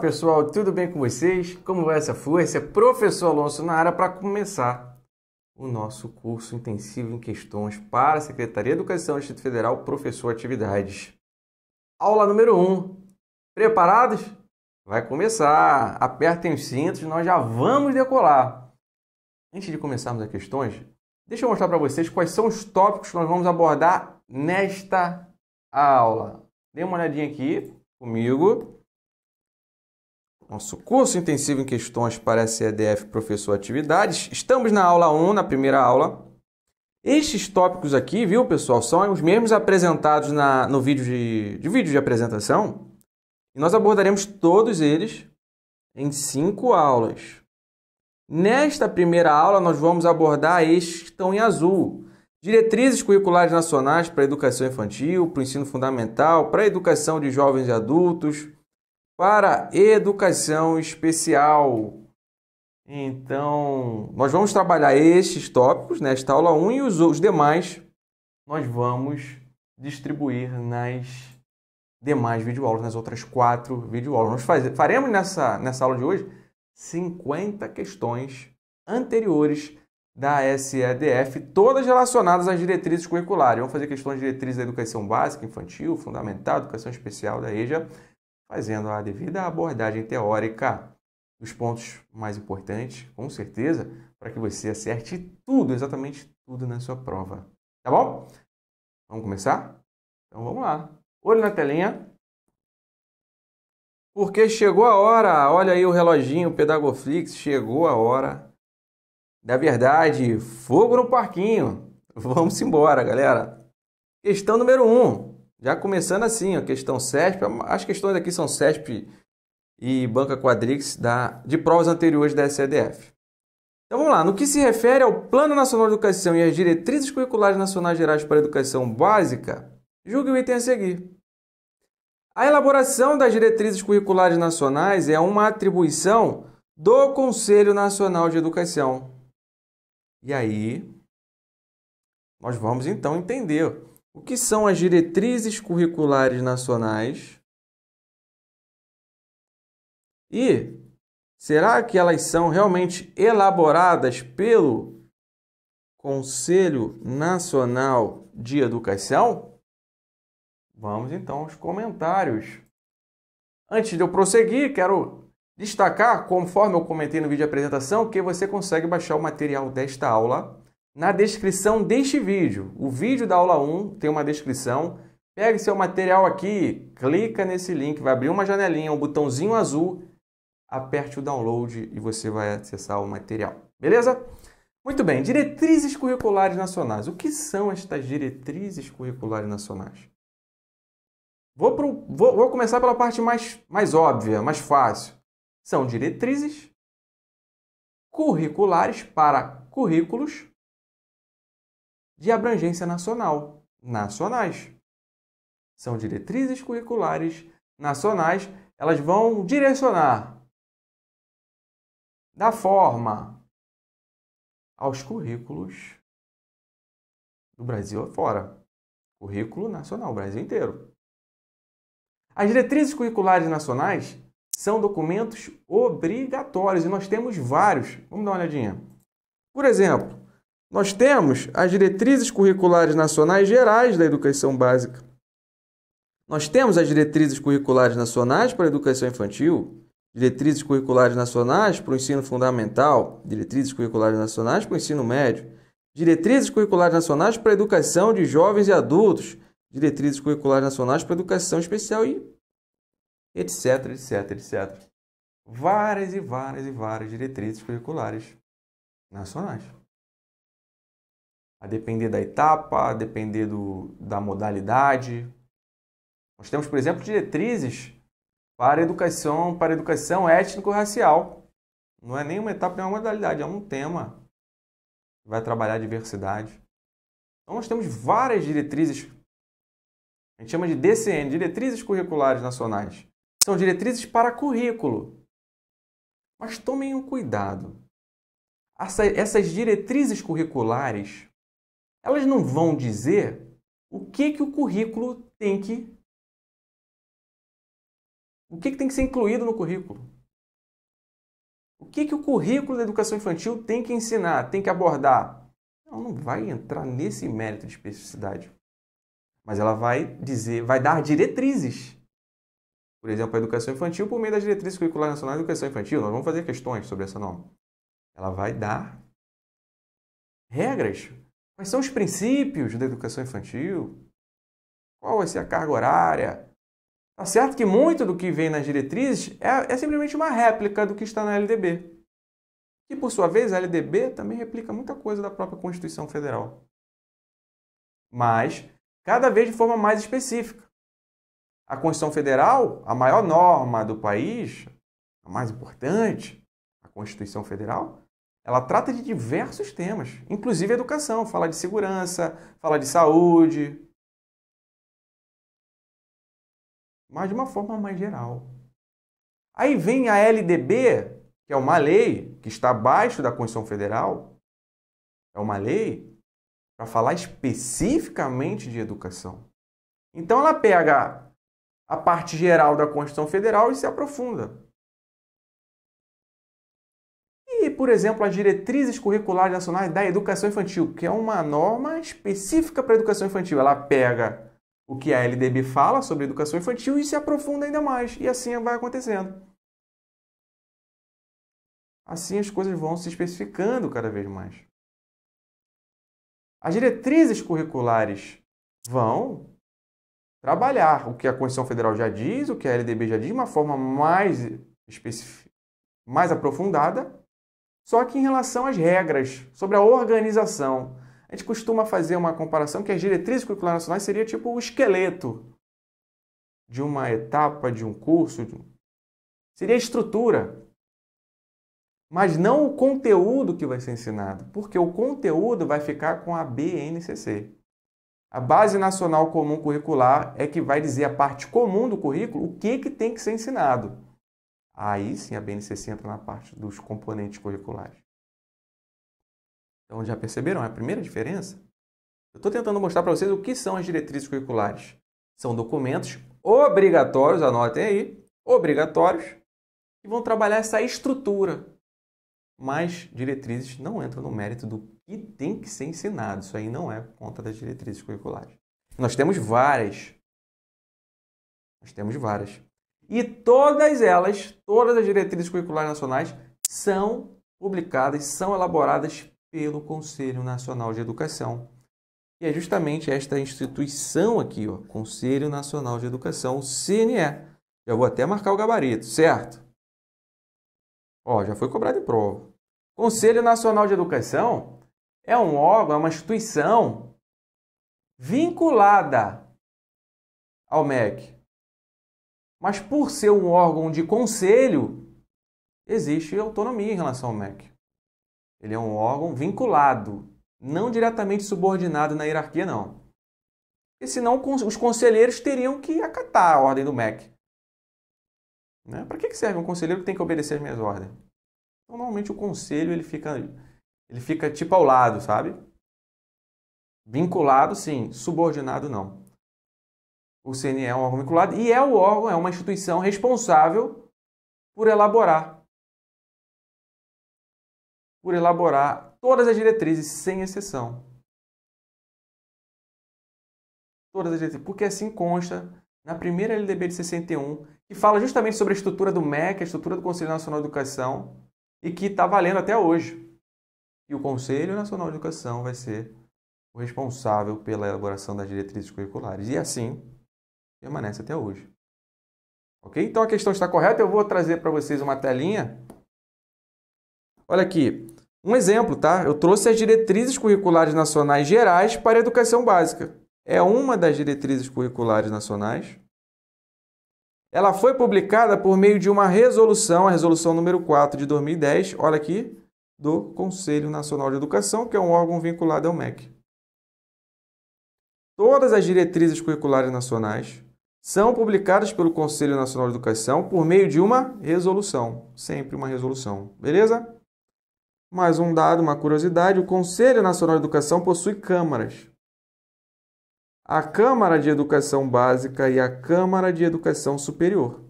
pessoal, tudo bem com vocês? Como vai essa força? É professor Alonso na área para começar o nosso curso intensivo em questões para a Secretaria de Educação do Federal, professor Atividades. Aula número 1. Um. Preparados? Vai começar! Apertem os cintos, nós já vamos decolar! Antes de começarmos as questões, deixa eu mostrar para vocês quais são os tópicos que nós vamos abordar nesta aula. Dê uma olhadinha aqui comigo. Nosso curso intensivo em questões para SEDF Professor Atividades. Estamos na aula 1, na primeira aula. Estes tópicos aqui, viu, pessoal, são os mesmos apresentados na, no vídeo de, de vídeo de apresentação. E nós abordaremos todos eles em cinco aulas. Nesta primeira aula, nós vamos abordar estes que estão em azul. Diretrizes curriculares nacionais para a educação infantil, para o ensino fundamental, para a educação de jovens e adultos, para educação especial. Então, nós vamos trabalhar estes tópicos nesta aula 1 e os, os demais nós vamos distribuir nas demais videoaulas, nas outras quatro videoaulas. Nós faz, faremos nessa, nessa aula de hoje 50 questões anteriores da SEDF, todas relacionadas às diretrizes curriculares. Vamos fazer questões de diretrizes da educação básica, infantil, fundamental, educação especial da EJA fazendo a devida abordagem teórica dos pontos mais importantes, com certeza, para que você acerte tudo, exatamente tudo na sua prova. Tá bom? Vamos começar? Então vamos lá. Olho na telinha. Porque chegou a hora, olha aí o reloginho Pedagoflix, chegou a hora da verdade. Fogo no parquinho. Vamos embora, galera. Questão número 1. Um. Já começando assim, a questão CESP, as questões aqui são CESP e Banca Quadrix da, de provas anteriores da SEDF. Então vamos lá, no que se refere ao Plano Nacional de Educação e às Diretrizes Curriculares Nacionais Gerais para a Educação Básica, julgue o item a seguir. A elaboração das diretrizes curriculares nacionais é uma atribuição do Conselho Nacional de Educação. E aí, nós vamos então entender o que são as diretrizes curriculares nacionais? E será que elas são realmente elaboradas pelo Conselho Nacional de Educação? Vamos então aos comentários. Antes de eu prosseguir, quero destacar, conforme eu comentei no vídeo de apresentação, que você consegue baixar o material desta aula na descrição deste vídeo. O vídeo da aula 1 tem uma descrição. Pegue seu material aqui, clica nesse link, vai abrir uma janelinha, um botãozinho azul, aperte o download e você vai acessar o material. Beleza? Muito bem, diretrizes curriculares nacionais. O que são estas diretrizes curriculares nacionais? Vou, pro, vou, vou começar pela parte mais, mais óbvia, mais fácil. São diretrizes curriculares para currículos de abrangência nacional, nacionais. São diretrizes curriculares nacionais, elas vão direcionar da forma aos currículos do Brasil afora. Currículo nacional, Brasil inteiro. As diretrizes curriculares nacionais são documentos obrigatórios e nós temos vários. Vamos dar uma olhadinha. Por exemplo, nós temos as diretrizes curriculares nacionais gerais da educação básica. Nós temos as diretrizes curriculares nacionais para a educação infantil, diretrizes curriculares nacionais para o ensino fundamental, diretrizes curriculares nacionais para o ensino médio, diretrizes curriculares nacionais para a educação de jovens e adultos, diretrizes curriculares nacionais para a educação especial e etc, etc, etc. Várias e várias e várias diretrizes curriculares nacionais a depender da etapa, a depender do, da modalidade. Nós temos, por exemplo, diretrizes para educação, para educação étnico-racial. Não é nenhuma etapa, nem uma modalidade, é um tema que vai trabalhar a diversidade. Então nós temos várias diretrizes. A gente chama de DCN, diretrizes curriculares nacionais. São diretrizes para currículo. Mas tomem um cuidado. essas diretrizes curriculares elas não vão dizer o que, que o currículo tem que. O que, que tem que ser incluído no currículo? O que, que o currículo da educação infantil tem que ensinar, tem que abordar? ela não vai entrar nesse mérito de especificidade. Mas ela vai dizer, vai dar diretrizes. Por exemplo, a educação infantil, por meio das diretrizes curriculares nacionais de educação infantil, nós vamos fazer questões sobre essa norma. Ela vai dar regras Quais são os princípios da educação infantil? Qual vai ser a carga horária? Tá certo que muito do que vem nas diretrizes é, é simplesmente uma réplica do que está na LDB. E, por sua vez, a LDB também replica muita coisa da própria Constituição Federal. Mas, cada vez de forma mais específica. A Constituição Federal, a maior norma do país, a mais importante, a Constituição Federal, ela trata de diversos temas, inclusive educação, fala de segurança, fala de saúde. Mas de uma forma mais geral. Aí vem a LDB, que é uma lei que está abaixo da Constituição Federal, é uma lei para falar especificamente de educação. Então ela pega a parte geral da Constituição Federal e se aprofunda. por exemplo, as diretrizes curriculares nacionais da educação infantil, que é uma norma específica para a educação infantil. Ela pega o que a LDB fala sobre educação infantil e se aprofunda ainda mais. E assim vai acontecendo. Assim as coisas vão se especificando cada vez mais. As diretrizes curriculares vão trabalhar o que a Constituição Federal já diz, o que a LDB já diz, de uma forma mais específica mais aprofundada só que em relação às regras, sobre a organização, a gente costuma fazer uma comparação que as diretrizes curriculares nacionais seria tipo o esqueleto de uma etapa, de um curso, seria a estrutura, mas não o conteúdo que vai ser ensinado, porque o conteúdo vai ficar com a BNCC. A Base Nacional Comum Curricular é que vai dizer a parte comum do currículo, o que, que tem que ser ensinado. Aí sim a BNCC entra na parte dos componentes curriculares. Então já perceberam é a primeira diferença? Eu estou tentando mostrar para vocês o que são as diretrizes curriculares. São documentos obrigatórios, anotem aí, obrigatórios, que vão trabalhar essa estrutura. Mas diretrizes não entram no mérito do que tem que ser ensinado. Isso aí não é conta das diretrizes curriculares. Nós temos várias. Nós temos várias. E todas elas, todas as diretrizes curriculares nacionais, são publicadas, são elaboradas pelo Conselho Nacional de Educação. E é justamente esta instituição aqui, o Conselho Nacional de Educação, o CNE. Já vou até marcar o gabarito, certo? Ó, já foi cobrado em prova. Conselho Nacional de Educação é um órgão, é uma instituição vinculada ao MEC. Mas por ser um órgão de conselho, existe autonomia em relação ao MEC. Ele é um órgão vinculado, não diretamente subordinado na hierarquia, não. E senão os conselheiros teriam que acatar a ordem do MEC. Né? Para que serve um conselheiro que tem que obedecer as minhas ordens? Então, normalmente o conselho ele fica, ele fica tipo ao lado, sabe? Vinculado, sim. Subordinado, não. O CNE é um órgão vinculado e é o órgão, é uma instituição responsável por elaborar por elaborar todas as diretrizes sem exceção. Todas as diretrizes, porque assim consta na primeira LDB de 61, que fala justamente sobre a estrutura do MEC, a estrutura do Conselho Nacional de Educação, e que está valendo até hoje. E o Conselho Nacional de Educação vai ser o responsável pela elaboração das diretrizes curriculares. E assim, permanece até hoje. Ok? Então a questão está correta. Eu vou trazer para vocês uma telinha. Olha aqui. Um exemplo, tá? Eu trouxe as diretrizes curriculares nacionais gerais para a educação básica. É uma das diretrizes curriculares nacionais. Ela foi publicada por meio de uma resolução, a resolução número 4 de 2010, olha aqui, do Conselho Nacional de Educação, que é um órgão vinculado ao MEC. Todas as diretrizes curriculares nacionais são publicadas pelo Conselho Nacional de Educação por meio de uma resolução. Sempre uma resolução, beleza? Mais um dado, uma curiosidade: o Conselho Nacional de Educação possui câmaras. A Câmara de Educação Básica e a Câmara de Educação Superior.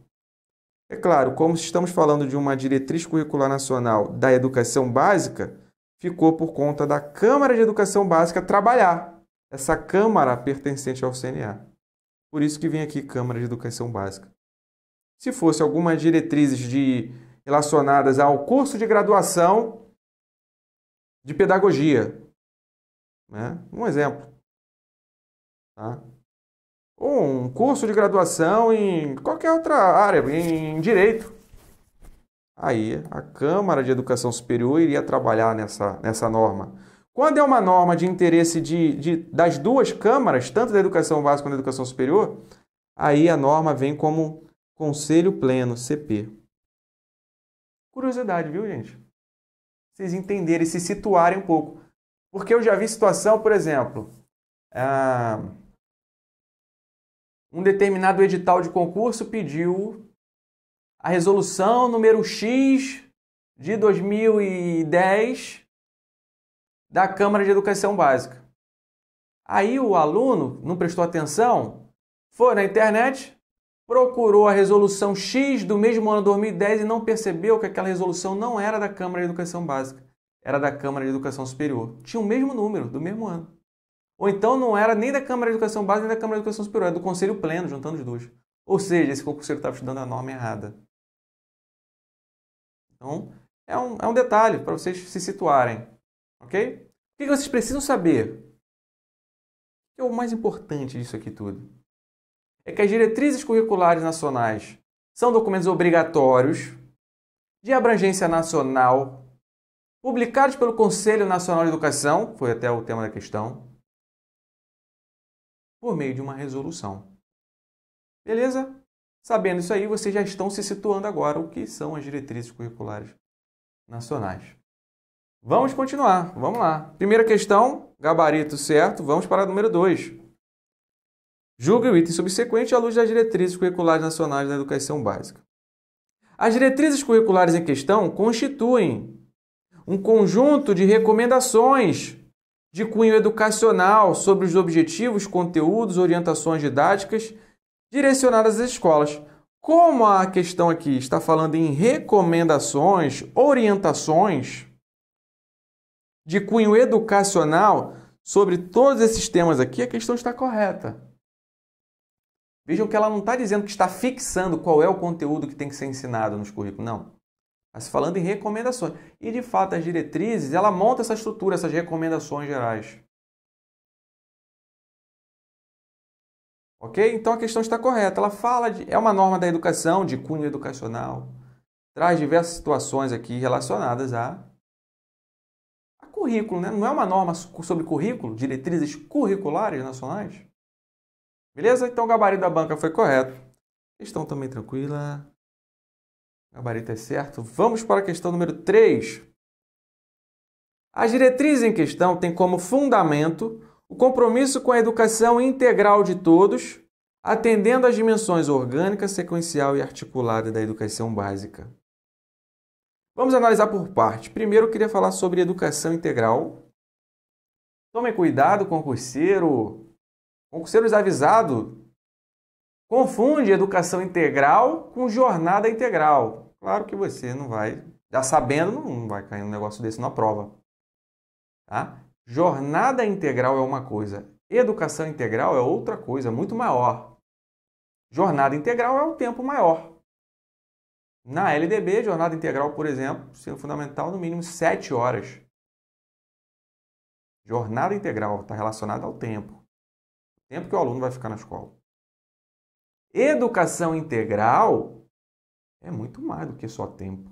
É claro, como estamos falando de uma diretriz curricular nacional da educação básica, ficou por conta da Câmara de Educação Básica trabalhar essa Câmara pertencente ao CNA. Por isso que vem aqui Câmara de Educação Básica. Se fosse algumas diretrizes de relacionadas ao curso de graduação de pedagogia, né? Um exemplo, tá? Ou um curso de graduação em qualquer outra área, em direito. Aí a Câmara de Educação Superior iria trabalhar nessa, nessa norma quando é uma norma de interesse de, de, das duas câmaras, tanto da educação básica quanto da educação superior, aí a norma vem como Conselho Pleno, CP. Curiosidade, viu, gente? Vocês entenderem, se situarem um pouco. Porque eu já vi situação, por exemplo, ah, um determinado edital de concurso pediu a resolução número X de 2010 da Câmara de Educação Básica. Aí o aluno não prestou atenção, foi na internet, procurou a resolução X do mesmo ano 2010 e não percebeu que aquela resolução não era da Câmara de Educação Básica, era da Câmara de Educação Superior. Tinha o mesmo número, do mesmo ano. Ou então não era nem da Câmara de Educação Básica nem da Câmara de Educação Superior, era do Conselho Pleno, juntando os dois. Ou seja, esse concurseiro estava estudando tá é a norma errada. Então, é um, é um detalhe para vocês se situarem. Ok? O que vocês precisam saber? O que é o mais importante disso aqui tudo? É que as diretrizes curriculares nacionais são documentos obrigatórios, de abrangência nacional, publicados pelo Conselho Nacional de Educação, foi até o tema da questão, por meio de uma resolução. Beleza? Sabendo isso aí, vocês já estão se situando agora o que são as diretrizes curriculares nacionais. Vamos continuar, vamos lá. Primeira questão, gabarito certo, vamos para a número 2. Julgue o item subsequente à luz das diretrizes curriculares nacionais da educação básica. As diretrizes curriculares em questão constituem um conjunto de recomendações de cunho educacional sobre os objetivos, conteúdos, orientações didáticas direcionadas às escolas. Como a questão aqui está falando em recomendações, orientações, de cunho educacional sobre todos esses temas aqui, a questão está correta. Vejam que ela não está dizendo que está fixando qual é o conteúdo que tem que ser ensinado nos currículos, não. Está se falando em recomendações. E, de fato, as diretrizes, ela monta essa estrutura, essas recomendações gerais. Ok? Então a questão está correta. Ela fala de. É uma norma da educação, de cunho educacional. Traz diversas situações aqui relacionadas a currículo, né? Não é uma norma sobre currículo, diretrizes curriculares nacionais? Beleza? Então o gabarito da banca foi correto. Questão também tranquila. O gabarito é certo. Vamos para a questão número 3. A diretriz em questão tem como fundamento o compromisso com a educação integral de todos, atendendo às dimensões orgânica, sequencial e articulada da educação básica. Vamos analisar por parte. Primeiro, eu queria falar sobre educação integral. Tome cuidado, concurseiro. Concurseiro desavisado confunde educação integral com jornada integral. Claro que você não vai, já sabendo, não vai cair um negócio desse na prova. Tá? Jornada integral é uma coisa, educação integral é outra coisa, muito maior. Jornada integral é um tempo maior. Na LDB, jornada integral, por exemplo, ensino fundamental, no mínimo 7 horas. Jornada integral está relacionada ao tempo. O tempo que o aluno vai ficar na escola. Educação integral é muito mais do que só tempo.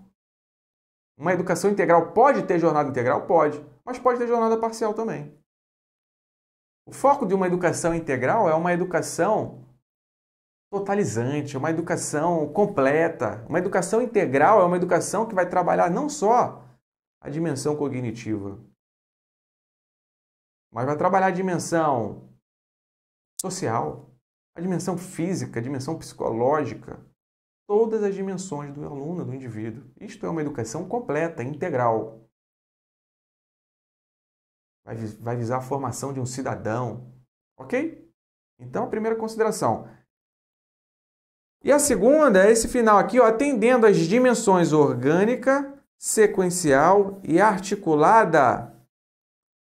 Uma educação integral pode ter jornada integral? Pode, mas pode ter jornada parcial também. O foco de uma educação integral é uma educação totalizante, é uma educação completa. Uma educação integral é uma educação que vai trabalhar não só a dimensão cognitiva, mas vai trabalhar a dimensão social, a dimensão física, a dimensão psicológica, todas as dimensões do aluno, do indivíduo. Isto é uma educação completa, integral. Vai, visar a formação de um cidadão, ok? Então, a primeira consideração: e a segunda é esse final aqui, ó, atendendo às dimensões orgânica, sequencial e articulada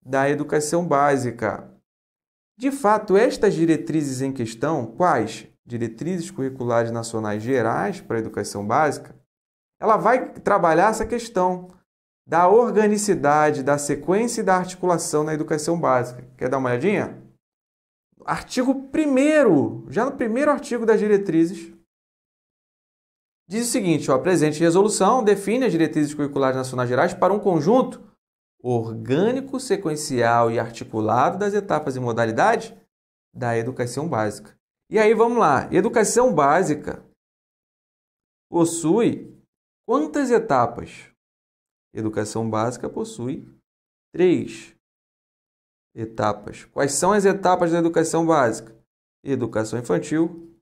da educação básica. De fato, estas diretrizes em questão, quais? Diretrizes curriculares nacionais gerais para a educação básica, ela vai trabalhar essa questão da organicidade, da sequência e da articulação na educação básica. Quer dar uma olhadinha? Artigo 1, já no primeiro artigo das diretrizes, diz o seguinte: ó, a presente resolução define as diretrizes curriculares nacionais gerais para um conjunto orgânico, sequencial e articulado das etapas e modalidades da educação básica. E aí vamos lá: educação básica possui quantas etapas? Educação básica possui três etapas. Quais são as etapas da educação básica? Educação infantil,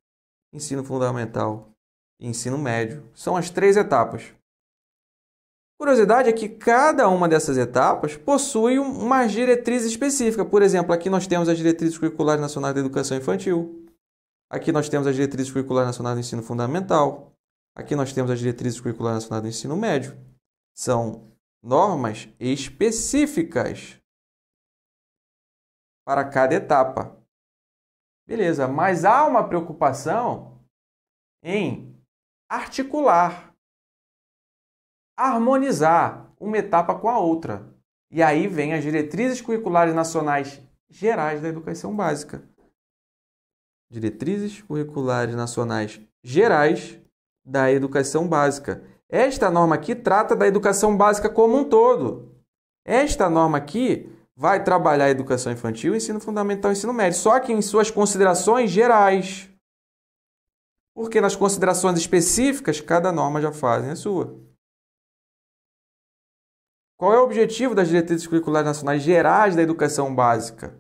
ensino fundamental e ensino médio. São as três etapas. Curiosidade é que cada uma dessas etapas possui uma diretriz específica. Por exemplo, aqui nós temos as diretrizes curriculares nacionais da educação infantil. Aqui nós temos as diretrizes curriculares nacionais do ensino fundamental. Aqui nós temos as diretrizes curriculares nacionais do ensino médio. São normas específicas para cada etapa. Beleza, mas há uma preocupação em articular, harmonizar uma etapa com a outra. E aí vem as diretrizes curriculares nacionais gerais da educação básica. Diretrizes curriculares nacionais gerais da educação básica. Esta norma aqui trata da educação básica como um todo. Esta norma aqui vai trabalhar a educação infantil, ensino fundamental e ensino médio, só que em suas considerações gerais. Porque nas considerações específicas, cada norma já faz a sua. Qual é o objetivo das diretrizes curriculares nacionais gerais da educação básica?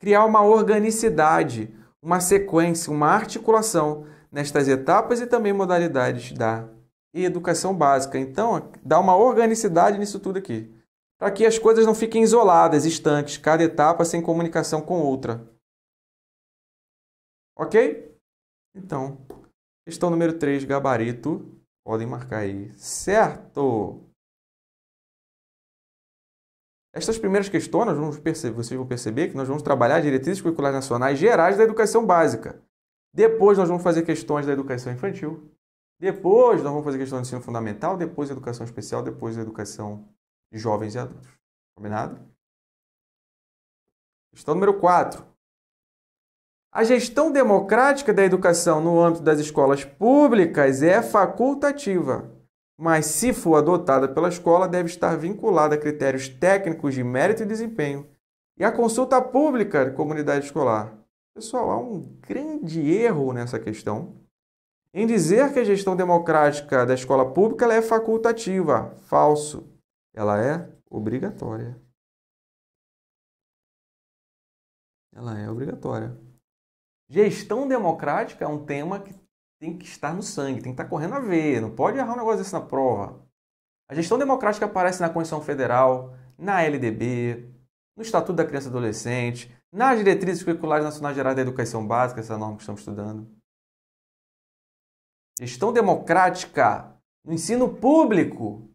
Criar uma organicidade, uma sequência, uma articulação nestas etapas e também modalidades da educação básica. Então, dá uma organicidade nisso tudo aqui, para que as coisas não fiquem isoladas, estanques, cada etapa sem comunicação com outra. Ok? Então, Questão número 3, gabarito. Podem marcar aí. Certo! Estas primeiras questões, nós vamos perceber, vocês vão perceber que nós vamos trabalhar diretrizes curriculares nacionais gerais da educação básica. Depois nós vamos fazer questões da educação infantil. Depois nós vamos fazer questões do ensino fundamental, depois educação especial, depois educação de jovens e adultos. Combinado? Questão número 4. A gestão democrática da educação no âmbito das escolas públicas é facultativa, mas, se for adotada pela escola, deve estar vinculada a critérios técnicos de mérito e desempenho e à consulta pública de comunidade escolar. Pessoal, há um grande erro nessa questão em dizer que a gestão democrática da escola pública é facultativa. Falso. Ela é obrigatória. Ela é obrigatória. Gestão democrática é um tema que tem que estar no sangue, tem que estar correndo a ver, não pode errar um negócio desse na prova. A gestão democrática aparece na Constituição Federal, na LDB, no Estatuto da Criança e Adolescente, nas diretrizes curriculares nacionais gerais da educação básica, essa norma que estamos estudando. Gestão democrática no ensino público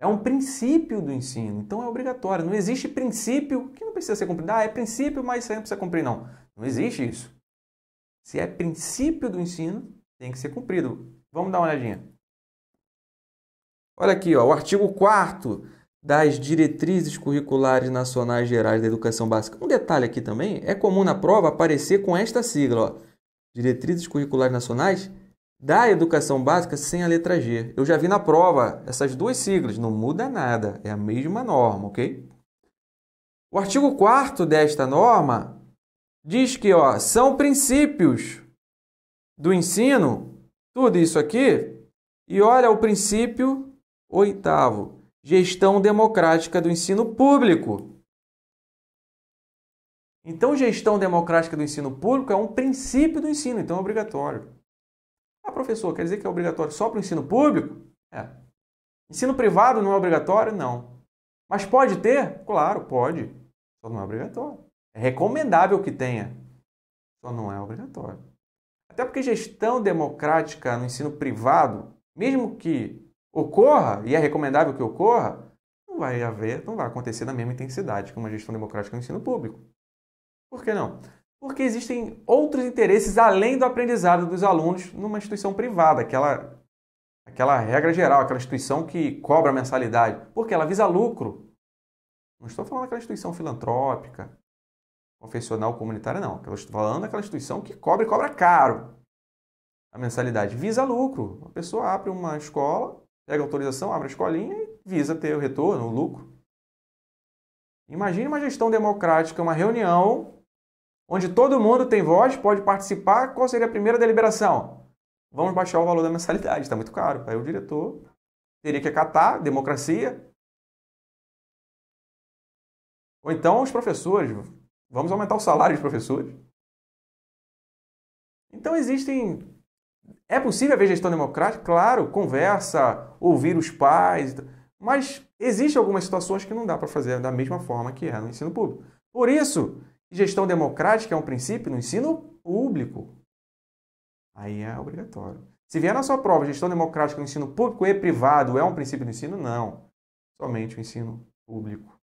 é um princípio do ensino, então é obrigatório. Não existe princípio que não precisa ser cumprido. Ah, é princípio, mas isso aí não precisa cumprir, não. Não existe isso. Se é princípio do ensino, tem que ser cumprido. Vamos dar uma olhadinha. Olha aqui, ó, o artigo 4 das diretrizes curriculares nacionais gerais da educação básica. Um detalhe aqui também, é comum na prova aparecer com esta sigla, ó, diretrizes curriculares nacionais da educação básica sem a letra G. Eu já vi na prova essas duas siglas, não muda nada, é a mesma norma, ok? O artigo 4 desta norma diz que ó, são princípios do ensino, tudo isso aqui. E olha o princípio oitavo: gestão democrática do ensino público. Então, gestão democrática do ensino público é um princípio do ensino, então é obrigatório. Ah, professor, quer dizer que é obrigatório só para o ensino público? É. Ensino privado não é obrigatório? Não. Mas pode ter? Claro, pode. Só não é obrigatório. É recomendável que tenha, só não é obrigatório. Até porque gestão democrática no ensino privado, mesmo que ocorra, e é recomendável que ocorra, não vai haver, não vai acontecer na mesma intensidade que uma gestão democrática no ensino público. Por que não? Porque existem outros interesses além do aprendizado dos alunos numa instituição privada, aquela, aquela regra geral, aquela instituição que cobra mensalidade, porque ela visa lucro. Não estou falando daquela instituição filantrópica, confessional comunitária, não. Estou falando daquela instituição que cobra e cobra caro a mensalidade. Visa lucro. A pessoa abre uma escola, pega autorização, abre a escolinha e visa ter o retorno, o lucro. Imagine uma gestão democrática, uma reunião onde todo mundo tem voz, pode participar. Qual seria a primeira deliberação? Vamos baixar o valor da mensalidade, está muito caro. Aí o diretor teria que acatar, democracia. Ou então os professores Vamos aumentar o salário dos professores. Então existem. É possível haver gestão democrática? Claro, conversa, ouvir os pais. Mas existem algumas situações que não dá para fazer da mesma forma que é no ensino público. Por isso, gestão democrática é um princípio no ensino público. Aí é obrigatório. Se vier na sua prova gestão democrática no ensino público e privado é um princípio do ensino, não. Somente o ensino público.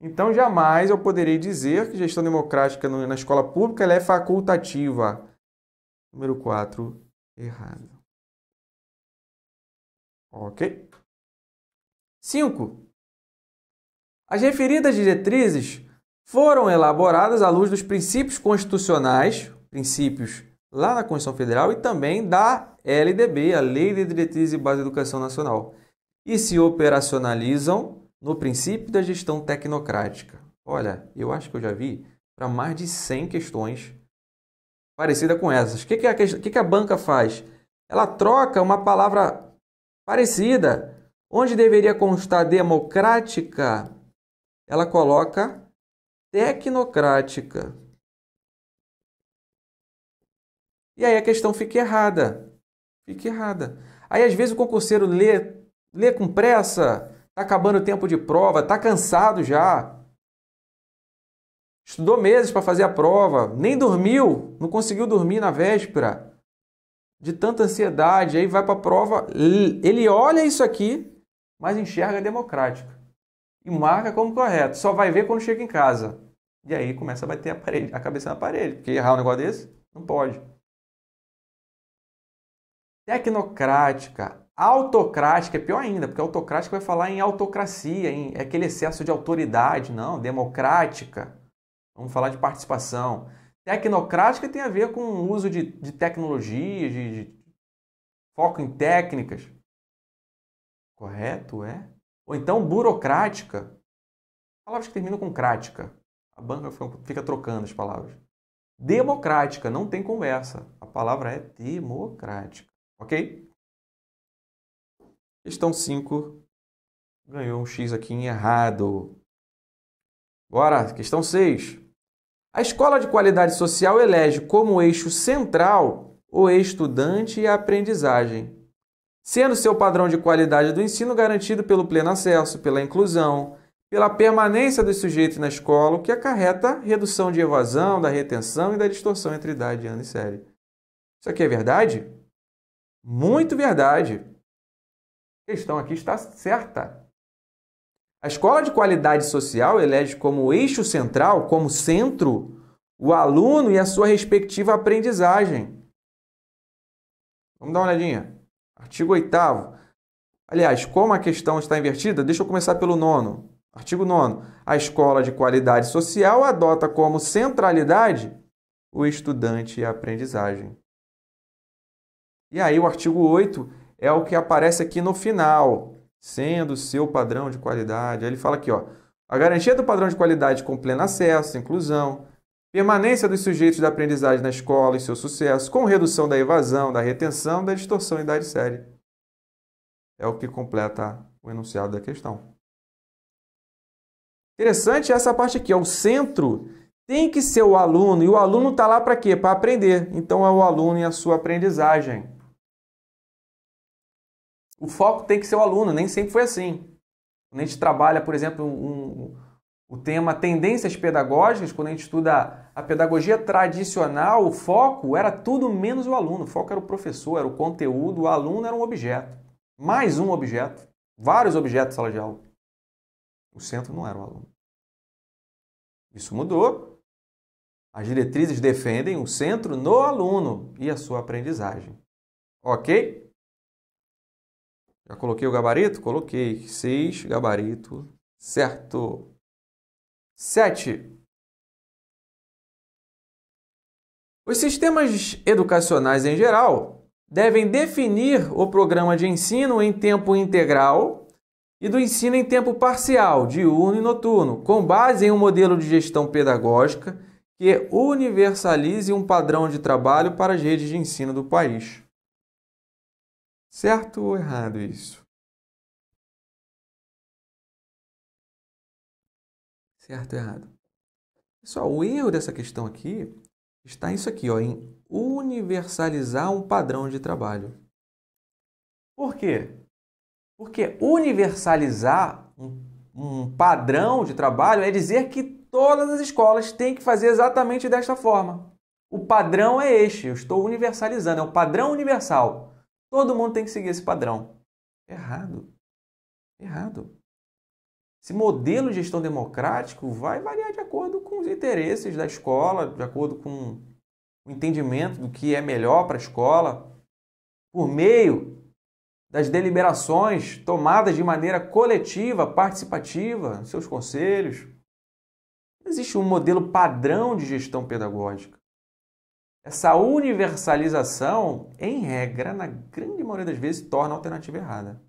Então, jamais eu poderei dizer que gestão democrática na escola pública é facultativa. Número 4, errado. Ok? 5. As referidas diretrizes foram elaboradas à luz dos princípios constitucionais, princípios lá na Constituição Federal e também da LDB, a Lei de Diretrizes e Base da Educação Nacional, e se operacionalizam no princípio da gestão tecnocrática. Olha, eu acho que eu já vi para mais de 100 questões parecidas com essas. O que, que, a, que, que a banca faz? Ela troca uma palavra parecida, onde deveria constar democrática, ela coloca tecnocrática. E aí a questão fica errada. Fica errada. Aí às vezes o concurseiro lê, lê com pressa, Está acabando o tempo de prova, está cansado já. Estudou meses para fazer a prova, nem dormiu, não conseguiu dormir na véspera. De tanta ansiedade, aí vai para a prova, ele olha isso aqui, mas enxerga democrática. E marca como correto, só vai ver quando chega em casa. E aí começa a bater a, parede, a cabeça na parede, porque errar um negócio desse, não pode. Tecnocrática, Autocrática é pior ainda, porque autocrática vai falar em autocracia, em é aquele excesso de autoridade, não, democrática. Vamos falar de participação. Tecnocrática tem a ver com o uso de, de tecnologias, de, de foco em técnicas. Correto, é? Ou então burocrática. Palavras que terminam com crática. A banca fica trocando as palavras. Democrática, não tem conversa. A palavra é democrática, ok? Questão 5. Ganhou um X aqui em errado. Bora, questão 6. A escola de qualidade social elege como eixo central o estudante e a aprendizagem, sendo seu padrão de qualidade do ensino garantido pelo pleno acesso, pela inclusão, pela permanência dos sujeitos na escola, o que acarreta redução de evasão, da retenção e da distorção entre idade, ano e série. Isso aqui é verdade? Muito verdade. A questão aqui está certa. A escola de qualidade social elege como eixo central, como centro, o aluno e a sua respectiva aprendizagem. Vamos dar uma olhadinha. Artigo 8. Aliás, como a questão está invertida, deixa eu começar pelo nono. Artigo 9. A escola de qualidade social adota como centralidade o estudante e a aprendizagem. E aí, o artigo 8 é o que aparece aqui no final, sendo seu padrão de qualidade. Aí ele fala aqui, ó, a garantia do padrão de qualidade com pleno acesso, inclusão, permanência dos sujeitos da aprendizagem na escola e seu sucesso, com redução da evasão, da retenção, da distorção e da série. É o que completa o enunciado da questão. Interessante essa parte aqui, ó, o centro tem que ser o aluno, e o aluno está lá para quê? Para aprender. Então é o aluno e a sua aprendizagem. O foco tem que ser o aluno, nem sempre foi assim. Quando a gente trabalha, por exemplo, um, o tema tendências pedagógicas, quando a gente estuda a pedagogia tradicional, o foco era tudo menos o aluno. O foco era o professor, era o conteúdo, o aluno era um objeto. Mais um objeto, vários objetos na sala de aula. O centro não era o aluno. Isso mudou. As diretrizes defendem o centro no aluno e a sua aprendizagem. Ok? Já coloquei o gabarito? Coloquei. 6, gabarito. Certo. 7. Os sistemas educacionais em geral devem definir o programa de ensino em tempo integral e do ensino em tempo parcial, diurno e noturno, com base em um modelo de gestão pedagógica que universalize um padrão de trabalho para as redes de ensino do país. Certo ou errado isso? Certo ou errado? Pessoal, o erro dessa questão aqui está isso aqui, ó, em universalizar um padrão de trabalho. Por quê? Porque universalizar um, um padrão de trabalho é dizer que todas as escolas têm que fazer exatamente desta forma. O padrão é este, eu estou universalizando, é um padrão universal. Todo mundo tem que seguir esse padrão. Errado. Errado. Esse modelo de gestão democrático vai variar de acordo com os interesses da escola, de acordo com o entendimento do que é melhor para a escola, por meio das deliberações tomadas de maneira coletiva, participativa, seus conselhos. Não existe um modelo padrão de gestão pedagógica. Essa universalização, em regra, na grande maioria das vezes, torna a alternativa errada.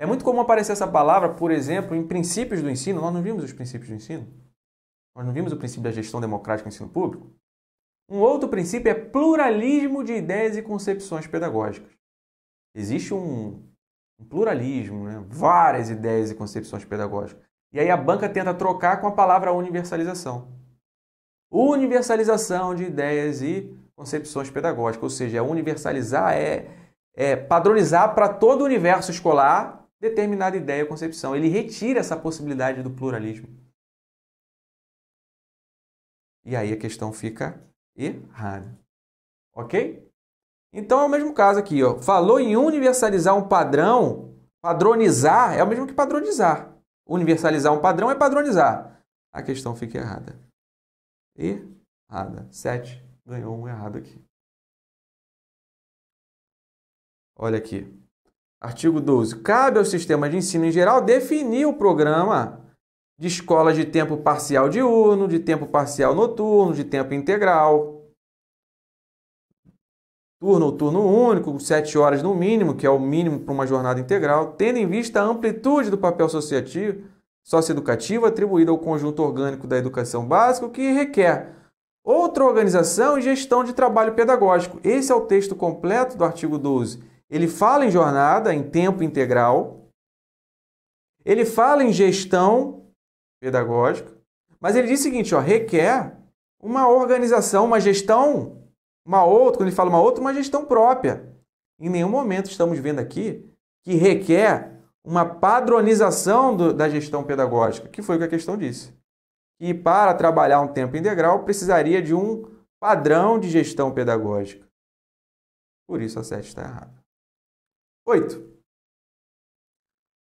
É muito comum aparecer essa palavra, por exemplo, em princípios do ensino. Nós não vimos os princípios do ensino. Nós não vimos o princípio da gestão democrática do ensino público. Um outro princípio é pluralismo de ideias e concepções pedagógicas. Existe um, um pluralismo, né? várias ideias e concepções pedagógicas. E aí a banca tenta trocar com a palavra universalização universalização de ideias e concepções pedagógicas, ou seja, é universalizar é, é padronizar para todo o universo escolar determinada ideia ou concepção. Ele retira essa possibilidade do pluralismo. E aí a questão fica errada. Ok? Então é o mesmo caso aqui, ó. Falou em universalizar um padrão, padronizar é o mesmo que padronizar. Universalizar um padrão é padronizar. A questão fica errada errada. 7 ganhou um errado aqui. Olha aqui. Artigo 12. Cabe ao sistema de ensino em geral definir o programa de escola de tempo parcial diurno, de tempo parcial noturno, de tempo integral. Turno ou turno único, 7 horas no mínimo, que é o mínimo para uma jornada integral, tendo em vista a amplitude do papel associativo Socioeducativo atribuído ao conjunto orgânico da educação básica, que requer outra organização e gestão de trabalho pedagógico. Esse é o texto completo do artigo 12. Ele fala em jornada, em tempo integral, ele fala em gestão pedagógica, mas ele diz o seguinte: ó, requer uma organização, uma gestão, uma outra, quando ele fala uma outra, uma gestão própria. Em nenhum momento estamos vendo aqui que requer uma padronização do, da gestão pedagógica, que foi o que a questão disse. E para trabalhar um tempo integral, precisaria de um padrão de gestão pedagógica. Por isso a 7 está errada. 8.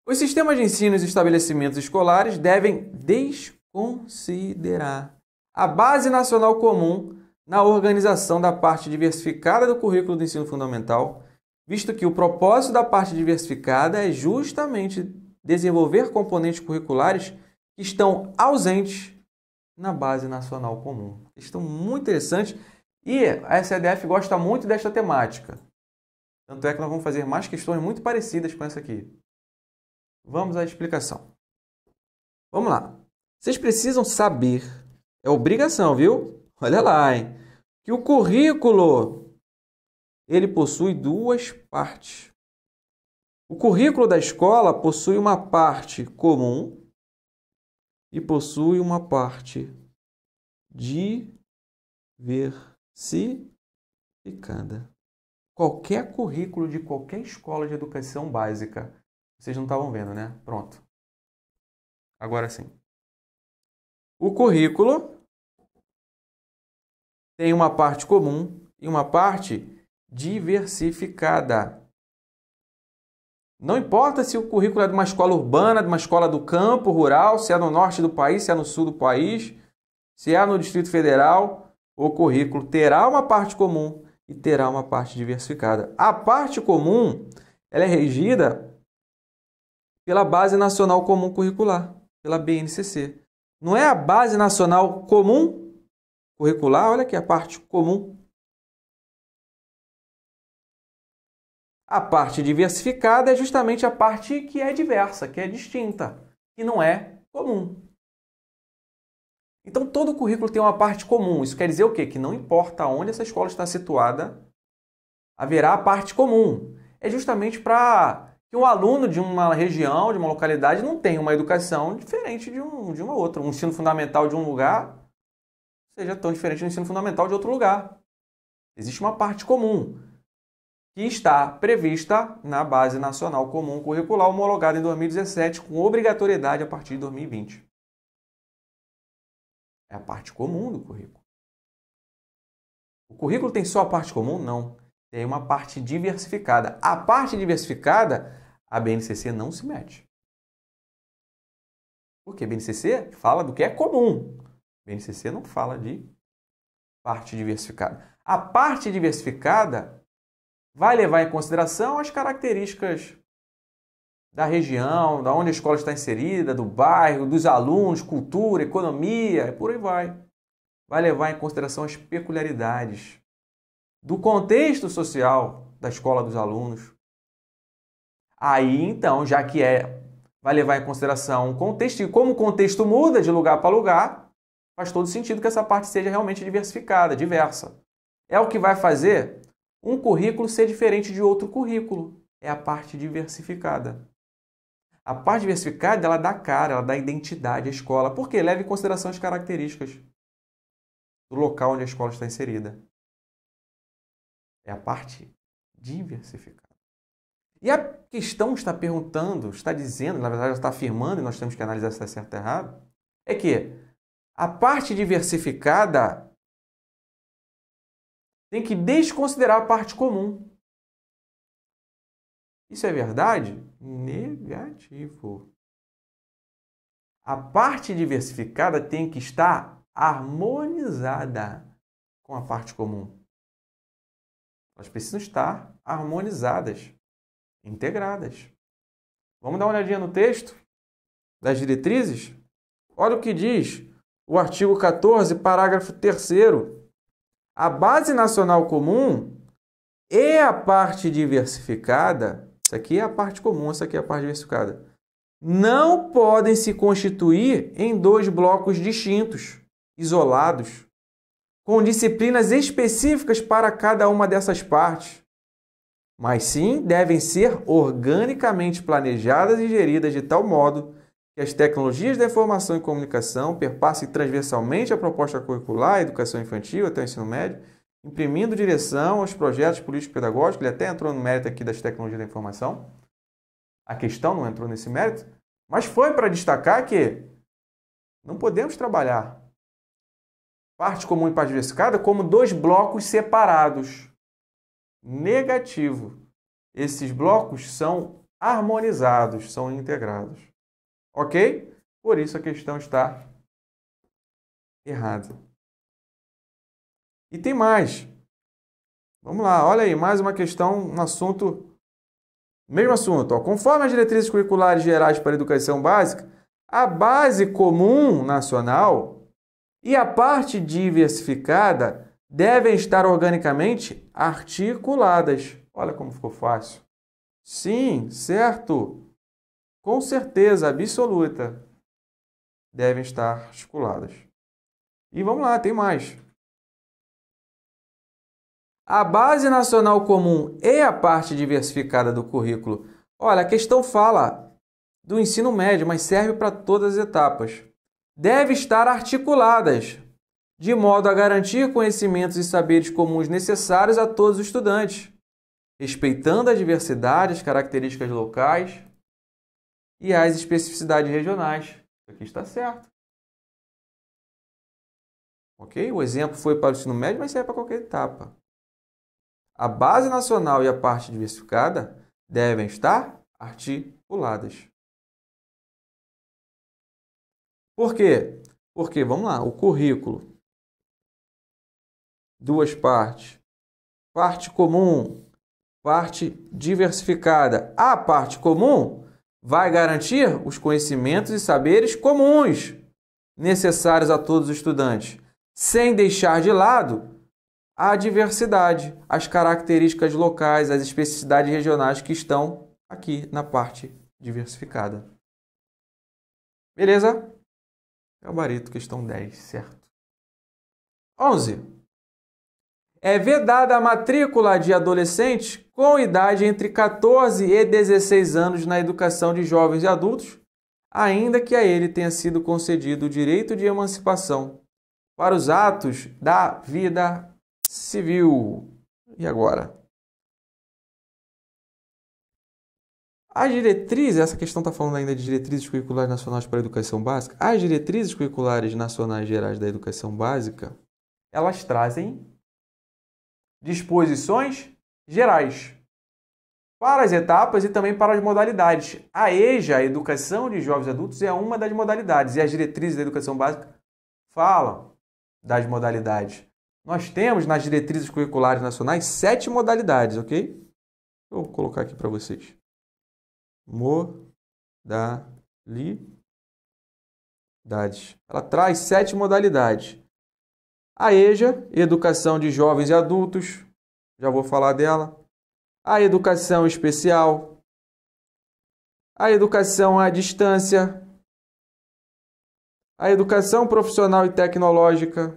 Os sistemas de ensino e estabelecimentos escolares devem desconsiderar a Base Nacional Comum na organização da parte diversificada do currículo do ensino fundamental visto que o propósito da parte diversificada é justamente desenvolver componentes curriculares que estão ausentes na base nacional comum. Estão muito interessantes e a SEDF gosta muito desta temática. Tanto é que nós vamos fazer mais questões muito parecidas com essa aqui. Vamos à explicação. Vamos lá. Vocês precisam saber, é obrigação, viu? Olha lá, hein? Que o currículo ele possui duas partes. O currículo da escola possui uma parte comum e possui uma parte diversificada. Qualquer currículo de qualquer escola de educação básica. Vocês não estavam vendo, né? Pronto. Agora sim. O currículo tem uma parte comum e uma parte diversificada. Não importa se o currículo é de uma escola urbana, de uma escola do campo, rural, se é no norte do país, se é no sul do país, se é no Distrito Federal, o currículo terá uma parte comum e terá uma parte diversificada. A parte comum ela é regida pela Base Nacional Comum Curricular, pela BNCC. Não é a Base Nacional Comum Curricular, olha aqui a parte comum A parte diversificada é justamente a parte que é diversa, que é distinta, que não é comum. Então todo currículo tem uma parte comum. Isso quer dizer o quê? Que não importa onde essa escola está situada, haverá a parte comum. É justamente para que um aluno de uma região, de uma localidade, não tenha uma educação diferente de um de uma outra. Um ensino fundamental de um lugar seja tão diferente do ensino fundamental de outro lugar. Existe uma parte comum que está prevista na Base Nacional Comum Curricular, homologada em 2017, com obrigatoriedade a partir de 2020. É a parte comum do currículo. O currículo tem só a parte comum? Não. Tem uma parte diversificada. A parte diversificada, a BNCC não se mete. Porque a BNCC fala do que é comum. A BNCC não fala de parte diversificada. A parte diversificada vai levar em consideração as características da região, da onde a escola está inserida, do bairro, dos alunos, cultura, economia, e por aí vai. Vai levar em consideração as peculiaridades do contexto social da escola dos alunos. Aí, então, já que é vai levar em consideração o contexto e como o contexto muda de lugar para lugar, faz todo sentido que essa parte seja realmente diversificada, diversa. É o que vai fazer um currículo ser diferente de outro currículo. É a parte diversificada. A parte diversificada, ela dá cara, ela dá identidade à escola, porque leva em consideração as características do local onde a escola está inserida. É a parte diversificada. E a questão está perguntando, está dizendo, na verdade, está afirmando, e nós temos que analisar se está certo ou errado, é que a parte diversificada tem que desconsiderar a parte comum. Isso é verdade? Negativo. A parte diversificada tem que estar harmonizada com a parte comum. Elas precisam estar harmonizadas, integradas. Vamos dar uma olhadinha no texto das diretrizes? Olha o que diz o artigo 14, parágrafo 3 a base nacional comum e a parte diversificada, isso aqui é a parte comum, isso aqui é a parte diversificada, não podem se constituir em dois blocos distintos, isolados, com disciplinas específicas para cada uma dessas partes, mas sim devem ser organicamente planejadas e geridas de tal modo que as tecnologias da informação e comunicação perpassem transversalmente a proposta curricular, a educação infantil até o ensino médio, imprimindo direção aos projetos políticos pedagógicos. Ele até entrou no mérito aqui das tecnologias da informação. A questão não entrou nesse mérito, mas foi para destacar que não podemos trabalhar parte comum e parte diversificada como dois blocos separados. Negativo. Esses blocos são harmonizados, são integrados. Ok? Por isso a questão está errada. E tem mais. Vamos lá, olha aí, mais uma questão, um assunto. Mesmo assunto. Ó. Conforme as diretrizes curriculares gerais para a educação básica, a base comum nacional e a parte diversificada devem estar organicamente articuladas. Olha como ficou fácil. Sim, certo com certeza absoluta, devem estar articuladas. E vamos lá, tem mais. A base nacional comum é a parte diversificada do currículo. Olha, a questão fala do ensino médio, mas serve para todas as etapas. Deve estar articuladas, de modo a garantir conhecimentos e saberes comuns necessários a todos os estudantes, respeitando a diversidade, as características locais, e as especificidades regionais. Isso aqui está certo. Ok? O exemplo foi para o ensino médio, mas serve para qualquer etapa. A base nacional e a parte diversificada devem estar articuladas. Por quê? Porque, vamos lá, o currículo, duas partes. Parte comum, parte diversificada. A parte comum vai garantir os conhecimentos e saberes comuns necessários a todos os estudantes, sem deixar de lado a diversidade, as características locais, as especificidades regionais que estão aqui na parte diversificada. Beleza? É o barito questão 10, certo? 11. É vedada a matrícula de adolescentes com idade entre 14 e 16 anos na educação de jovens e adultos, ainda que a ele tenha sido concedido o direito de emancipação para os atos da vida civil. E agora? As diretrizes, essa questão está falando ainda de diretrizes curriculares nacionais para a educação básica. As diretrizes curriculares nacionais gerais da educação básica, elas trazem disposições gerais, para as etapas e também para as modalidades. A EJA, a Educação de Jovens Adultos, é uma das modalidades e as diretrizes da educação básica falam das modalidades. Nós temos nas diretrizes curriculares nacionais sete modalidades, ok? Vou colocar aqui para vocês. Modalidades. Ela traz sete modalidades. A EJA, Educação de Jovens e Adultos, já vou falar dela. A educação especial. A educação à distância. A educação profissional e tecnológica.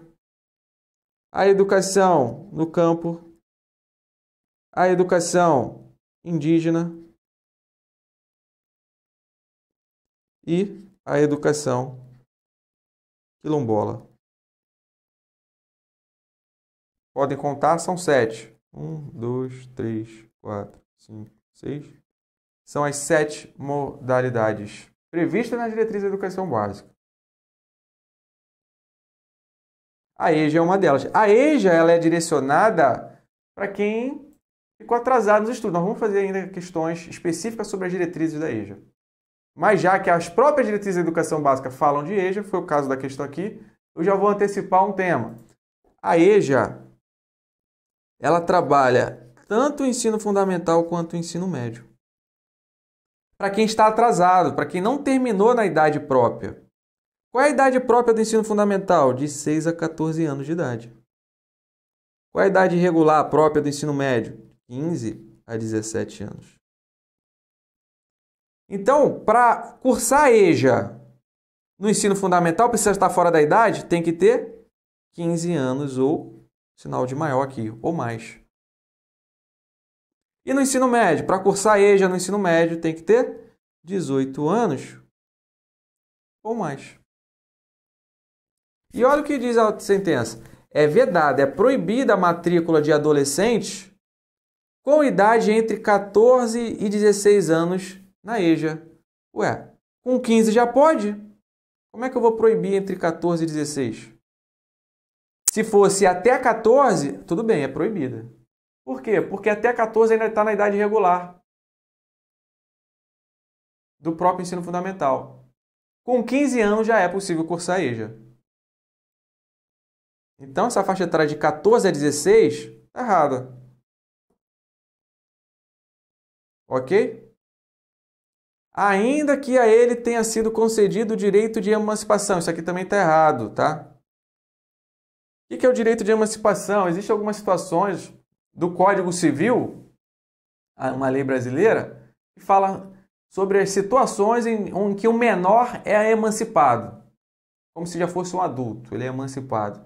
A educação no campo. A educação indígena. E a educação quilombola. Podem contar, são sete. Um, dois, três, quatro, cinco, seis. São as sete modalidades previstas na diretriz da educação básica. A EJA é uma delas. A EJA ela é direcionada para quem ficou atrasado nos estudos. Nós vamos fazer ainda questões específicas sobre as diretrizes da EJA. Mas já que as próprias diretrizes da educação básica falam de EJA, foi o caso da questão aqui, eu já vou antecipar um tema. A EJA ela trabalha tanto o ensino fundamental quanto o ensino médio. Para quem está atrasado, para quem não terminou na idade própria. Qual é a idade própria do ensino fundamental? De 6 a 14 anos de idade. Qual é a idade regular própria do ensino médio? 15 a 17 anos. Então, para cursar EJA no ensino fundamental, precisa estar fora da idade? Tem que ter 15 anos ou sinal de maior aqui, ou mais. E no ensino médio? Para cursar EJA no ensino médio, tem que ter 18 anos ou mais. E olha o que diz a sentença. É vedada, é proibida a matrícula de adolescentes com idade entre 14 e 16 anos na EJA. Ué, com 15 já pode? Como é que eu vou proibir entre 14 e 16? Se fosse até 14, tudo bem, é proibida. Por quê? Porque até 14 ainda está na idade regular do próprio ensino fundamental. Com 15 anos já é possível cursar EJA. Então, essa faixa etária de 14 a 16 está errada. Ok? Ainda que a ele tenha sido concedido o direito de emancipação. Isso aqui também está errado, tá? O que é o direito de emancipação? Existem algumas situações do Código Civil, uma lei brasileira, que fala sobre as situações em, que o menor é emancipado, como se já fosse um adulto, ele é emancipado.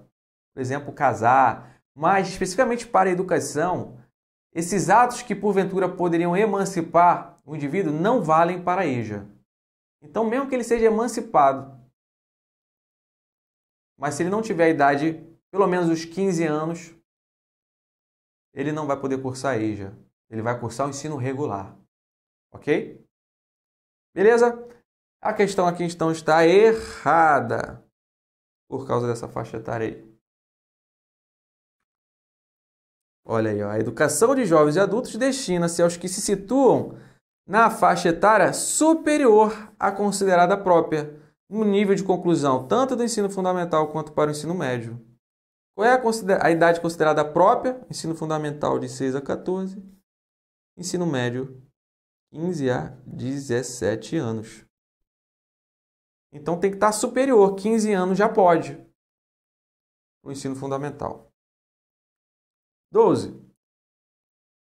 Por exemplo, casar, mas especificamente para a educação, esses atos que porventura poderiam emancipar o indivíduo não valem para a EJA. Então, mesmo que ele seja emancipado, mas se ele não tiver a idade pelo menos os 15 anos, ele não vai poder cursar EJA. Ele vai cursar o ensino regular. Ok? Beleza? A questão aqui então está errada por causa dessa faixa etária aí. Olha aí, ó. a educação de jovens e adultos destina-se aos que se situam na faixa etária superior à considerada própria, no nível de conclusão tanto do ensino fundamental quanto para o ensino médio. Qual é a, a, idade considerada própria? Ensino fundamental de 6 a 14. Ensino médio 15 a 17 anos. Então tem que estar superior, 15 anos já pode. O ensino fundamental. 12.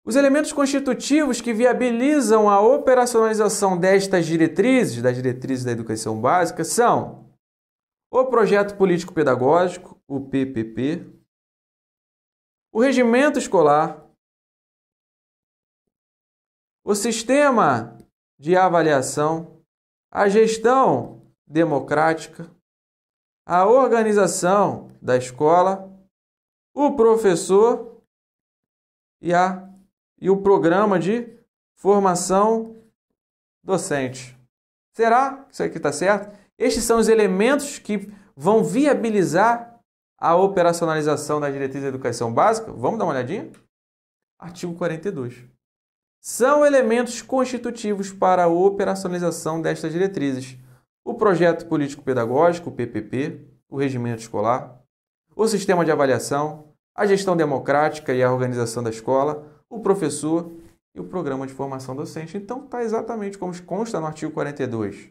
Os elementos constitutivos que viabilizam a operacionalização destas diretrizes, das diretrizes da educação básica, são o projeto político-pedagógico, o PPP, o regimento escolar, o sistema de avaliação, a gestão democrática, a organização da escola, o professor e, a, e o programa de formação docente. Será que isso aqui está certo? Estes são os elementos que vão viabilizar a operacionalização da diretriz da educação básica? Vamos dar uma olhadinha? Artigo 42. São elementos constitutivos para a operacionalização destas diretrizes o projeto político-pedagógico, o PPP, o regimento escolar, o sistema de avaliação, a gestão democrática e a organização da escola, o professor e o programa de formação docente. Então, está exatamente como consta no artigo 42.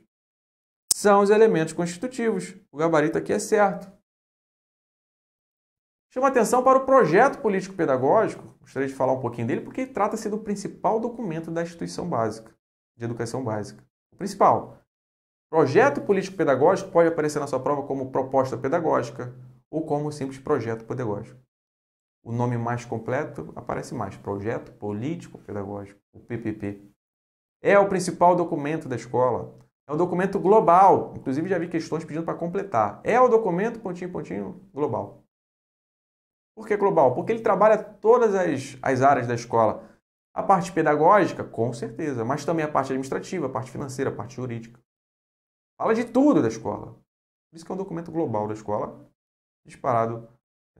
São os elementos constitutivos. O gabarito aqui é certo. Chama atenção para o projeto político-pedagógico, gostaria de falar um pouquinho dele, porque trata-se do principal documento da instituição básica, de educação básica. O principal. Projeto político-pedagógico pode aparecer na sua prova como proposta pedagógica ou como simples projeto pedagógico. O nome mais completo aparece mais: Projeto Político Pedagógico, o PPP. É o principal documento da escola. É um documento global. Inclusive, já vi questões pedindo para completar. É o documento, pontinho, pontinho, global. Por que global? Porque ele trabalha todas as, as áreas da escola. A parte pedagógica, com certeza, mas também a parte administrativa, a parte financeira, a parte jurídica. Fala de tudo da escola. Por isso que é um documento global da escola, disparado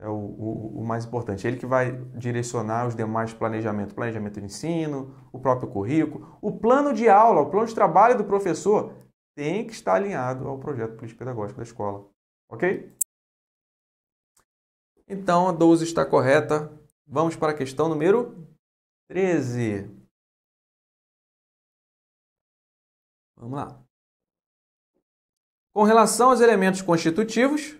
é o, o, o mais importante. ele que vai direcionar os demais planejamentos, planejamento de ensino, o próprio currículo, o plano de aula, o plano de trabalho do professor tem que estar alinhado ao projeto político pedagógico da escola. Ok? Então a 12 está correta. Vamos para a questão número 13. Vamos lá. Com relação aos elementos constitutivos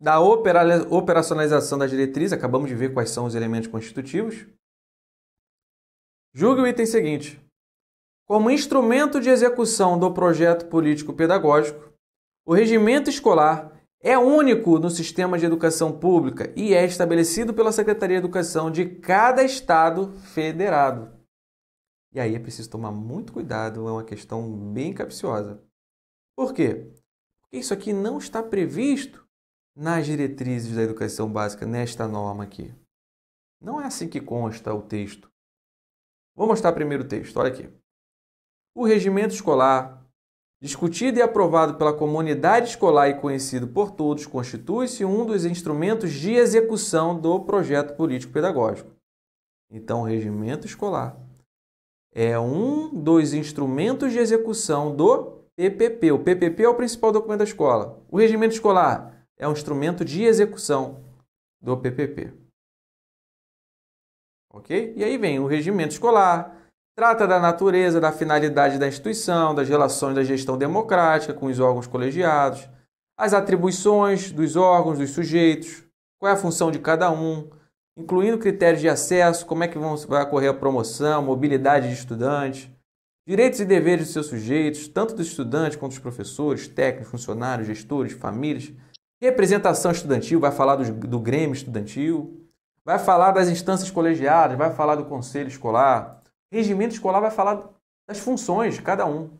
da operacionalização da diretriz, acabamos de ver quais são os elementos constitutivos. Julgue o item seguinte. Como instrumento de execução do projeto político-pedagógico, o regimento escolar é único no sistema de educação pública e é estabelecido pela Secretaria de Educação de cada estado federado. E aí é preciso tomar muito cuidado, é uma questão bem capciosa. Por quê? Porque isso aqui não está previsto nas diretrizes da educação básica, nesta norma aqui. Não é assim que consta o texto. Vou mostrar primeiro o texto, olha aqui. O regimento escolar Discutido e aprovado pela comunidade escolar e conhecido por todos, constitui-se um dos instrumentos de execução do projeto político-pedagógico. Então, o regimento escolar é um dos instrumentos de execução do PPP. O PPP é o principal documento da escola. O regimento escolar é um instrumento de execução do PPP. Ok? E aí vem o regimento escolar, Trata da natureza, da finalidade da instituição, das relações da gestão democrática com os órgãos colegiados, as atribuições dos órgãos, dos sujeitos, qual é a função de cada um, incluindo critérios de acesso, como é que vão, vai ocorrer a promoção, mobilidade de estudantes, direitos e deveres dos seus sujeitos, tanto dos estudantes quanto dos professores, técnicos, funcionários, gestores, famílias, representação estudantil, vai falar do, do Grêmio estudantil, vai falar das instâncias colegiadas, vai falar do conselho escolar, Regimento escolar vai falar das funções de cada um.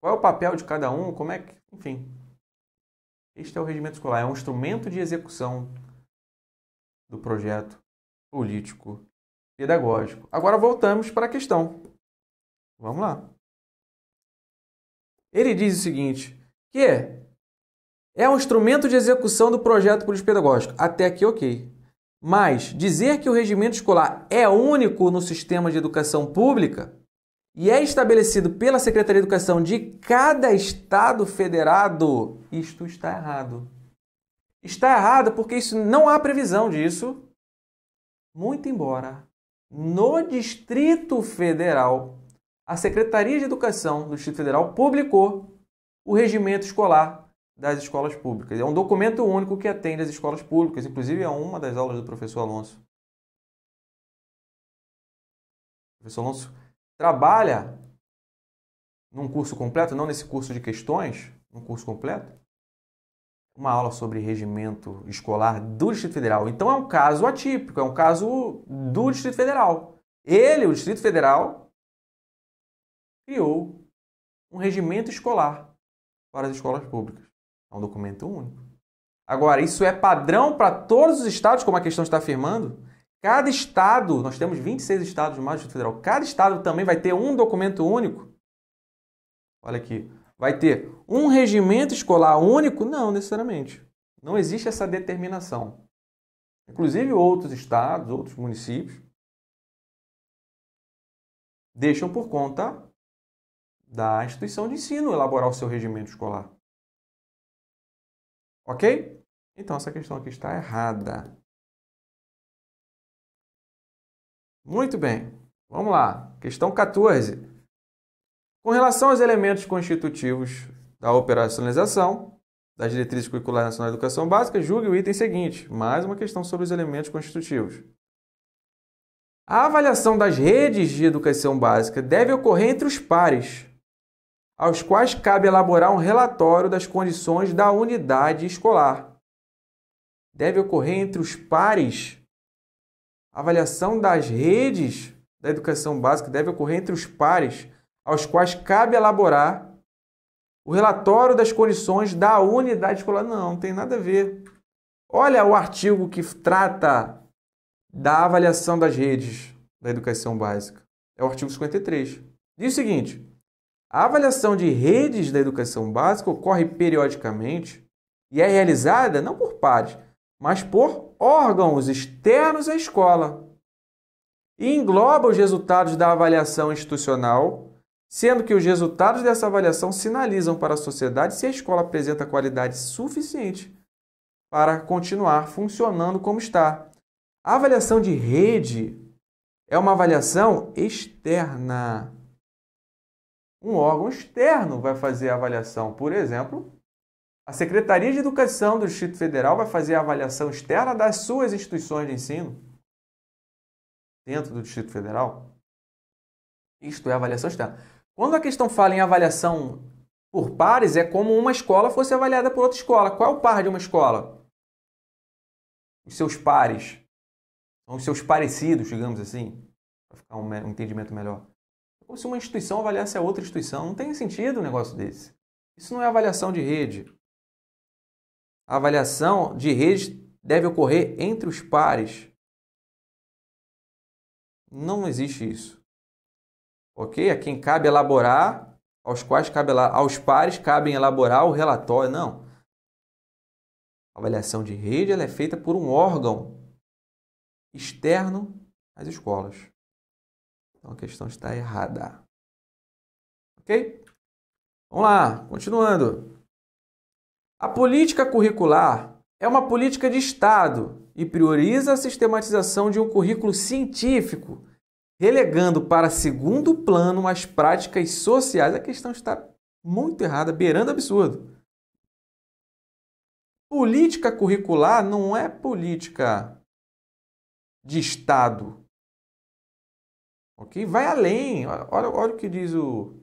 Qual é o papel de cada um? Como é que. Enfim. Este é o regimento escolar. É um instrumento de execução do projeto político pedagógico. Agora voltamos para a questão. Vamos lá. Ele diz o seguinte: que é, é um instrumento de execução do projeto político pedagógico. Até aqui, ok. Mas dizer que o regimento escolar é único no sistema de educação pública e é estabelecido pela Secretaria de Educação de cada estado federado, isto está errado. Está errado porque isso não há previsão disso. Muito embora no Distrito Federal, a Secretaria de Educação do Distrito Federal publicou o regimento escolar das escolas públicas. É um documento único que atende as escolas públicas, inclusive é uma das aulas do professor Alonso. O professor Alonso trabalha num curso completo, não nesse curso de questões, num curso completo, uma aula sobre regimento escolar do Distrito Federal. Então é um caso atípico, é um caso do Distrito Federal. Ele, o Distrito Federal, criou um regimento escolar para as escolas públicas. É um documento único. Agora, isso é padrão para todos os estados, como a questão está afirmando? Cada estado, nós temos 26 estados mais do Distrito Federal, cada estado também vai ter um documento único? Olha aqui. Vai ter um regimento escolar único? Não, necessariamente. Não existe essa determinação. Inclusive, outros estados, outros municípios, deixam por conta da instituição de ensino elaborar o seu regimento escolar. Ok? Então, essa questão aqui está errada. Muito bem. Vamos lá. Questão 14. Com relação aos elementos constitutivos da operacionalização das diretrizes curriculares nacionais de educação básica, julgue o item seguinte. Mais uma questão sobre os elementos constitutivos. A avaliação das redes de educação básica deve ocorrer entre os pares, aos quais cabe elaborar um relatório das condições da unidade escolar. Deve ocorrer entre os pares avaliação das redes da educação básica deve ocorrer entre os pares aos quais cabe elaborar o relatório das condições da unidade escolar. Não, não tem nada a ver. Olha o artigo que trata da avaliação das redes da educação básica. É o artigo 53. Diz o seguinte: a avaliação de redes da educação básica ocorre periodicamente e é realizada não por pares, mas por órgãos externos à escola. E engloba os resultados da avaliação institucional, sendo que os resultados dessa avaliação sinalizam para a sociedade se a escola apresenta qualidade suficiente para continuar funcionando como está. A avaliação de rede é uma avaliação externa um órgão externo vai fazer a avaliação. Por exemplo, a Secretaria de Educação do Distrito Federal vai fazer a avaliação externa das suas instituições de ensino dentro do Distrito Federal. Isto é avaliação externa. Quando a questão fala em avaliação por pares, é como uma escola fosse avaliada por outra escola. Qual é o par de uma escola? Os seus pares. os seus parecidos, digamos assim, para ficar um entendimento melhor. Como se uma instituição avaliasse a outra instituição. Não tem sentido um negócio desse. Isso não é avaliação de rede. A avaliação de rede deve ocorrer entre os pares. Não existe isso. Ok? A quem cabe elaborar, aos quais cabe aos pares cabem elaborar o relatório. Não. A avaliação de rede ela é feita por um órgão externo às escolas. Então a questão está errada. Ok? Vamos lá, continuando. A política curricular é uma política de Estado e prioriza a sistematização de um currículo científico, relegando para segundo plano as práticas sociais. A questão está muito errada, beirando absurdo. Política curricular não é política de Estado. Ok? Vai além. Olha, olha o que diz o,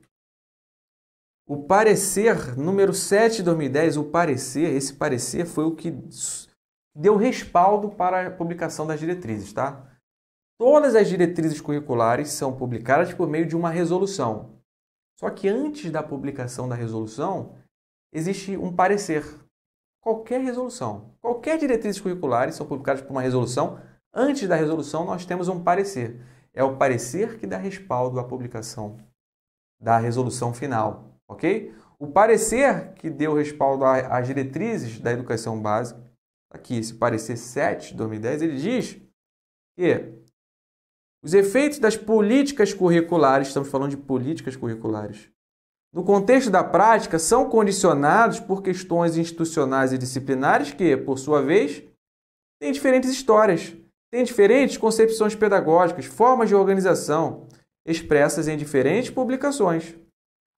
o parecer número 7 de 2010. O parecer, esse parecer foi o que deu respaldo para a publicação das diretrizes, tá? Todas as diretrizes curriculares são publicadas por meio de uma resolução. Só que antes da publicação da resolução, existe um parecer. Qualquer resolução, qualquer diretrizes curriculares são publicadas por uma resolução. Antes da resolução, nós temos um parecer é o parecer que dá respaldo à publicação da resolução final, ok? O parecer que deu respaldo às diretrizes da educação básica, tá aqui esse parecer 7 de 2010, ele diz que os efeitos das políticas curriculares, estamos falando de políticas curriculares, no contexto da prática são condicionados por questões institucionais e disciplinares que, por sua vez, têm diferentes histórias, tem diferentes concepções pedagógicas, formas de organização, expressas em diferentes publicações.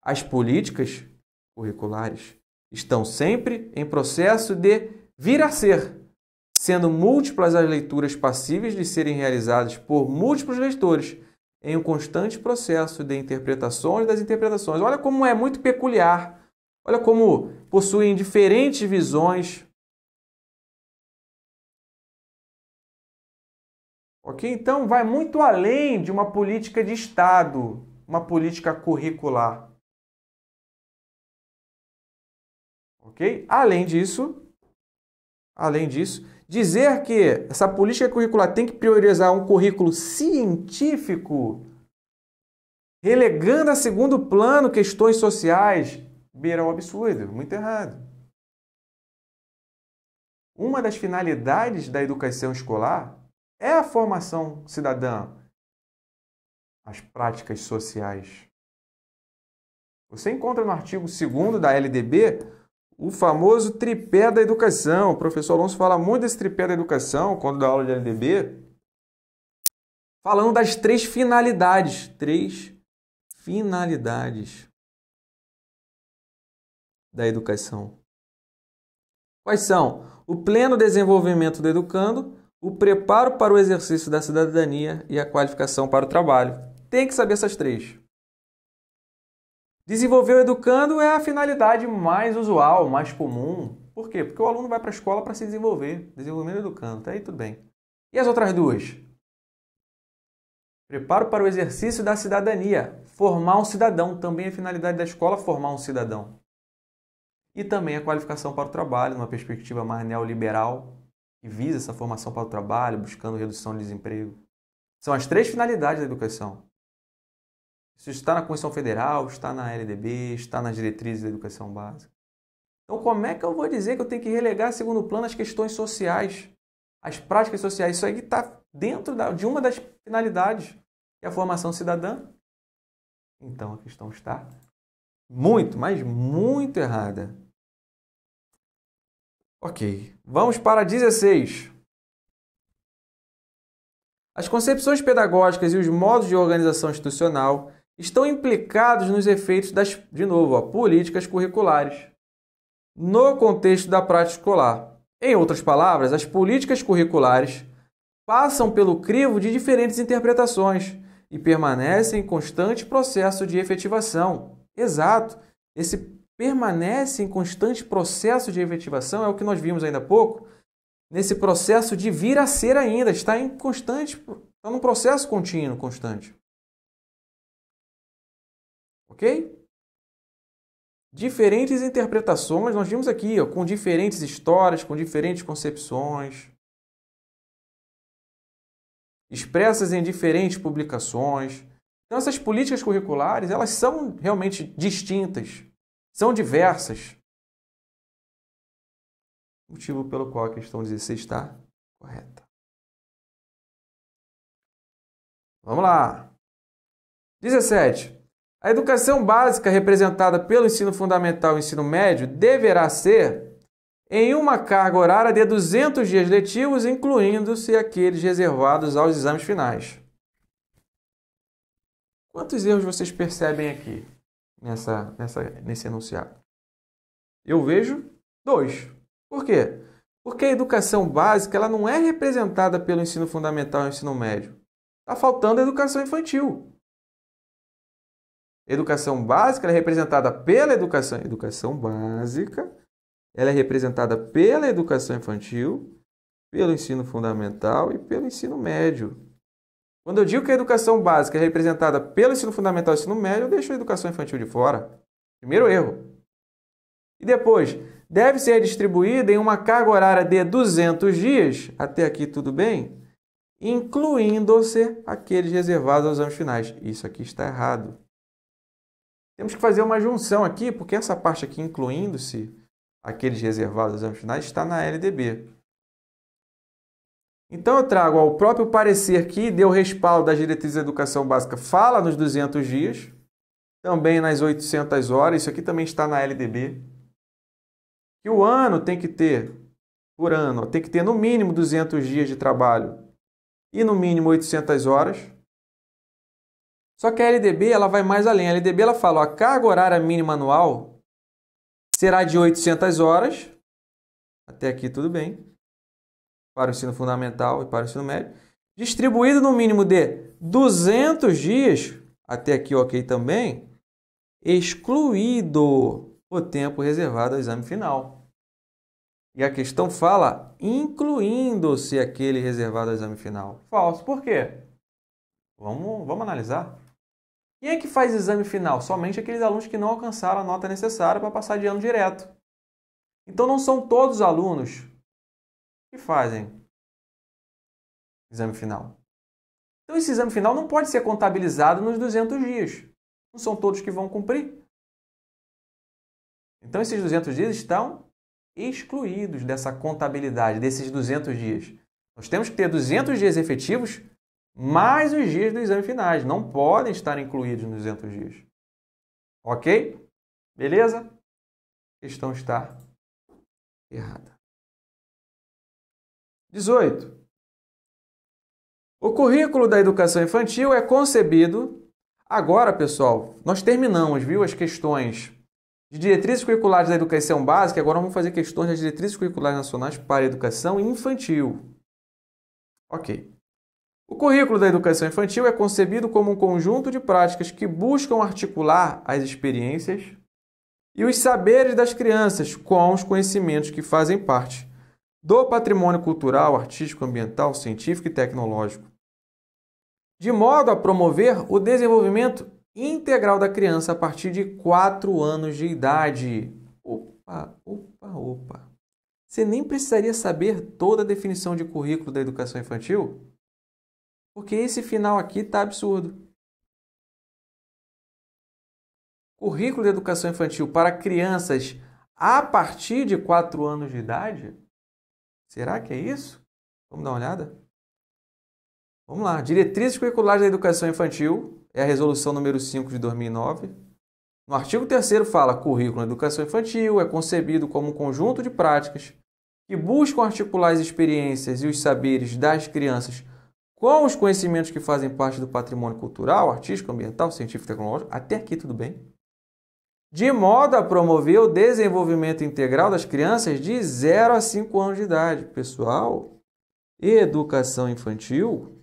As políticas curriculares estão sempre em processo de vir a ser, sendo múltiplas as leituras passíveis de serem realizadas por múltiplos leitores, em um constante processo de interpretações das interpretações. Olha como é muito peculiar, olha como possuem diferentes visões Ok? Então vai muito além de uma política de Estado, uma política curricular. Ok? Além disso, além disso, dizer que essa política curricular tem que priorizar um currículo científico, relegando a segundo plano questões sociais, beira o absurdo, muito errado. Uma das finalidades da educação escolar é a formação cidadã, as práticas sociais. Você encontra no artigo 2 da LDB o famoso tripé da educação. O professor Alonso fala muito desse tripé da educação quando dá aula de LDB, falando das três finalidades. Três finalidades da educação. Quais são? O pleno desenvolvimento do educando, o preparo para o exercício da cidadania e a qualificação para o trabalho. Tem que saber essas três. Desenvolver o educando é a finalidade mais usual, mais comum. Por quê? Porque o aluno vai para a escola para se desenvolver. Desenvolvimento educando, tá aí tudo bem. E as outras duas? Preparo para o exercício da cidadania. Formar um cidadão. Também é finalidade da escola formar um cidadão. E também a qualificação para o trabalho, numa perspectiva mais neoliberal, que visa essa formação para o trabalho, buscando redução de desemprego. São as três finalidades da educação. Isso está na Constituição Federal, está na LDB, está nas diretrizes da educação básica. Então, como é que eu vou dizer que eu tenho que relegar segundo plano as questões sociais, as práticas sociais? Isso aí está dentro de uma das finalidades, que é a formação cidadã. Então, a questão está muito, mas muito errada. Ok, vamos para 16. As concepções pedagógicas e os modos de organização institucional estão implicados nos efeitos das, de novo, ó, políticas curriculares no contexto da prática escolar. Em outras palavras, as políticas curriculares passam pelo crivo de diferentes interpretações e permanecem em constante processo de efetivação. Exato. Esse permanece em constante processo de efetivação, é o que nós vimos ainda há pouco, nesse processo de vir a ser ainda, está em constante, está num processo contínuo, constante. Ok? Diferentes interpretações, nós vimos aqui, ó, com diferentes histórias, com diferentes concepções, expressas em diferentes publicações. Então, essas políticas curriculares, elas são realmente distintas são diversas. Motivo pelo qual a questão 16 está correta. Vamos lá. 17. A educação básica representada pelo ensino fundamental e ensino médio deverá ser em uma carga horária de 200 dias letivos, incluindo-se aqueles reservados aos exames finais. Quantos erros vocês percebem aqui? nessa, nessa, nesse enunciado? Eu vejo dois. Por quê? Porque a educação básica ela não é representada pelo ensino fundamental e ensino médio. Está faltando a educação infantil. Educação básica é representada pela educação. Educação básica ela é representada pela educação infantil, pelo ensino fundamental e pelo ensino médio. Quando eu digo que a educação básica é representada pelo ensino fundamental e ensino médio, eu deixo a educação infantil de fora. Primeiro erro. E depois, deve ser distribuída em uma carga horária de 200 dias, até aqui tudo bem, incluindo-se aqueles reservados aos anos finais. Isso aqui está errado. Temos que fazer uma junção aqui, porque essa parte aqui, incluindo-se aqueles reservados aos anos finais, está na LDB. Então eu trago o próprio parecer que deu respaldo às diretrizes da educação básica, fala nos 200 dias, também nas 800 horas, isso aqui também está na LDB, que o ano tem que ter, por ano, tem que ter no mínimo 200 dias de trabalho e no mínimo 800 horas. Só que a LDB ela vai mais além. A LDB ela fala, ó, a carga horária mínima anual será de 800 horas, até aqui tudo bem, para o ensino fundamental e para o ensino médio, distribuído no mínimo de 200 dias, até aqui ok também, excluído o tempo reservado ao exame final. E a questão fala incluindo-se aquele reservado ao exame final. Falso. Por quê? Vamos, vamos analisar. Quem é que faz exame final? Somente aqueles alunos que não alcançaram a nota necessária para passar de ano direto. Então não são todos os alunos fazem exame final. Então, esse exame final não pode ser contabilizado nos 200 dias. Não são todos que vão cumprir. Então, esses 200 dias estão excluídos dessa contabilidade, desses 200 dias. Nós temos que ter 200 dias efetivos mais os dias do exame final Não podem estar incluídos nos 200 dias. Ok? Beleza? A questão está errada. 18. O currículo da educação infantil é concebido. Agora, pessoal, nós terminamos, viu, as questões de diretrizes curriculares da educação básica. Agora vamos fazer questões das diretrizes curriculares nacionais para a educação infantil. Ok. O currículo da educação infantil é concebido como um conjunto de práticas que buscam articular as experiências e os saberes das crianças com os conhecimentos que fazem parte do patrimônio cultural, artístico, ambiental, científico e tecnológico, de modo a promover o desenvolvimento integral da criança a partir de 4 anos de idade. Opa, opa, opa. Você nem precisaria saber toda a definição de currículo da educação infantil, porque esse final aqui tá absurdo. Currículo de educação infantil para crianças a partir de 4 anos de idade? Será que é isso? Vamos dar uma olhada? Vamos lá. Diretrizes curriculares da educação infantil é a resolução número 5 de 2009. No artigo 3 fala: currículo na educação infantil é concebido como um conjunto de práticas que buscam articular as experiências e os saberes das crianças com os conhecimentos que fazem parte do patrimônio cultural, artístico, ambiental, científico e tecnológico. Até aqui tudo bem de modo a promover o desenvolvimento integral das crianças de 0 a 5 anos de idade. Pessoal, educação infantil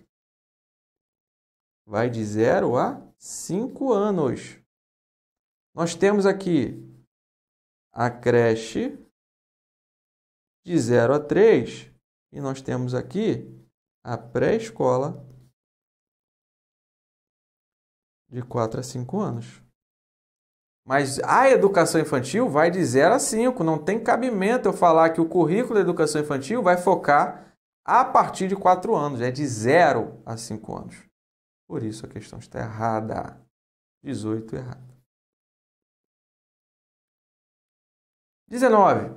vai de 0 a 5 anos. Nós temos aqui a creche de 0 a 3 e nós temos aqui a pré-escola de 4 a 5 anos. Mas a educação infantil vai de 0 a 5. Não tem cabimento eu falar que o currículo da educação infantil vai focar a partir de 4 anos. É de 0 a 5 anos. Por isso a questão está errada. 18 errada. 19.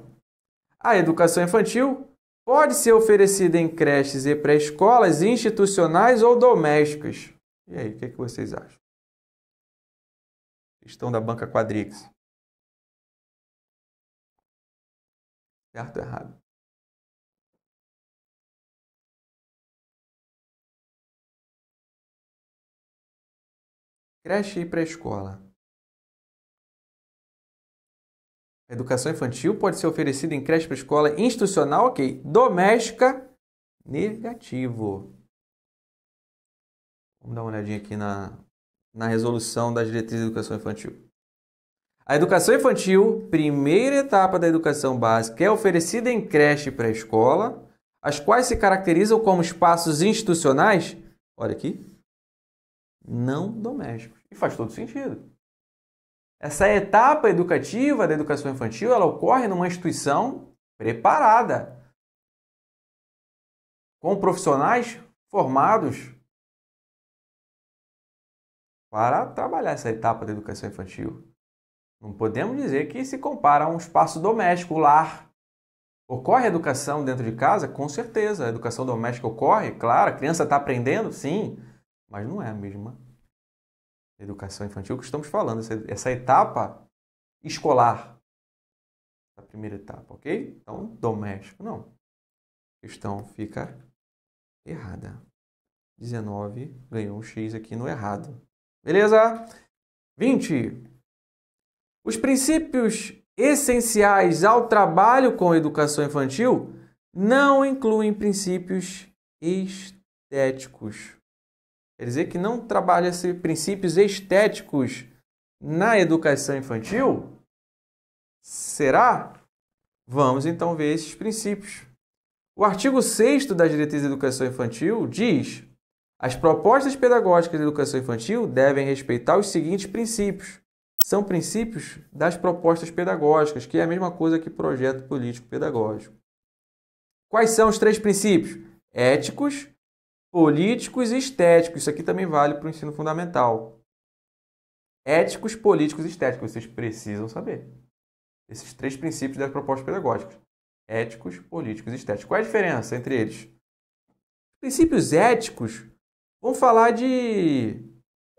A educação infantil pode ser oferecida em creches e pré-escolas institucionais ou domésticas. E aí, o que, é que vocês acham? questão da banca Quadrix. Certo ou errado? Creche e pré-escola. A educação infantil pode ser oferecida em creche para escola institucional, ok. Doméstica, negativo. Vamos dar uma olhadinha aqui na na resolução das diretrizes de educação infantil. A educação infantil, primeira etapa da educação básica, é oferecida em creche e pré-escola, as quais se caracterizam como espaços institucionais, olha aqui, não domésticos. E faz todo sentido. Essa etapa educativa da educação infantil, ela ocorre numa instituição preparada, com profissionais formados para trabalhar essa etapa da educação infantil. Não podemos dizer que se compara a um espaço doméstico, lar. Ocorre a educação dentro de casa? Com certeza. A educação doméstica ocorre, claro. A criança está aprendendo? Sim. Mas não é a mesma educação infantil que estamos falando. Essa, essa etapa escolar. A primeira etapa, ok? Então, doméstico, não. A questão fica errada. 19 ganhou um X aqui no errado. Beleza? 20. Os princípios essenciais ao trabalho com educação infantil não incluem princípios estéticos. Quer dizer que não trabalha-se princípios estéticos na educação infantil? Será? Vamos então ver esses princípios. O artigo 6 da Diretriz de Educação Infantil diz: as propostas pedagógicas de educação infantil devem respeitar os seguintes princípios. São princípios das propostas pedagógicas, que é a mesma coisa que projeto político pedagógico. Quais são os três princípios? Éticos, políticos e estéticos. Isso aqui também vale para o ensino fundamental. Éticos, políticos e estéticos. Vocês precisam saber. Esses três princípios das propostas pedagógicas. Éticos, políticos e estéticos. Qual é a diferença entre eles? Princípios éticos Vamos falar de,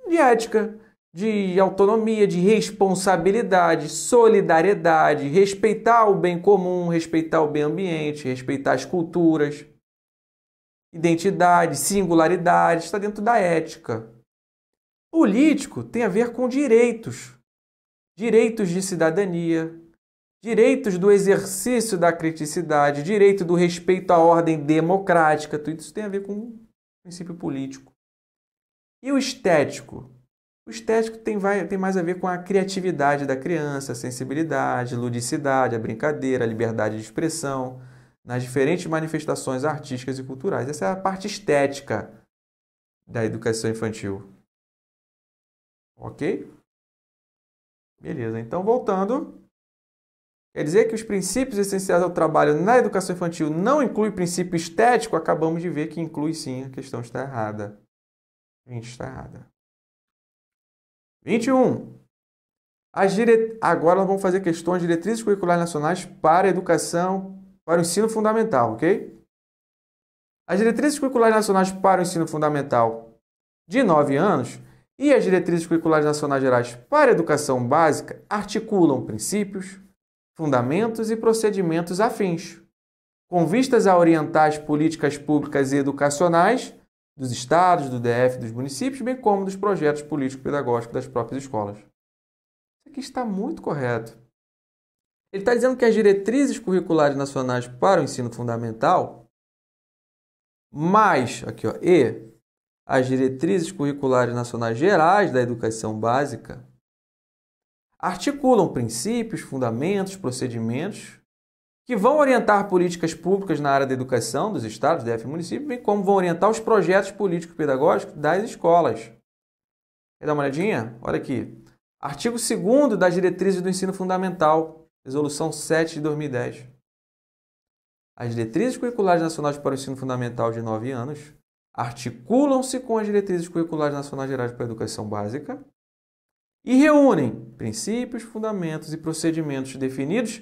de ética, de autonomia, de responsabilidade, solidariedade, respeitar o bem comum, respeitar o bem ambiente, respeitar as culturas, identidade, singularidade, está dentro da ética. Político tem a ver com direitos, direitos de cidadania, direitos do exercício da criticidade, direito do respeito à ordem democrática, tudo isso tem a ver com o princípio político. E o estético? O estético tem, vai, tem mais a ver com a criatividade da criança, a sensibilidade, a ludicidade, a brincadeira, a liberdade de expressão, nas diferentes manifestações artísticas e culturais. Essa é a parte estética da educação infantil. Ok? Beleza, então voltando. Quer dizer que os princípios essenciais ao trabalho na educação infantil não incluem princípio estético? Acabamos de ver que inclui sim, a questão está errada. 20 está errada. 21. As dire... Agora nós vamos fazer questões de diretrizes curriculares nacionais para a educação, para o ensino fundamental, ok? As diretrizes curriculares nacionais para o ensino fundamental de 9 anos e as diretrizes curriculares nacionais gerais para a educação básica articulam princípios, fundamentos e procedimentos afins, com vistas a orientar as políticas públicas e educacionais dos estados, do DF, dos municípios, bem como dos projetos político-pedagógicos das próprias escolas. Isso aqui está muito correto. Ele está dizendo que as diretrizes curriculares nacionais para o ensino fundamental, mais, aqui ó, e as diretrizes curriculares nacionais gerais da educação básica, articulam princípios, fundamentos, procedimentos que vão orientar políticas públicas na área da educação dos estados, DF e município, bem como vão orientar os projetos político-pedagógicos das escolas. Quer dar uma olhadinha? Olha aqui. Artigo 2 das diretrizes do ensino fundamental, resolução 7 de 2010. As diretrizes curriculares nacionais para o ensino fundamental de 9 anos articulam-se com as diretrizes curriculares nacionais gerais para a educação básica e reúnem princípios, fundamentos e procedimentos definidos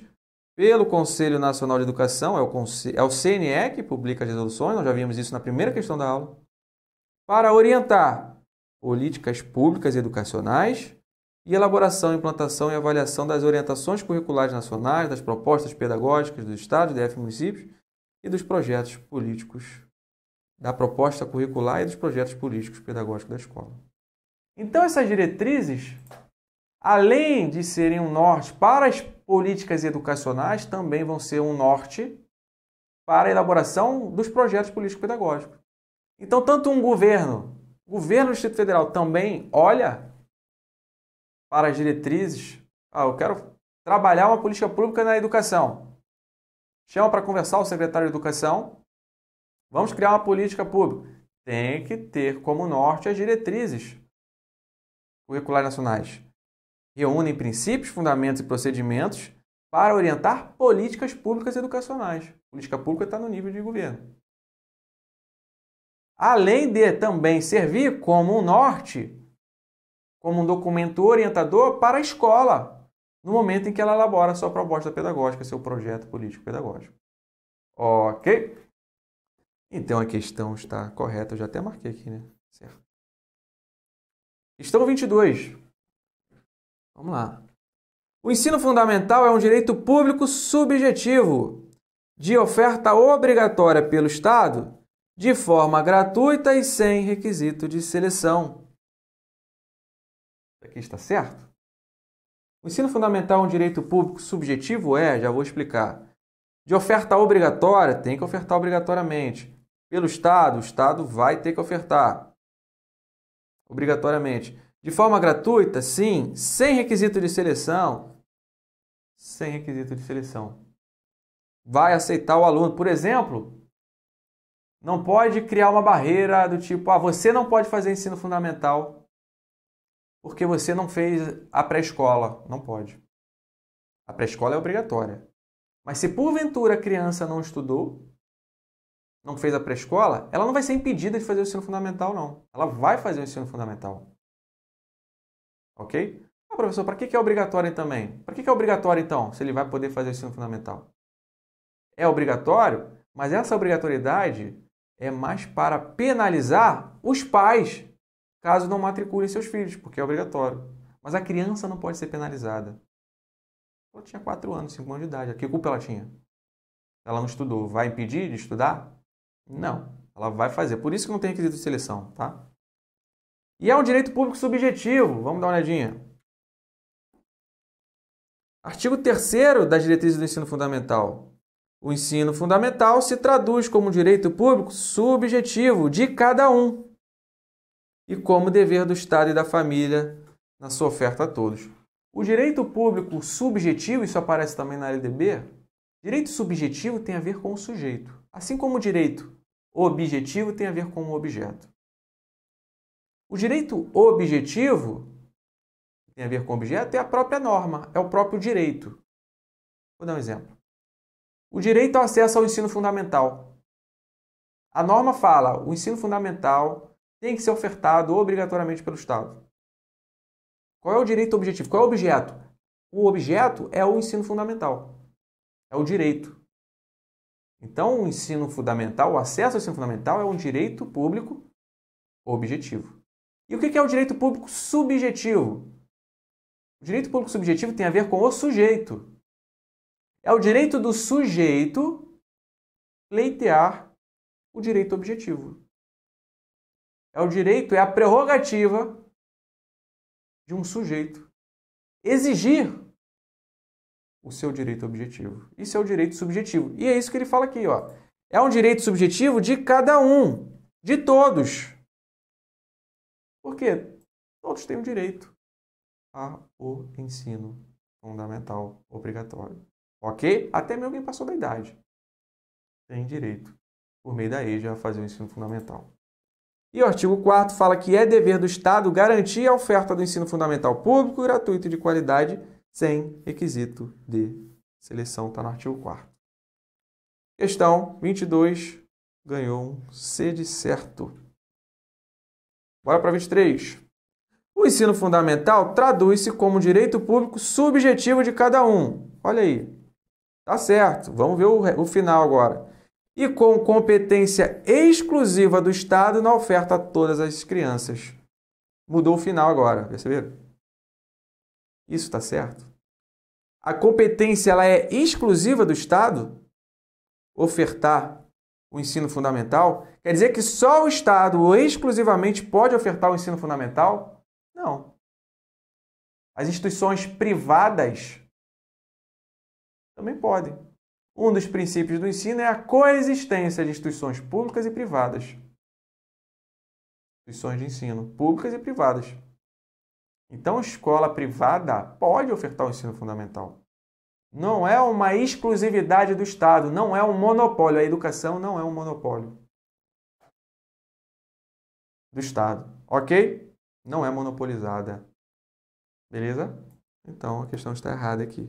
pelo Conselho Nacional de Educação, é o, é o CNE que publica as resoluções, nós já vimos isso na primeira questão da aula, para orientar políticas públicas e educacionais e elaboração, implantação e avaliação das orientações curriculares nacionais, das propostas pedagógicas dos estados, DF e municípios e dos projetos políticos, da proposta curricular e dos projetos políticos pedagógicos da escola. Então, essas diretrizes, além de serem um norte para as políticas educacionais também vão ser um norte para a elaboração dos projetos político-pedagógicos. Então, tanto um governo, o governo do Distrito Federal também olha para as diretrizes. Ah, eu quero trabalhar uma política pública na educação. Chama para conversar o secretário de Educação. Vamos criar uma política pública. Tem que ter como norte as diretrizes curriculares nacionais reúnem princípios, fundamentos e procedimentos para orientar políticas públicas educacionais. A política pública está no nível de governo. Além de também servir como um norte, como um documento orientador para a escola, no momento em que ela elabora sua proposta pedagógica, seu projeto político-pedagógico. Ok? Então a questão está correta, eu já até marquei aqui, né? Certo. Questão 22. Vamos lá. O ensino fundamental é um direito público subjetivo de oferta obrigatória pelo Estado de forma gratuita e sem requisito de seleção. Isso aqui está certo? O ensino fundamental é um direito público subjetivo? É, já vou explicar. De oferta obrigatória, tem que ofertar obrigatoriamente. Pelo Estado, o Estado vai ter que ofertar obrigatoriamente. De forma gratuita, sim, sem requisito de seleção. Sem requisito de seleção. Vai aceitar o aluno. Por exemplo, não pode criar uma barreira do tipo, ah, você não pode fazer ensino fundamental porque você não fez a pré-escola. Não pode. A pré-escola é obrigatória. Mas se porventura a criança não estudou, não fez a pré-escola, ela não vai ser impedida de fazer o ensino fundamental, não. Ela vai fazer o ensino fundamental. Ok? Ah, professor, para que, é obrigatório também? Para que, que é obrigatório então, se ele vai poder fazer o ensino fundamental? É obrigatório, mas essa obrigatoriedade é mais para penalizar os pais caso não matriculem seus filhos, porque é obrigatório. Mas a criança não pode ser penalizada. Ela tinha 4 anos, 5 anos de idade. Que culpa ela tinha? Ela não estudou. Vai impedir de estudar? Não. Ela vai fazer. Por isso que não tem requisito de seleção, tá? E é um direito público subjetivo. Vamos dar uma olhadinha. Artigo 3 das diretrizes do ensino fundamental. O ensino fundamental se traduz como um direito público subjetivo de cada um e como dever do Estado e da família na sua oferta a todos. O direito público subjetivo, isso aparece também na LDB, direito subjetivo tem a ver com o sujeito, assim como o direito objetivo tem a ver com o objeto. O direito objetivo tem a ver com o objeto é a própria norma, é o próprio direito. Vou dar um exemplo. O direito ao acesso ao ensino fundamental. A norma fala: o ensino fundamental tem que ser ofertado obrigatoriamente pelo Estado. Qual é o direito objetivo? Qual é o objeto? O objeto é o ensino fundamental. É o direito. Então, o ensino fundamental, o acesso ao ensino fundamental é um direito público objetivo. E o que é o direito público subjetivo? O direito público subjetivo tem a ver com o sujeito. É o direito do sujeito pleitear o direito objetivo. É o direito, é a prerrogativa de um sujeito exigir o seu direito objetivo. Isso é o direito subjetivo. E é isso que ele fala aqui, ó. É um direito subjetivo de cada um, de todos. Porque todos têm o direito ao ensino fundamental obrigatório. Ok? Até mesmo quem passou da idade tem direito, por meio da EJA, a fazer o ensino fundamental. E o artigo 4 fala que é dever do Estado garantir a oferta do ensino fundamental público, gratuito e de qualidade, sem requisito de seleção. Está no artigo 4. Questão 22 ganhou um C de certo. Bora para 23. O ensino fundamental traduz-se como direito público subjetivo de cada um. Olha aí. Tá certo. Vamos ver o, o final agora. E com competência exclusiva do Estado na oferta a todas as crianças. Mudou o final agora, perceberam? Isso está certo? A competência ela é exclusiva do Estado ofertar o ensino fundamental? Quer dizer que só o Estado exclusivamente pode ofertar o ensino fundamental? Não. As instituições privadas também podem. Um dos princípios do ensino é a coexistência de instituições públicas e privadas. Instituições de ensino públicas e privadas. Então, a escola privada pode ofertar o ensino fundamental. Não é uma exclusividade do Estado, não é um monopólio. A educação não é um monopólio do Estado, ok? Não é monopolizada. Beleza? Então a questão está errada aqui.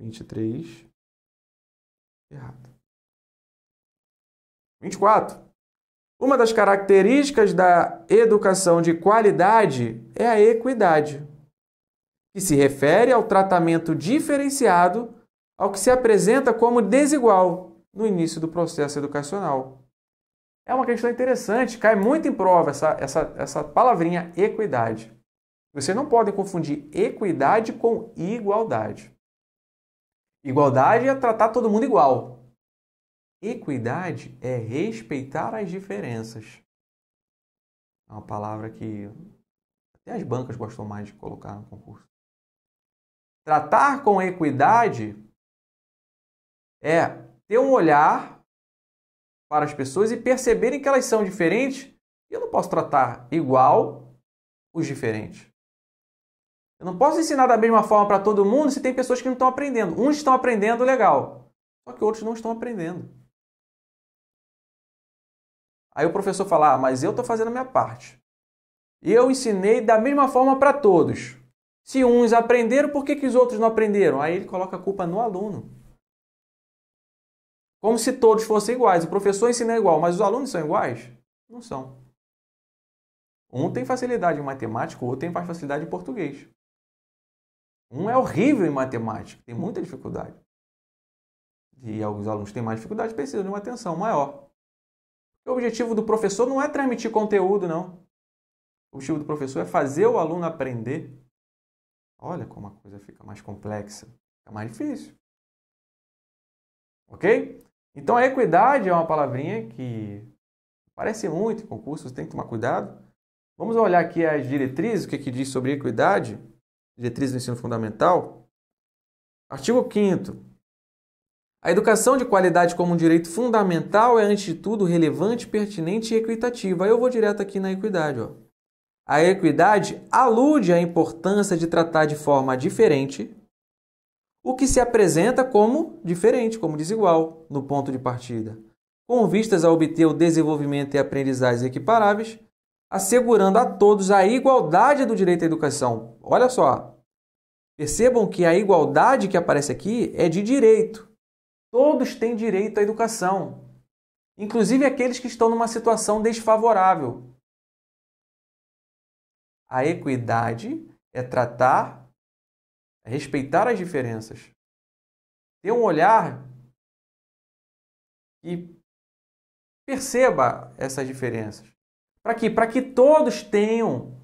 23. Errado. 24. Uma das características da educação de qualidade é a equidade que se refere ao tratamento diferenciado ao que se apresenta como desigual no início do processo educacional. É uma questão interessante, cai muito em prova essa, essa, essa palavrinha equidade. Você não pode confundir equidade com igualdade. Igualdade é tratar todo mundo igual. Equidade é respeitar as diferenças. É uma palavra que até as bancas gostam mais de colocar no concurso. Tratar com equidade é ter um olhar para as pessoas e perceberem que elas são diferentes. Eu não posso tratar igual os diferentes. Eu não posso ensinar da mesma forma para todo mundo se tem pessoas que não estão aprendendo. Uns estão aprendendo legal, só que outros não estão aprendendo. Aí o professor fala: ah, mas eu estou fazendo a minha parte. Eu ensinei da mesma forma para todos. Se uns aprenderam, por que, que os outros não aprenderam? Aí ele coloca a culpa no aluno. Como se todos fossem iguais. O professor ensina igual, mas os alunos são iguais? Não são. Um tem facilidade em matemática, o outro tem mais facilidade em português. Um é horrível em matemática, tem muita dificuldade. E alguns alunos têm mais dificuldade, precisam de uma atenção maior. O objetivo do professor não é transmitir conteúdo, não. O objetivo do professor é fazer o aluno aprender Olha como a coisa fica mais complexa, fica mais difícil. Ok? Então a equidade é uma palavrinha que aparece muito em concursos, tem que tomar cuidado. Vamos olhar aqui as diretrizes, o que, é que diz sobre equidade, diretrizes do ensino fundamental. Artigo 5 a educação de qualidade como um direito fundamental é, antes de tudo, relevante, pertinente e equitativa. Aí eu vou direto aqui na equidade. Ó. A equidade alude à importância de tratar de forma diferente o que se apresenta como diferente, como desigual no ponto de partida, com vistas a obter o desenvolvimento e aprendizagens equiparáveis, assegurando a todos a igualdade do direito à educação. Olha só, percebam que a igualdade que aparece aqui é de direito. Todos têm direito à educação, inclusive aqueles que estão numa situação desfavorável. A equidade é tratar, é respeitar as diferenças. Ter um olhar que perceba essas diferenças. Para quê? Para que todos tenham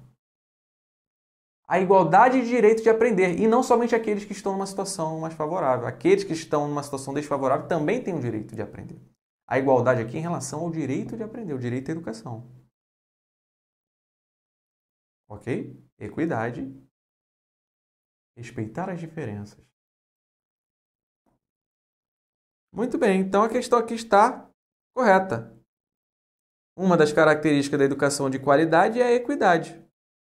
a igualdade de direito de aprender. E não somente aqueles que estão numa situação mais favorável. Aqueles que estão numa situação desfavorável também têm o direito de aprender. A igualdade aqui em relação ao direito de aprender, o direito à educação. Ok? Equidade. Respeitar as diferenças. Muito bem, então a questão aqui está correta. Uma das características da educação de qualidade é a equidade,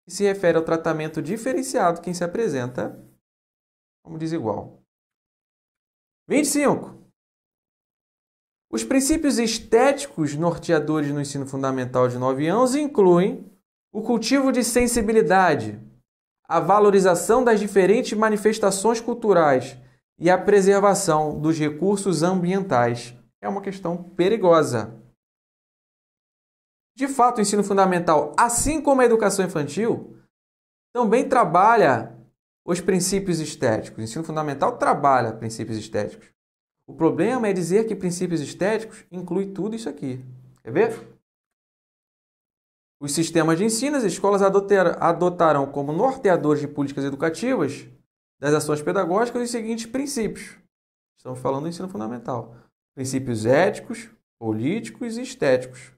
que se refere ao tratamento diferenciado quem se apresenta como desigual. 25. Os princípios estéticos norteadores no ensino fundamental de 9 anos incluem o cultivo de sensibilidade, a valorização das diferentes manifestações culturais e a preservação dos recursos ambientais é uma questão perigosa. De fato, o ensino fundamental, assim como a educação infantil, também trabalha os princípios estéticos. O ensino fundamental trabalha princípios estéticos. O problema é dizer que princípios estéticos inclui tudo isso aqui. Quer ver? Os sistemas de ensino, as escolas adotarão como norteadores de políticas educativas das ações pedagógicas os seguintes princípios. Estamos falando do ensino fundamental: princípios éticos, políticos e estéticos.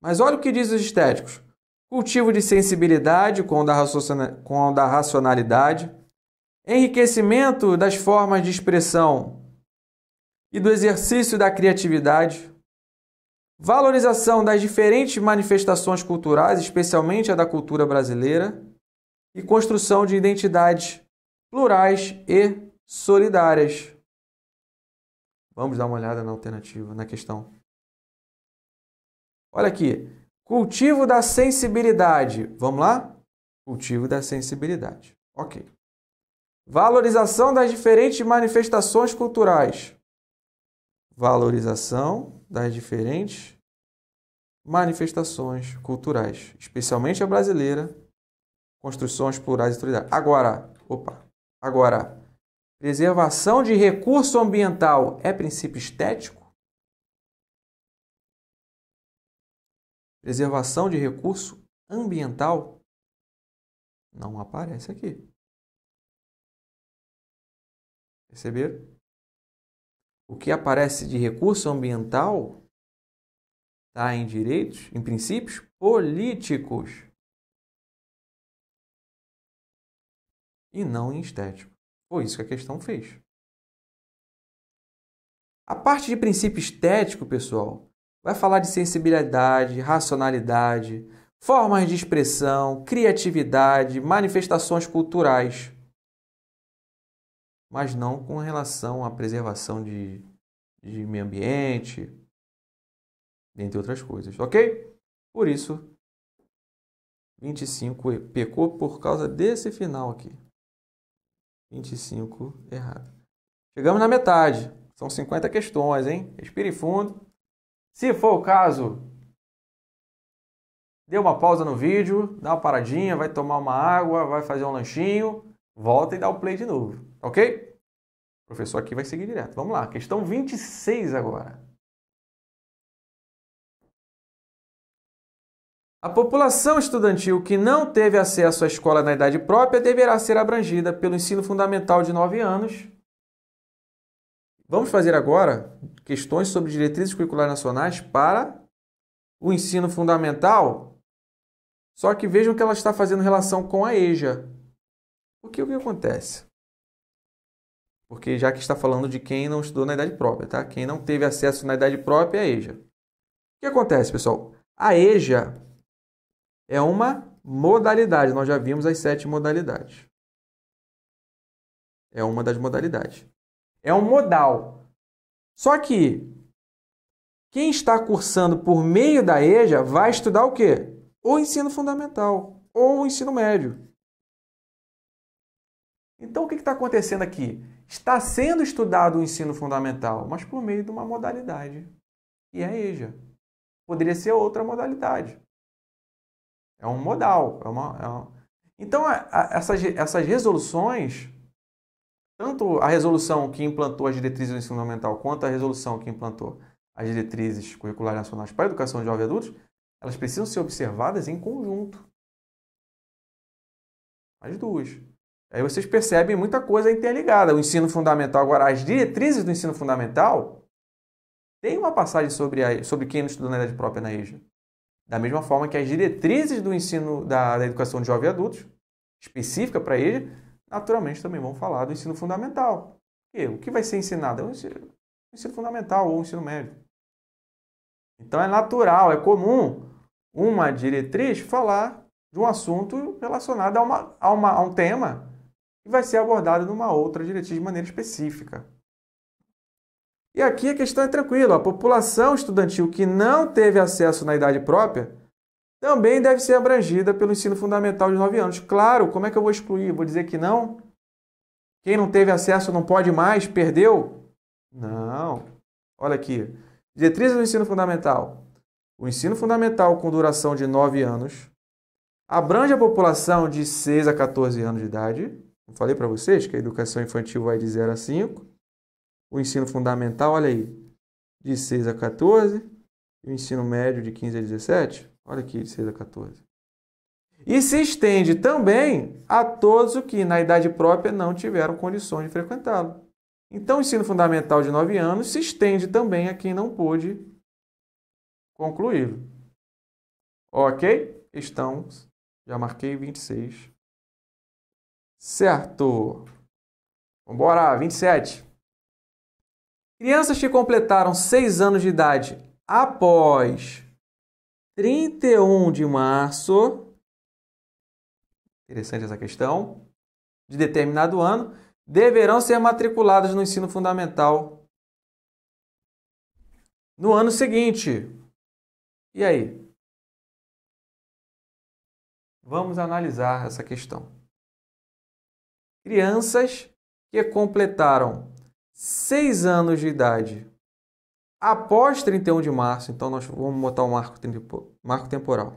Mas olha o que diz os estéticos: cultivo de sensibilidade com o da racionalidade, enriquecimento das formas de expressão e do exercício da criatividade, valorização das diferentes manifestações culturais, especialmente a da cultura brasileira, e construção de identidades plurais e solidárias. Vamos dar uma olhada na alternativa, na questão. Olha aqui. Cultivo da sensibilidade. Vamos lá? Cultivo da sensibilidade. Ok. Valorização das diferentes manifestações culturais. Valorização das diferentes manifestações culturais, especialmente a brasileira, construções plurais e solidárias. Agora, opa, agora, preservação de recurso ambiental é princípio estético? Preservação de recurso ambiental não aparece aqui. Perceberam? o que aparece de recurso ambiental está em direitos, em princípios políticos e não em estético. Foi isso que a questão fez. A parte de princípio estético, pessoal, vai falar de sensibilidade, racionalidade, formas de expressão, criatividade, manifestações culturais mas não com relação à preservação de, de meio ambiente, entre outras coisas, ok? Por isso, 25 é pecou por causa desse final aqui. 25 errado. Chegamos na metade. São 50 questões, hein? Respire fundo. Se for o caso, dê uma pausa no vídeo, dá uma paradinha, vai tomar uma água, vai fazer um lanchinho, volta e dá o play de novo. Ok? O professor aqui vai seguir direto. Vamos lá, questão 26 agora. A população estudantil que não teve acesso à escola na idade própria deverá ser abrangida pelo ensino fundamental de 9 anos. Vamos fazer agora questões sobre diretrizes curriculares nacionais para o ensino fundamental. Só que vejam que ela está fazendo relação com a EJA. O que, o que acontece? Porque já que está falando de quem não estudou na idade própria, tá? Quem não teve acesso na idade própria é a EJA. O que acontece, pessoal? A EJA é uma modalidade. Nós já vimos as sete modalidades. É uma das modalidades. É um modal. Só que quem está cursando por meio da EJA vai estudar o quê? O ensino fundamental ou o ensino médio. Então o que está acontecendo aqui? está sendo estudado o ensino fundamental, mas por meio de uma modalidade. E é a EJA. Poderia ser outra modalidade. É um modal. É uma, é uma... Então, a, a, essas, essas resoluções, tanto a resolução que implantou as diretrizes do ensino fundamental, quanto a resolução que implantou as diretrizes curriculares nacionais para a educação de jovens adultos, elas precisam ser observadas em conjunto. As duas. Aí vocês percebem muita coisa interligada. O ensino fundamental, agora, as diretrizes do ensino fundamental, tem uma passagem sobre, a, sobre quem não estudou na idade própria na EJA. Da mesma forma que as diretrizes do ensino da, da educação de jovens e adultos, específica para a EJA, naturalmente também vão falar do ensino fundamental. E o que vai ser ensinado? É o ensino, o ensino fundamental ou o ensino médio. Então é natural, é comum uma diretriz falar de um assunto relacionado a, uma, a, uma, a um tema e vai ser abordado numa outra diretriz de maneira específica. E aqui a questão é tranquila: a população estudantil que não teve acesso na idade própria também deve ser abrangida pelo ensino fundamental de 9 anos. Claro, como é que eu vou excluir? Vou dizer que não? Quem não teve acesso não pode mais? Perdeu? Não. Olha aqui. Diretrizes do ensino fundamental. O ensino fundamental com duração de 9 anos abrange a população de 6 a 14 anos de idade eu falei para vocês que a educação infantil vai de 0 a 5. O ensino fundamental, olha aí, de 6 a 14. E o ensino médio de 15 a 17. Olha aqui, de 6 a 14. E se estende também a todos os que, na idade própria, não tiveram condições de frequentá-lo. Então, o ensino fundamental de 9 anos se estende também a quem não pôde concluí-lo. Ok? Estamos. Já marquei 26. Certo. Vambora, 27. Crianças que completaram 6 anos de idade após 31 de março. Interessante essa questão. De determinado ano, deverão ser matriculadas no ensino fundamental no ano seguinte. E aí? Vamos analisar essa questão crianças que completaram 6 anos de idade após 31 de março, então nós vamos botar o marco, marco temporal.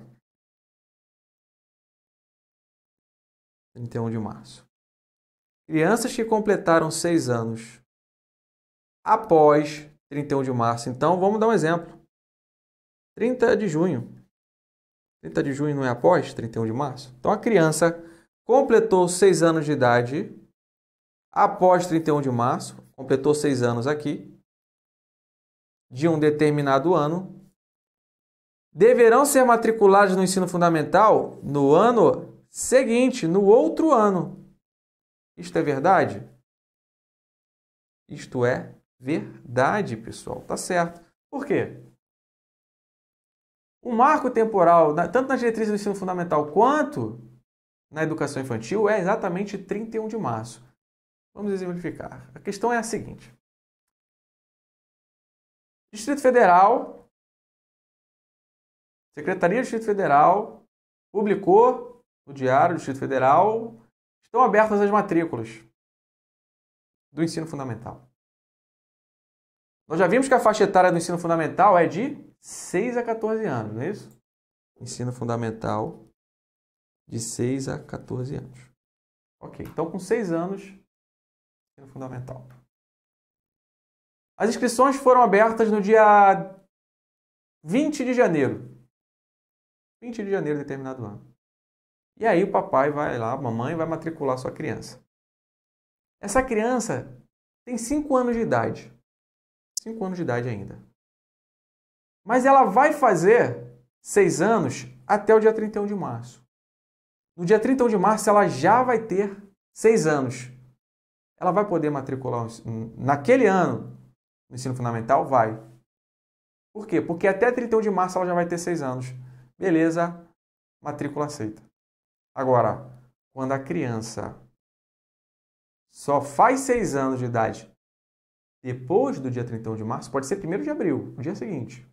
31 de março. Crianças que completaram 6 anos após 31 de março. Então, vamos dar um exemplo. 30 de junho. 30 de junho não é após 31 de março? Então, a criança completou seis anos de idade após 31 de março, completou seis anos aqui, de um determinado ano, deverão ser matriculados no ensino fundamental no ano seguinte, no outro ano. Isto é verdade? Isto é verdade, pessoal. Tá certo. Por quê? O marco temporal, tanto nas diretrizes do ensino fundamental quanto na educação infantil é exatamente 31 de março. Vamos exemplificar. A questão é a seguinte: Distrito Federal, Secretaria do Distrito Federal, publicou no Diário do Distrito Federal: estão abertas as matrículas do ensino fundamental. Nós já vimos que a faixa etária do ensino fundamental é de 6 a 14 anos, não é isso? Ensino fundamental de 6 a 14 anos. Ok, então com 6 anos, ensino fundamental. As inscrições foram abertas no dia 20 de janeiro. 20 de janeiro determinado ano. E aí o papai vai lá, a mamãe vai matricular sua criança. Essa criança tem 5 anos de idade. 5 anos de idade ainda. Mas ela vai fazer 6 anos até o dia 31 de março. No dia 31 de março, ela já vai ter seis anos. Ela vai poder matricular naquele ano no ensino fundamental? Vai. Por quê? Porque até 31 de março ela já vai ter seis anos. Beleza, matrícula aceita. Agora, quando a criança só faz seis anos de idade depois do dia 31 de março, pode ser 1 de abril, o dia seguinte.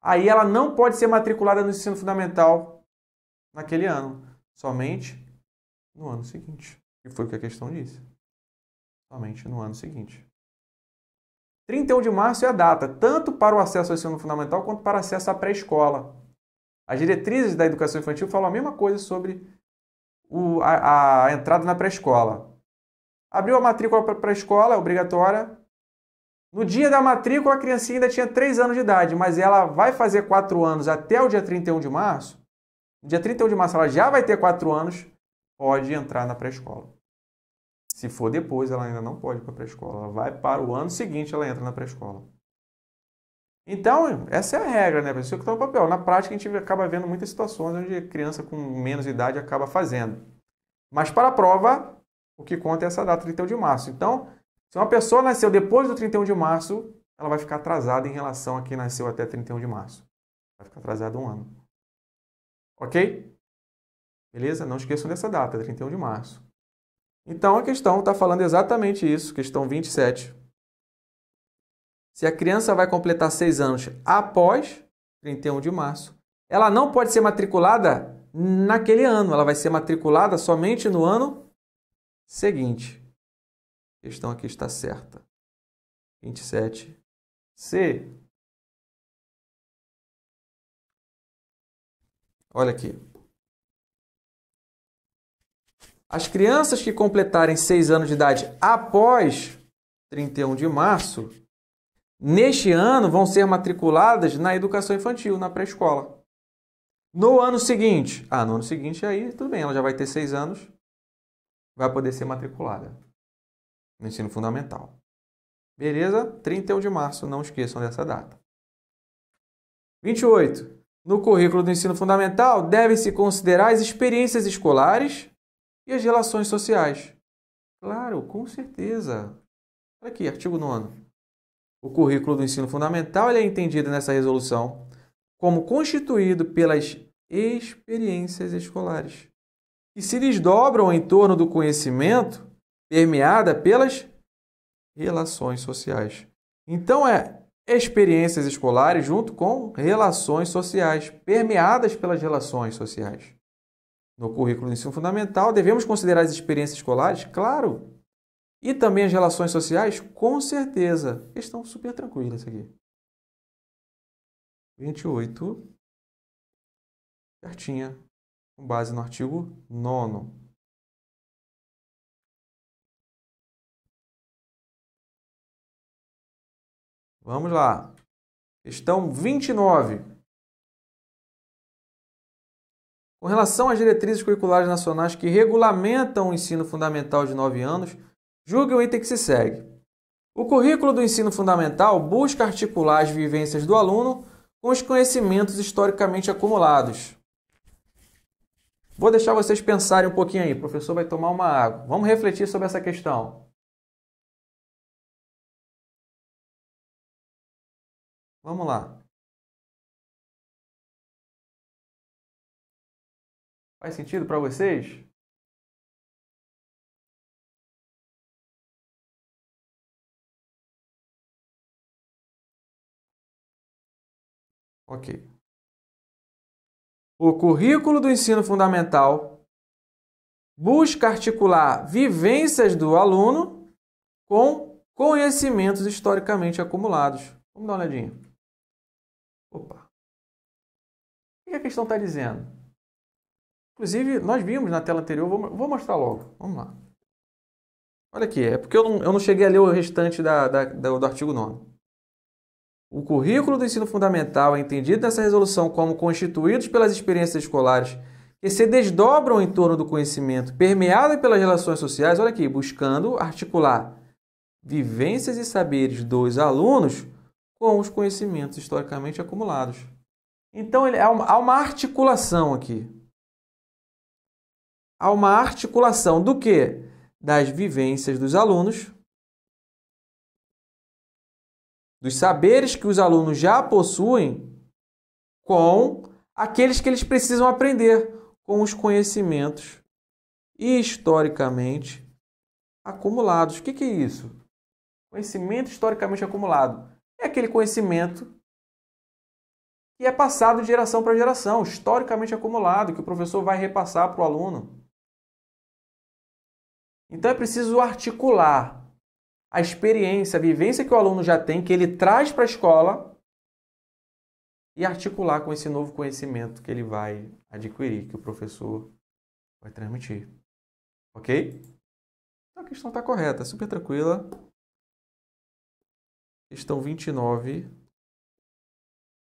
Aí ela não pode ser matriculada no ensino fundamental naquele ano, somente no ano seguinte. E foi o que a questão disse. Somente no ano seguinte. 31 de março é a data, tanto para o acesso ao ensino fundamental quanto para acesso à pré-escola. As diretrizes da educação infantil falam a mesma coisa sobre o, a, a entrada na pré-escola. Abriu a matrícula para a escola, é obrigatória. No dia da matrícula, a criancinha ainda tinha 3 anos de idade, mas ela vai fazer 4 anos até o dia 31 de março. No dia 31 de março ela já vai ter 4 anos, pode entrar na pré-escola. Se for depois, ela ainda não pode ir para a pré-escola. Ela vai para o ano seguinte, ela entra na pré-escola. Então, essa é a regra, né? Isso é o que está no papel. Na prática, a gente acaba vendo muitas situações onde a criança com menos idade acaba fazendo. Mas para a prova, o que conta é essa data, 31 de março. Então, se uma pessoa nasceu depois do 31 de março, ela vai ficar atrasada em relação a quem nasceu até 31 de março. Vai ficar atrasada um ano. Ok? Beleza? Não esqueçam dessa data, 31 de março. Então a questão está falando exatamente isso, questão 27. Se a criança vai completar 6 anos após 31 de março, ela não pode ser matriculada naquele ano, ela vai ser matriculada somente no ano seguinte. A questão aqui está certa. 27. C. Olha aqui. As crianças que completarem 6 anos de idade após 31 de março, neste ano vão ser matriculadas na educação infantil, na pré-escola. No ano seguinte, ah, no ano seguinte aí tudo bem, ela já vai ter 6 anos, vai poder ser matriculada no ensino fundamental. Beleza? 31 de março, não esqueçam dessa data. 28. No currículo do ensino fundamental, devem-se considerar as experiências escolares e as relações sociais. Claro, com certeza. Olha aqui, artigo 9. O currículo do ensino fundamental é entendido nessa resolução como constituído pelas experiências escolares, que se desdobram em torno do conhecimento permeada pelas relações sociais. Então é experiências escolares junto com relações sociais, permeadas pelas relações sociais. No currículo do ensino fundamental, devemos considerar as experiências escolares? Claro! E também as relações sociais? Com certeza! Questão super tranquila isso aqui. 28. Certinha. Com base no artigo 9. Vamos lá. Questão 29. Com relação às diretrizes curriculares nacionais que regulamentam o ensino fundamental de 9 anos, julgue o item que se segue. O currículo do ensino fundamental busca articular as vivências do aluno com os conhecimentos historicamente acumulados. Vou deixar vocês pensarem um pouquinho aí, o professor vai tomar uma água. Vamos refletir sobre essa questão. Vamos lá. Faz sentido para vocês? Ok. O currículo do ensino fundamental busca articular vivências do aluno com conhecimentos historicamente acumulados. Vamos dar uma olhadinha. Opa. O que a questão está dizendo? Inclusive, nós vimos na tela anterior, vou, mostrar logo. Vamos lá. Olha aqui, é porque eu não, eu não cheguei a ler o restante da, da, da, do artigo 9. O currículo do ensino fundamental é entendido nessa resolução como constituídos pelas experiências escolares que se desdobram em torno do conhecimento, permeado pelas relações sociais, olha aqui, buscando articular vivências e saberes dos alunos com os conhecimentos historicamente acumulados. Então ele, há uma articulação aqui. Há uma articulação do que? Das vivências dos alunos, dos saberes que os alunos já possuem, com aqueles que eles precisam aprender, com os conhecimentos historicamente acumulados. O que é isso? Conhecimento historicamente acumulado é aquele conhecimento que é passado de geração para geração, historicamente acumulado, que o professor vai repassar para o aluno. Então é preciso articular a experiência, a vivência que o aluno já tem, que ele traz para a escola, e articular com esse novo conhecimento que ele vai adquirir, que o professor vai transmitir. Ok? Então a questão está correta, super tranquila. Questão 29.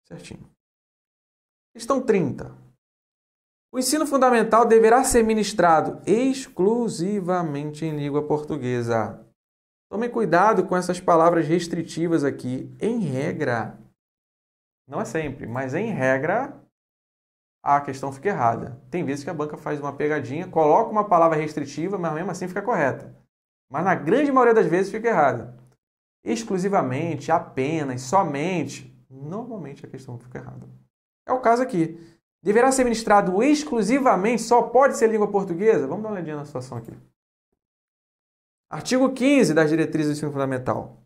Certinho. Questão 30. O ensino fundamental deverá ser ministrado exclusivamente em língua portuguesa. Tome cuidado com essas palavras restritivas aqui. Em regra, não é sempre, mas em regra, a questão fica errada. Tem vezes que a banca faz uma pegadinha, coloca uma palavra restritiva, mas mesmo assim fica correta. Mas na grande maioria das vezes fica errada exclusivamente, apenas, somente, normalmente a questão fica errada. É o caso aqui. Deverá ser ministrado exclusivamente, só pode ser língua portuguesa? Vamos dar uma olhadinha na situação aqui. Artigo 15 das diretrizes do ensino fundamental.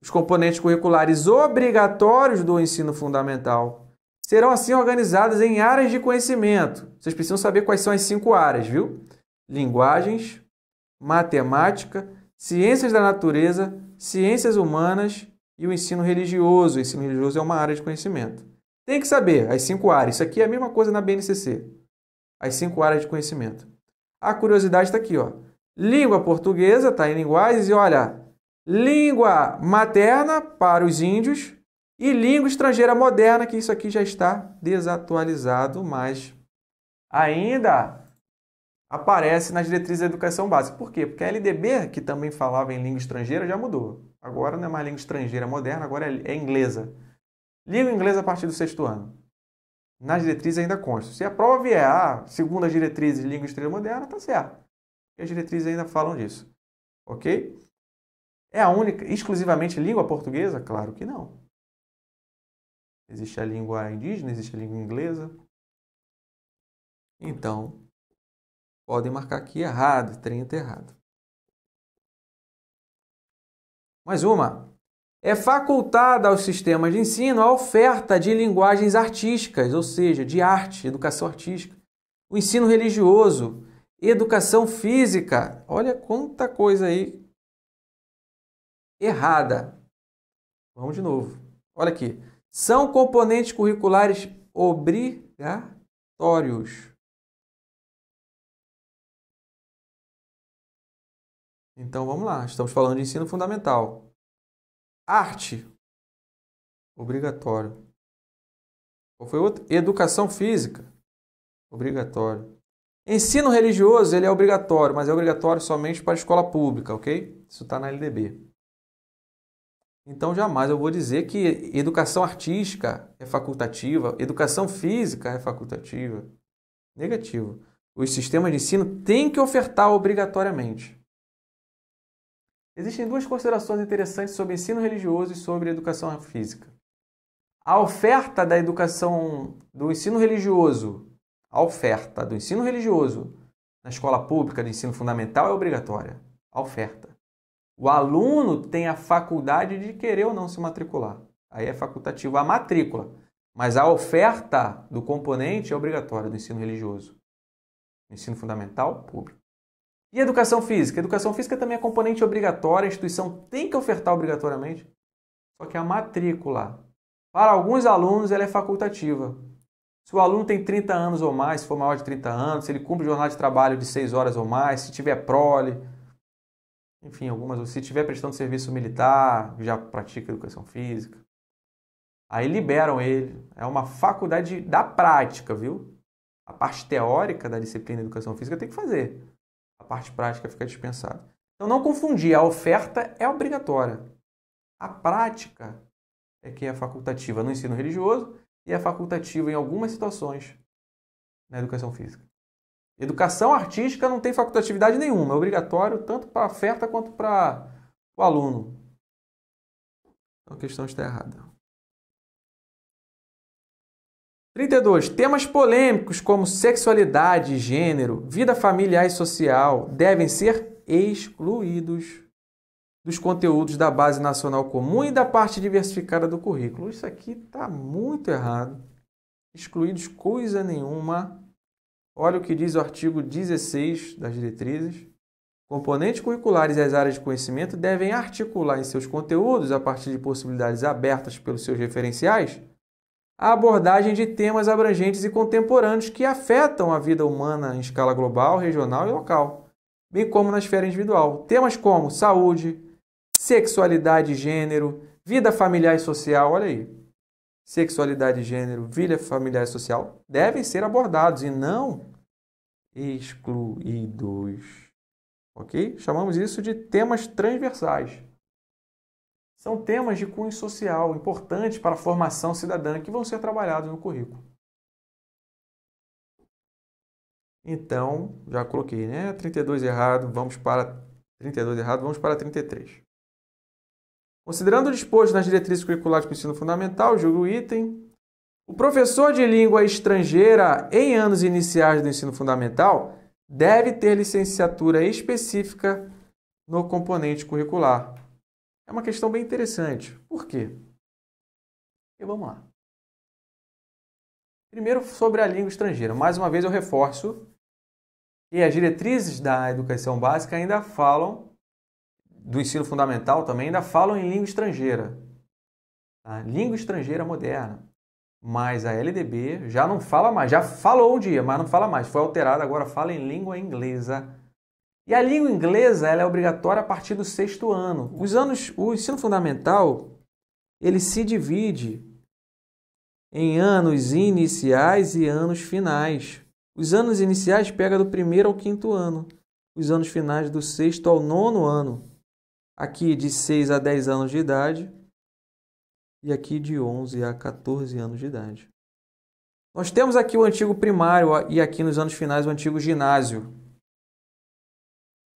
Os componentes curriculares obrigatórios do ensino fundamental serão assim organizados em áreas de conhecimento. Vocês precisam saber quais são as cinco áreas, viu? Linguagens, matemática, ciências da natureza, ciências humanas e o ensino religioso. O ensino religioso é uma área de conhecimento. Tem que saber as cinco áreas. Isso aqui é a mesma coisa na BNCC. As cinco áreas de conhecimento. A curiosidade está aqui, ó. Língua portuguesa, está em linguagens, e olha, língua materna para os índios e língua estrangeira moderna, que isso aqui já está desatualizado, mas ainda aparece nas diretrizes da educação básica. Por quê? Porque a LDB, que também falava em língua estrangeira, já mudou. Agora não é mais língua estrangeira moderna, agora é, é inglesa. Língua inglesa a partir do sexto ano. Nas diretrizes ainda consta. Se a prova vier, ah, segundo as diretrizes língua estrangeira moderna, tá certo. E as diretrizes ainda falam disso. Ok? É a única, exclusivamente língua portuguesa? Claro que não. Existe a língua indígena, existe a língua inglesa. Então, podem marcar aqui errado, 30 errado. Mais uma. É facultada aos sistemas de ensino a oferta de linguagens artísticas, ou seja, de arte, educação artística, o ensino religioso, educação física. Olha quanta coisa aí errada. Vamos de novo. Olha aqui. São componentes curriculares obrigatórios. Então vamos lá, estamos falando de ensino fundamental. Arte, obrigatório. Qual foi outro? Educação física, obrigatório. Ensino religioso, ele é obrigatório, mas é obrigatório somente para a escola pública, ok? Isso está na LDB. Então jamais eu vou dizer que educação artística é facultativa, educação física é facultativa. Negativo. Os sistemas de ensino têm que ofertar obrigatoriamente. Existem duas considerações interessantes sobre ensino religioso e sobre educação física. A oferta da educação do ensino religioso, a oferta do ensino religioso na escola pública do ensino fundamental é obrigatória. A oferta. O aluno tem a faculdade de querer ou não se matricular. Aí é facultativo a matrícula, mas a oferta do componente é obrigatória do ensino religioso. Ensino fundamental, público. E educação física? Educação física também é componente obrigatória, a instituição tem que ofertar obrigatoriamente, só que a matrícula, para alguns alunos, ela é facultativa. Se o aluno tem 30 anos ou mais, se for maior de 30 anos, se ele cumpre jornada de trabalho de 6 horas ou mais, se tiver prole, enfim, algumas, se tiver prestando serviço militar, já pratica educação física. Aí liberam ele. É uma faculdade da prática, viu? A parte teórica da disciplina de educação física tem que fazer parte prática fica dispensada. Então não confundir, a oferta é obrigatória. A prática é que é facultativa no ensino religioso e é facultativa em algumas situações na educação física. Educação artística não tem facultatividade nenhuma, é obrigatório tanto para a oferta quanto para o aluno. Então a questão está errada. 32. Temas polêmicos como sexualidade, gênero, vida familiar e social devem ser excluídos dos conteúdos da Base Nacional Comum e da parte diversificada do currículo. Isso aqui está muito errado. Excluídos coisa nenhuma. Olha o que diz o artigo 16 das diretrizes. Componentes curriculares e as áreas de conhecimento devem articular em seus conteúdos, a partir de possibilidades abertas pelos seus referenciais, a abordagem de temas abrangentes e contemporâneos que afetam a vida humana em escala global, regional e local, bem como na esfera individual. Temas como saúde, sexualidade e gênero, vida familiar e social, olha aí. Sexualidade e gênero, vida familiar e social devem ser abordados e não excluídos. Ok? Chamamos isso de temas transversais. São temas de cunho social importantes para a formação cidadã que vão ser trabalhados no currículo. Então, já coloquei, né? 32 errado, vamos para 32 errado, vamos para 33. Considerando o disposto nas diretrizes curriculares para o ensino fundamental, julgo o item. O professor de língua estrangeira em anos iniciais do ensino fundamental deve ter licenciatura específica no componente curricular, é uma questão bem interessante. Por quê? E vamos lá. Primeiro, sobre a língua estrangeira. Mais uma vez, eu reforço que as diretrizes da educação básica ainda falam, do ensino fundamental também, ainda falam em língua estrangeira. Tá? Língua estrangeira moderna. Mas a LDB já não fala mais, já falou um dia, mas não fala mais. Foi alterada, agora fala em língua inglesa e a língua inglesa ela é obrigatória a partir do sexto ano. Os anos, o ensino fundamental, ele se divide em anos iniciais e anos finais. Os anos iniciais pega do primeiro ao quinto ano, os anos finais do sexto ao nono ano. Aqui de 6 a 10 anos de idade e aqui de 11 a 14 anos de idade. Nós temos aqui o antigo primário e aqui nos anos finais o antigo ginásio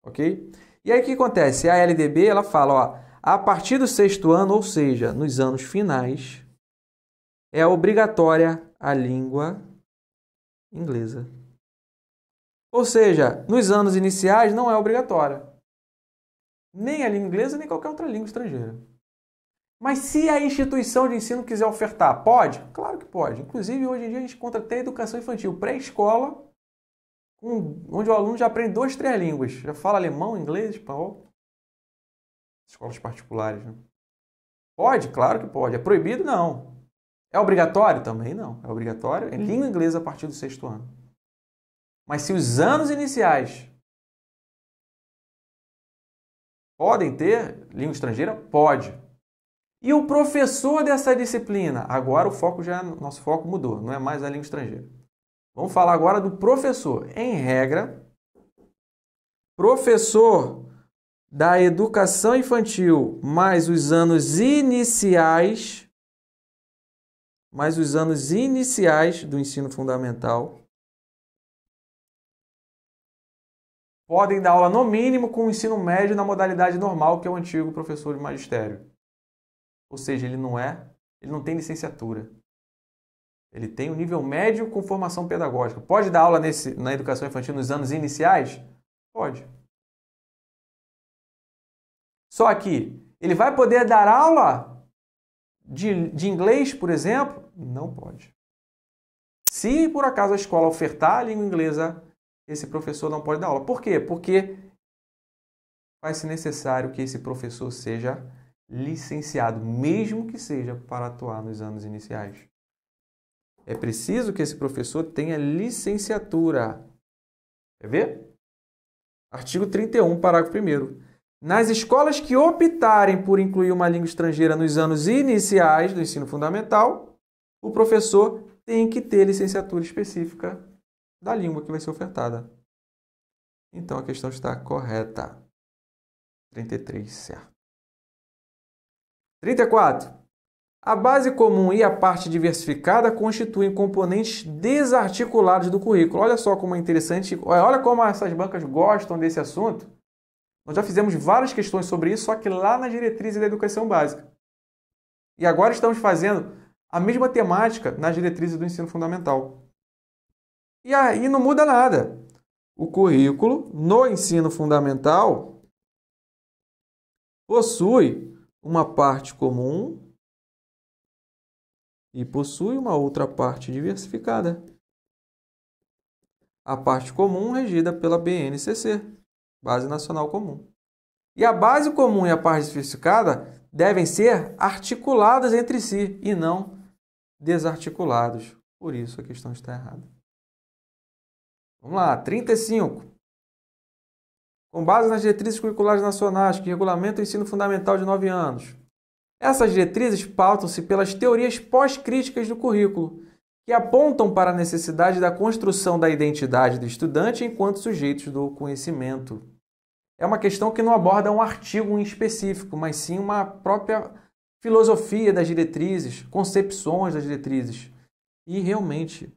ok? E aí o que acontece? A LDB ela fala, ó, a partir do sexto ano, ou seja, nos anos finais, é obrigatória a língua inglesa. Ou seja, nos anos iniciais não é obrigatória. Nem a língua inglesa, nem qualquer outra língua estrangeira. Mas se a instituição de ensino quiser ofertar, pode? Claro que pode. Inclusive, hoje em dia a gente encontra até educação infantil pré-escola onde o aluno já aprende duas, três línguas. Já fala alemão, inglês, espanhol. Escolas particulares, né? Pode? Claro que pode. É proibido? Não. É obrigatório? Também não. É obrigatório em língua inglesa a partir do sexto ano. Mas se os anos iniciais podem ter língua estrangeira, pode. E o professor dessa disciplina? Agora o foco já, é, nosso foco mudou, não é mais a língua estrangeira. Vamos falar agora do professor. Em regra, professor da educação infantil mais os anos iniciais mais os anos iniciais do ensino fundamental podem dar aula no mínimo com o ensino médio na modalidade normal que é o antigo professor de magistério. Ou seja, ele não é, ele não tem licenciatura. Ele tem um nível médio com formação pedagógica. Pode dar aula nesse, na educação infantil nos anos iniciais? Pode. Só que ele vai poder dar aula de, de inglês, por exemplo? Não pode. Se por acaso a escola ofertar a língua inglesa, esse professor não pode dar aula. Por quê? Porque vai ser necessário que esse professor seja licenciado, mesmo que seja para atuar nos anos iniciais. É preciso que esse professor tenha licenciatura. Quer ver? Artigo 31, parágrafo 1. Nas escolas que optarem por incluir uma língua estrangeira nos anos iniciais do ensino fundamental, o professor tem que ter licenciatura específica da língua que vai ser ofertada. Então a questão está correta. 33, certo. 34. A base comum e a parte diversificada constituem componentes desarticulados do currículo. Olha só como é interessante, olha como essas bancas gostam desse assunto. Nós já fizemos várias questões sobre isso, só que lá na diretriz da educação básica. E agora estamos fazendo a mesma temática nas diretrizes do ensino fundamental. E aí não muda nada. O currículo no ensino fundamental possui uma parte comum e possui uma outra parte diversificada. A parte comum regida pela BNCC, Base Nacional Comum. E a base comum e a parte diversificada devem ser articuladas entre si e não desarticulados. Por isso a questão está errada. Vamos lá, 35. Com base nas diretrizes curriculares nacionais que regulamentam o ensino fundamental de 9 anos, essas diretrizes pautam-se pelas teorias pós-críticas do currículo, que apontam para a necessidade da construção da identidade do estudante enquanto sujeitos do conhecimento. É uma questão que não aborda um artigo em específico, mas sim uma própria filosofia das diretrizes, concepções das diretrizes. E realmente.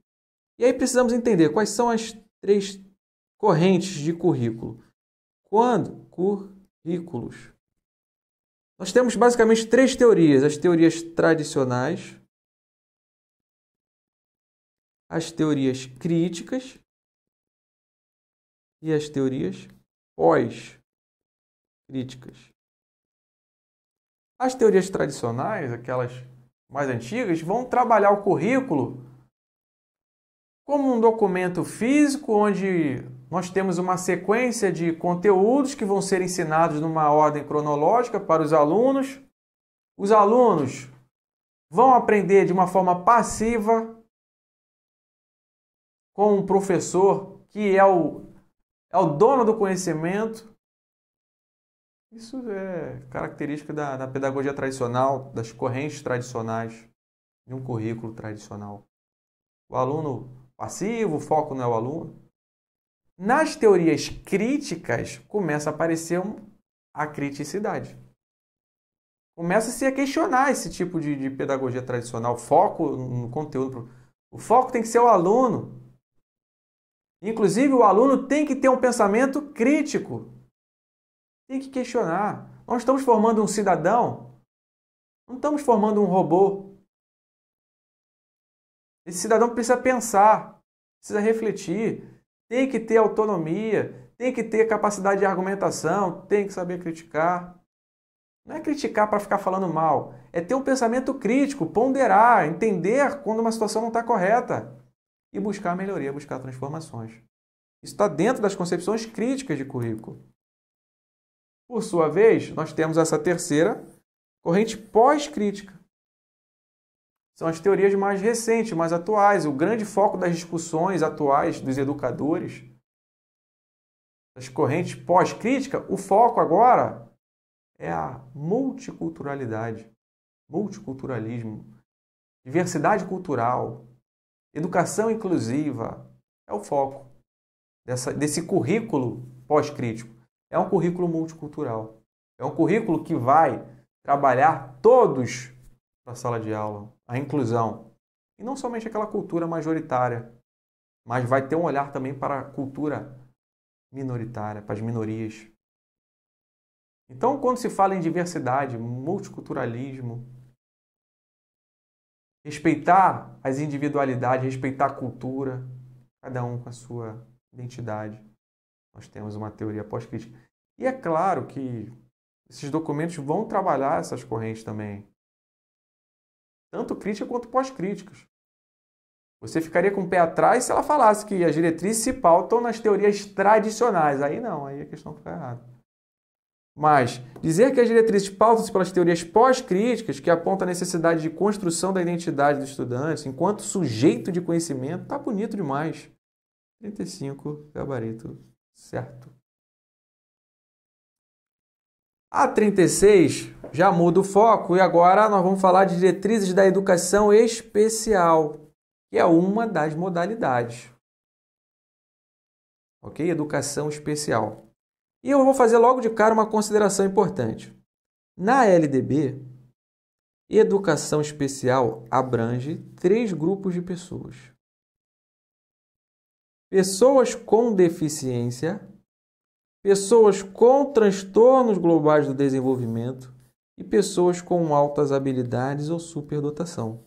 E aí precisamos entender quais são as três correntes de currículo. Quando currículos nós temos basicamente três teorias: as teorias tradicionais, as teorias críticas e as teorias pós-críticas. As teorias tradicionais, aquelas mais antigas, vão trabalhar o currículo como um documento físico onde nós temos uma sequência de conteúdos que vão ser ensinados numa ordem cronológica para os alunos. Os alunos vão aprender de uma forma passiva com um professor que é o, é o dono do conhecimento. Isso é característica da, da pedagogia tradicional, das correntes tradicionais, de um currículo tradicional. O aluno passivo, o foco não é o aluno. Nas teorias críticas, começa a aparecer a criticidade. Começa-se a questionar esse tipo de, de pedagogia tradicional, foco no conteúdo. O foco tem que ser o aluno. Inclusive, o aluno tem que ter um pensamento crítico. Tem que questionar. Nós estamos formando um cidadão, não estamos formando um robô. Esse cidadão precisa pensar, precisa refletir, tem que ter autonomia, tem que ter capacidade de argumentação, tem que saber criticar. Não é criticar para ficar falando mal, é ter um pensamento crítico, ponderar, entender quando uma situação não está correta e buscar melhoria, buscar transformações. Isso está dentro das concepções críticas de currículo. Por sua vez, nós temos essa terceira corrente pós-crítica, são as teorias mais recentes, mais atuais. O grande foco das discussões atuais dos educadores, das correntes pós-crítica, o foco agora é a multiculturalidade, multiculturalismo, diversidade cultural, educação inclusiva. É o foco dessa, desse currículo pós-crítico. É um currículo multicultural. É um currículo que vai trabalhar todos para a sala de aula, a inclusão. E não somente aquela cultura majoritária, mas vai ter um olhar também para a cultura minoritária, para as minorias. Então, quando se fala em diversidade, multiculturalismo, respeitar as individualidades, respeitar a cultura, cada um com a sua identidade. Nós temos uma teoria pós-crítica. E é claro que esses documentos vão trabalhar essas correntes também tanto crítica quanto pós-críticas. Você ficaria com o pé atrás se ela falasse que as diretrizes se pautam nas teorias tradicionais. Aí não, aí a questão fica errada. Mas dizer que as diretrizes pautam-se pelas teorias pós-críticas, que apontam a necessidade de construção da identidade do estudante enquanto sujeito de conhecimento, tá bonito demais. 35, gabarito certo. A 36 já muda o foco e agora nós vamos falar de diretrizes da educação especial, que é uma das modalidades. Ok? Educação especial. E eu vou fazer logo de cara uma consideração importante. Na LDB, educação especial abrange três grupos de pessoas: pessoas com deficiência pessoas com transtornos globais do desenvolvimento e pessoas com altas habilidades ou superdotação.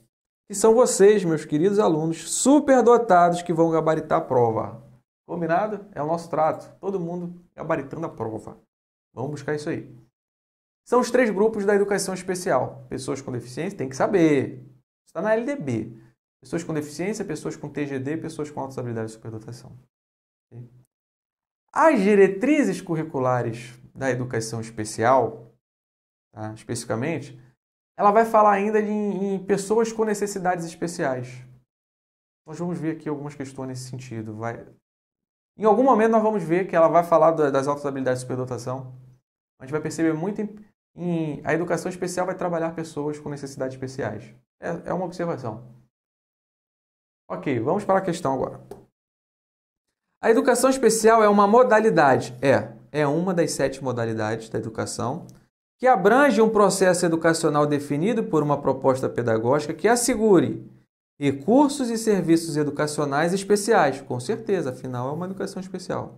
E são vocês, meus queridos alunos, superdotados que vão gabaritar a prova. Combinado? É o nosso trato. Todo mundo gabaritando a prova. Vamos buscar isso aí. São os três grupos da educação especial. Pessoas com deficiência, tem que saber. Está na LDB. Pessoas com deficiência, pessoas com TGD, pessoas com altas habilidades e superdotação. Okay? As diretrizes curriculares da educação especial, tá, especificamente, ela vai falar ainda de, em pessoas com necessidades especiais. Nós vamos ver aqui algumas questões nesse sentido. Vai... Em algum momento nós vamos ver que ela vai falar das altas habilidades de superdotação. A gente vai perceber muito em, em, a educação especial vai trabalhar pessoas com necessidades especiais. É, é uma observação. Ok, vamos para a questão agora. A educação especial é uma modalidade, é, é uma das sete modalidades da educação, que abrange um processo educacional definido por uma proposta pedagógica que assegure recursos e serviços educacionais especiais, com certeza, afinal é uma educação especial,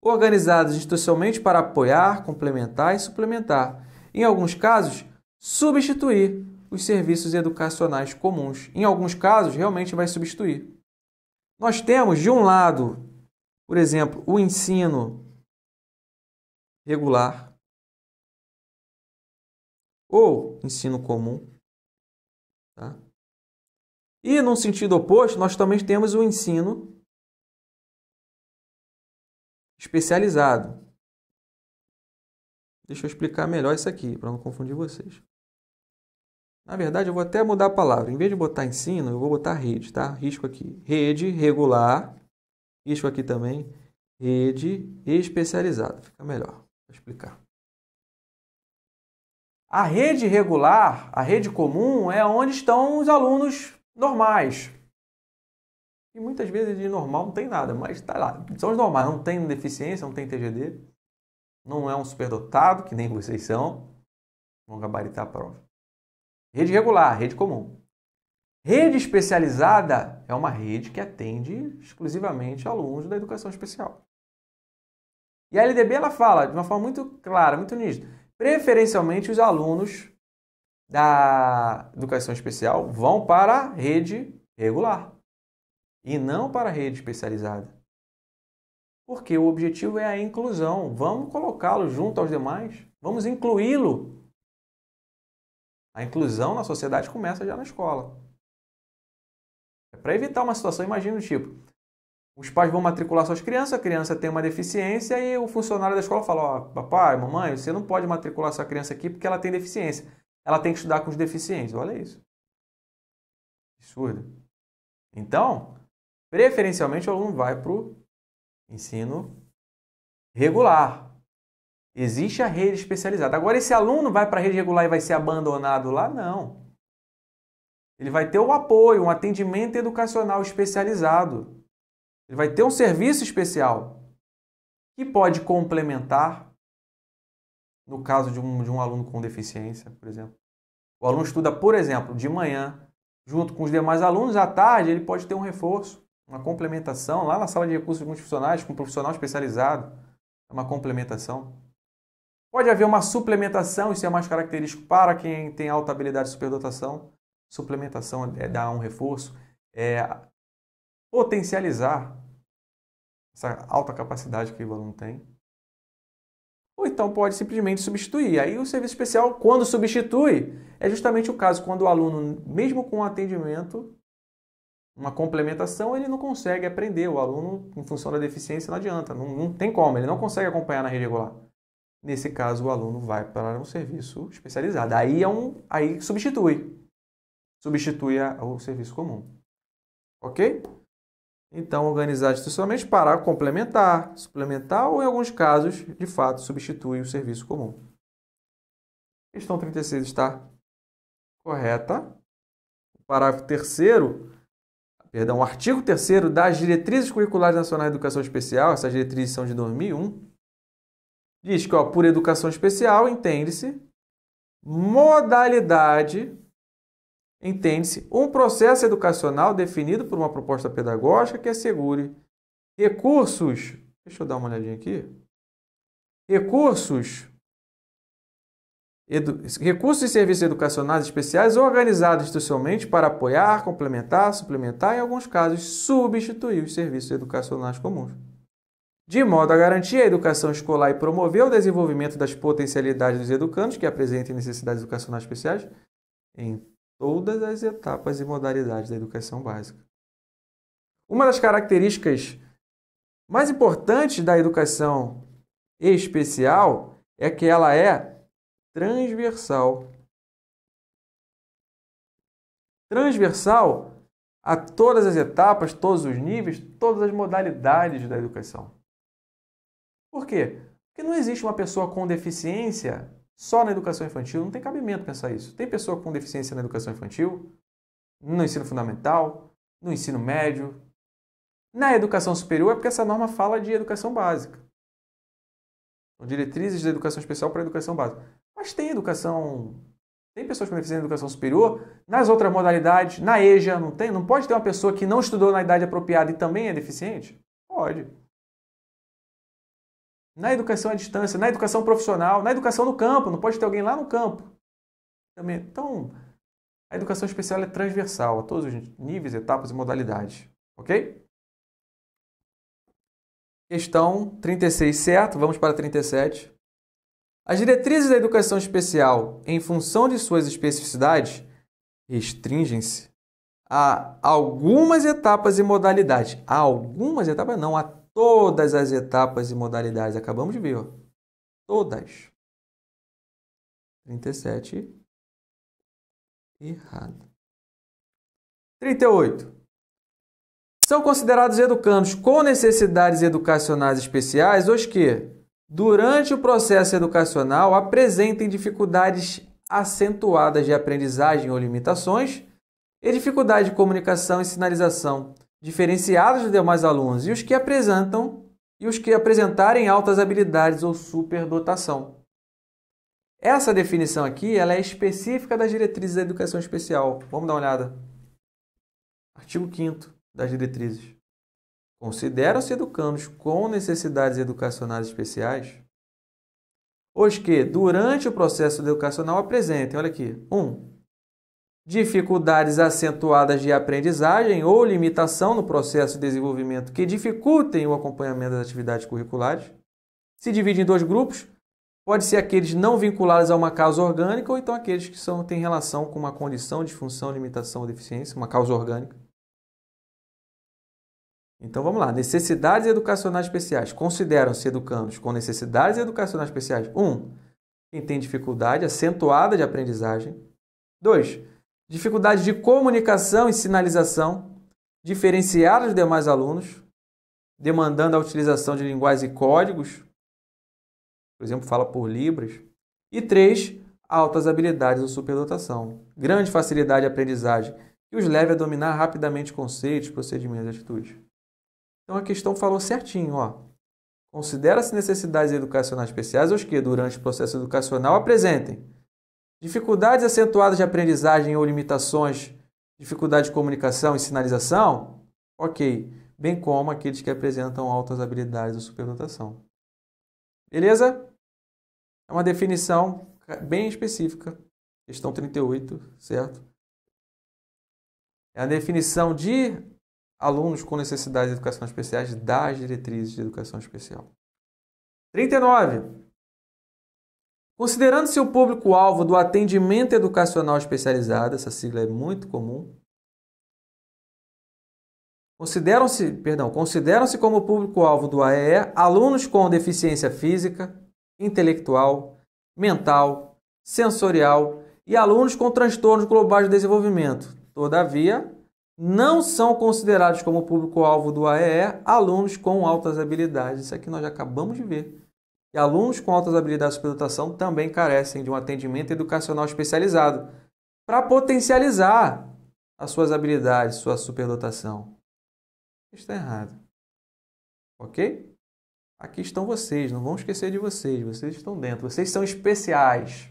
organizados institucionalmente para apoiar, complementar e suplementar, em alguns casos, substituir os serviços educacionais comuns. Em alguns casos, realmente vai substituir. Nós temos, de um lado, por exemplo, o ensino regular ou ensino comum. Tá? E, num sentido oposto, nós também temos o ensino especializado. Deixa eu explicar melhor isso aqui, para não confundir vocês. Na verdade, eu vou até mudar a palavra. Em vez de botar ensino, eu vou botar rede, tá? Risco aqui. Rede regular isso aqui também, rede especializada. Fica melhor. Vou explicar. A rede regular, a rede comum, é onde estão os alunos normais. E muitas vezes de normal não tem nada, mas está lá. São os normais, não tem deficiência, não tem TGD, não é um superdotado, que nem vocês são. Vão gabaritar a prova. Rede regular, rede comum. Rede especializada é uma rede que atende exclusivamente alunos da educação especial. E a LDB ela fala de uma forma muito clara, muito nítida. Preferencialmente os alunos da educação especial vão para a rede regular e não para a rede especializada. Porque o objetivo é a inclusão. Vamos colocá-lo junto aos demais, vamos incluí-lo. A inclusão na sociedade começa já na escola. Para evitar uma situação, imagina o tipo: os pais vão matricular suas crianças, a criança tem uma deficiência e o funcionário da escola fala: Ó, oh, papai, mamãe, você não pode matricular sua criança aqui porque ela tem deficiência. Ela tem que estudar com os deficientes. Olha isso. Absurdo. Então, preferencialmente o aluno vai para o ensino regular. Existe a rede especializada. Agora, esse aluno vai para a rede regular e vai ser abandonado lá? Não. Ele vai ter o apoio, um atendimento educacional especializado. Ele vai ter um serviço especial que pode complementar, no caso de um, de um aluno com deficiência, por exemplo. O aluno estuda, por exemplo, de manhã, junto com os demais alunos, à tarde ele pode ter um reforço, uma complementação lá na sala de recursos multifuncionais com um profissional especializado, é uma complementação. Pode haver uma suplementação, isso é mais característico para quem tem alta habilidade de superdotação suplementação é dar um reforço, é potencializar essa alta capacidade que o aluno tem. Ou então pode simplesmente substituir. Aí o serviço especial, quando substitui, é justamente o caso quando o aluno, mesmo com o atendimento, uma complementação, ele não consegue aprender. O aluno, em função da deficiência, não adianta, não, não tem como, ele não consegue acompanhar na rede regular. Nesse caso, o aluno vai para um serviço especializado. Aí, é um, aí substitui substitui o serviço comum. Ok? Então, organizar institucionalmente para complementar, suplementar ou, em alguns casos, de fato, substitui o serviço comum. Questão 36 está correta. O parágrafo terceiro, perdão, o artigo terceiro das diretrizes curriculares nacionais de educação especial, essas diretrizes são de 2001, diz que ó, por educação especial entende-se modalidade Entende-se um processo educacional definido por uma proposta pedagógica que assegure recursos. Deixa eu dar uma olhadinha aqui. Recursos. Edu, recursos e serviços educacionais especiais organizados institucionalmente para apoiar, complementar, suplementar e, em alguns casos, substituir os serviços educacionais comuns. De modo a garantir a educação escolar e promover o desenvolvimento das potencialidades dos educandos que apresentem necessidades educacionais especiais, em todas as etapas e modalidades da educação básica. Uma das características mais importantes da educação especial é que ela é transversal. Transversal a todas as etapas, todos os níveis, todas as modalidades da educação. Por quê? Porque não existe uma pessoa com deficiência só na educação infantil não tem cabimento pensar isso. Tem pessoa com deficiência na educação infantil, no ensino fundamental, no ensino médio. Na educação superior é porque essa norma fala de educação básica. São diretrizes da educação especial para a educação básica. Mas tem educação. Tem pessoas com deficiência na educação superior, nas outras modalidades, na EJA, não tem? Não pode ter uma pessoa que não estudou na idade apropriada e também é deficiente? Pode na educação à distância, na educação profissional, na educação no campo, não pode ter alguém lá no campo. Também. Então, a educação especial é transversal a todos os níveis, etapas e modalidades, ok? Questão 36, certo? Vamos para 37. As diretrizes da educação especial, em função de suas especificidades, restringem-se a algumas etapas e modalidades. A algumas etapas, não, a todas as etapas e modalidades. Acabamos de ver, ó. Todas. 37. Errado. 38. São considerados educandos com necessidades educacionais especiais os que, durante o processo educacional, apresentem dificuldades acentuadas de aprendizagem ou limitações e dificuldade de comunicação e sinalização, diferenciados dos demais alunos e os que apresentam e os que apresentarem altas habilidades ou superdotação. Essa definição aqui, ela é específica das diretrizes da educação especial. Vamos dar uma olhada. Artigo 5 das diretrizes. Consideram-se educandos com necessidades educacionais especiais os que, durante o processo educacional, apresentem, olha aqui, 1. Um, dificuldades acentuadas de aprendizagem ou limitação no processo de desenvolvimento que dificultem o acompanhamento das atividades curriculares. Se divide em dois grupos, pode ser aqueles não vinculados a uma causa orgânica ou então aqueles que são, têm relação com uma condição, disfunção, limitação ou deficiência, uma causa orgânica. Então vamos lá, necessidades educacionais especiais. Consideram-se educandos com necessidades educacionais especiais 1. Um, quem tem dificuldade acentuada de aprendizagem. 2 dificuldade de comunicação e sinalização, diferenciar os demais alunos, demandando a utilização de linguagens e códigos, por exemplo, fala por libras, e três, altas habilidades ou superdotação, grande facilidade de aprendizagem, que os leve a dominar rapidamente conceitos, procedimentos e atitudes. Então a questão falou certinho, ó. Considera-se necessidades educacionais especiais os que, durante o processo educacional, apresentem Dificuldades acentuadas de aprendizagem ou limitações, dificuldade de comunicação e sinalização, ok, bem como aqueles que apresentam altas habilidades ou superdotação. Beleza? É uma definição bem específica, questão 38, certo? É a definição de alunos com necessidades de educação especiais das diretrizes de educação especial. 39. Considerando-se o público-alvo do atendimento educacional especializado, essa sigla é muito comum, consideram-se, perdão, consideram-se como público-alvo do AEE alunos com deficiência física, intelectual, mental, sensorial e alunos com transtornos globais de desenvolvimento. Todavia, não são considerados como público-alvo do AEE alunos com altas habilidades. Isso aqui nós já acabamos de ver. E alunos com altas habilidades de superdotação também carecem de um atendimento educacional especializado para potencializar as suas habilidades, sua superdotação. Está errado. Ok? Aqui estão vocês, não vão esquecer de vocês, vocês estão dentro, vocês são especiais.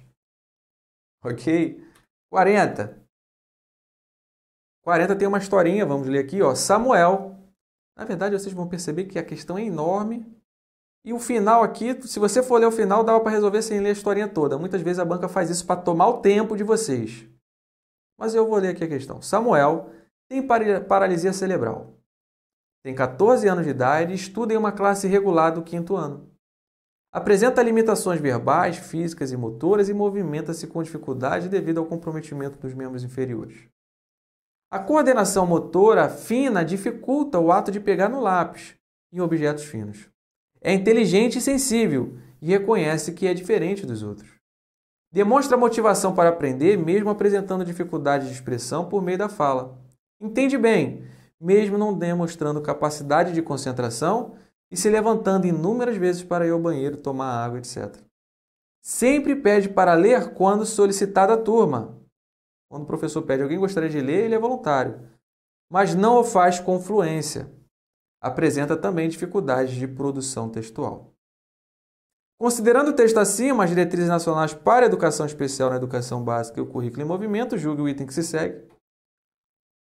Ok? 40. 40 tem uma historinha, vamos ler aqui, ó. Samuel. Na verdade, vocês vão perceber que a questão é enorme, e o final aqui, se você for ler o final, dava para resolver sem ler a historinha toda. Muitas vezes a banca faz isso para tomar o tempo de vocês. Mas eu vou ler aqui a questão. Samuel tem paralisia cerebral. Tem 14 anos de idade e estuda em uma classe regular do quinto ano. Apresenta limitações verbais, físicas e motoras e movimenta-se com dificuldade devido ao comprometimento dos membros inferiores. A coordenação motora fina dificulta o ato de pegar no lápis em objetos finos. É inteligente e sensível e reconhece que é diferente dos outros. Demonstra motivação para aprender, mesmo apresentando dificuldade de expressão por meio da fala. Entende bem, mesmo não demonstrando capacidade de concentração e se levantando inúmeras vezes para ir ao banheiro, tomar água, etc. Sempre pede para ler quando solicitada a turma. Quando o professor pede alguém gostaria de ler, ele é voluntário, mas não o faz com fluência apresenta também dificuldades de produção textual. Considerando o texto acima, as diretrizes nacionais para a educação especial na educação básica e o currículo em movimento, julgue o item que se segue.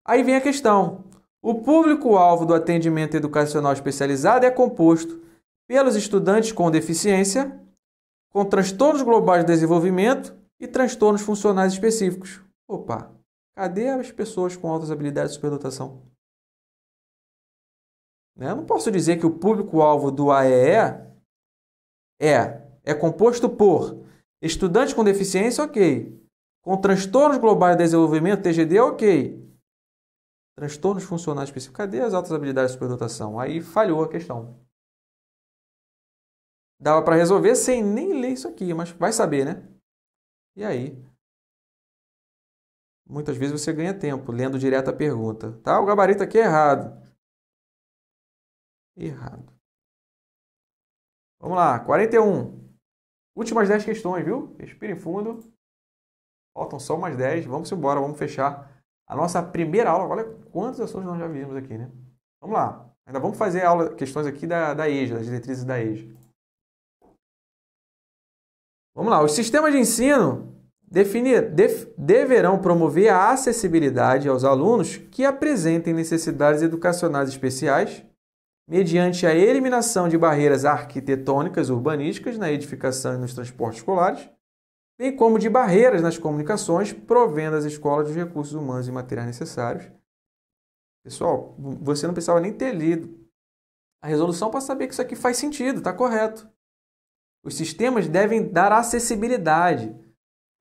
Aí vem a questão. O público-alvo do atendimento educacional especializado é composto pelos estudantes com deficiência, com transtornos globais de desenvolvimento e transtornos funcionais específicos. Opa, cadê as pessoas com altas habilidades de superdotação? Né? Eu não posso dizer que o público-alvo do AEE é, é composto por estudante com deficiência, ok. Com transtornos globais de desenvolvimento, TGD, ok. Transtornos funcionais específicos. Cadê as altas habilidades de superdotação? Aí falhou a questão. Dava para resolver sem nem ler isso aqui, mas vai saber, né? E aí? Muitas vezes você ganha tempo lendo direto a pergunta. Tá, o gabarito aqui é errado errado. Vamos lá, 41. Últimas 10 questões, viu? Respirem fundo. Faltam só umas 10. Vamos embora, vamos fechar a nossa primeira aula. Olha quantos assuntos nós já vimos aqui, né? Vamos lá. Ainda vamos fazer aula, questões aqui da, da EJA, das diretrizes da EJA. Vamos lá. Os sistemas de ensino definir, def, deverão promover a acessibilidade aos alunos que apresentem necessidades educacionais especiais mediante a eliminação de barreiras arquitetônicas urbanísticas na edificação e nos transportes escolares, bem como de barreiras nas comunicações, provendo às escolas os recursos humanos e materiais necessários. Pessoal, você não precisava nem ter lido a resolução para saber que isso aqui faz sentido, está correto. Os sistemas devem dar acessibilidade.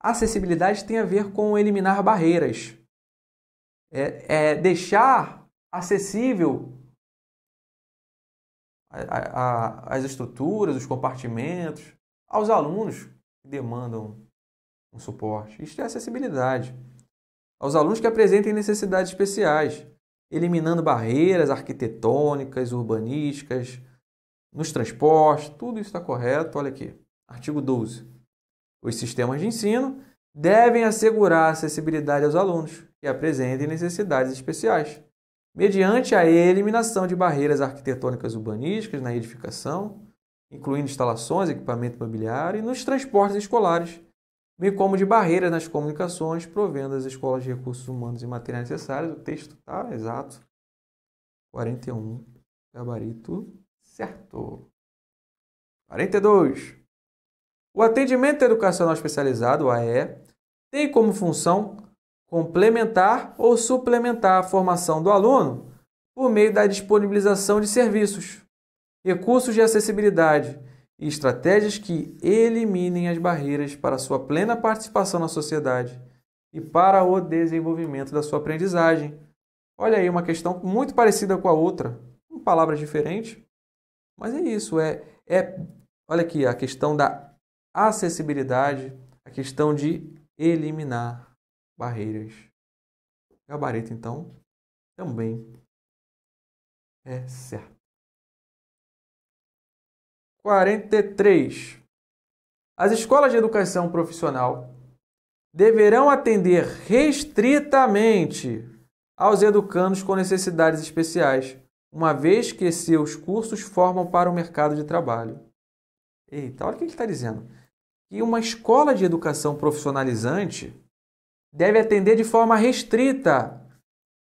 Acessibilidade tem a ver com eliminar barreiras. É, é deixar acessível a, a, as estruturas, os compartimentos, aos alunos que demandam um suporte. Isto é acessibilidade. Aos alunos que apresentem necessidades especiais, eliminando barreiras arquitetônicas, urbanísticas, nos transportes, tudo isso está correto. Olha aqui, artigo 12. Os sistemas de ensino devem assegurar acessibilidade aos alunos que apresentem necessidades especiais mediante a eliminação de barreiras arquitetônicas urbanísticas na edificação, incluindo instalações, equipamento imobiliário e nos transportes escolares, bem como de barreiras nas comunicações, provendo às escolas de recursos humanos e materiais necessários. O texto está exato. 41, gabarito certo. 42. O atendimento educacional especializado, AE, tem como função complementar ou suplementar a formação do aluno por meio da disponibilização de serviços, recursos de acessibilidade e estratégias que eliminem as barreiras para a sua plena participação na sociedade e para o desenvolvimento da sua aprendizagem. Olha aí uma questão muito parecida com a outra, com palavras diferentes, mas é isso, é, é olha aqui a questão da acessibilidade, a questão de eliminar barreiras. Gabarito, então, também é certo. 43. As escolas de educação profissional deverão atender restritamente aos educandos com necessidades especiais, uma vez que seus cursos formam para o mercado de trabalho. Eita, olha o que ele está dizendo. Que uma escola de educação profissionalizante deve atender de forma restrita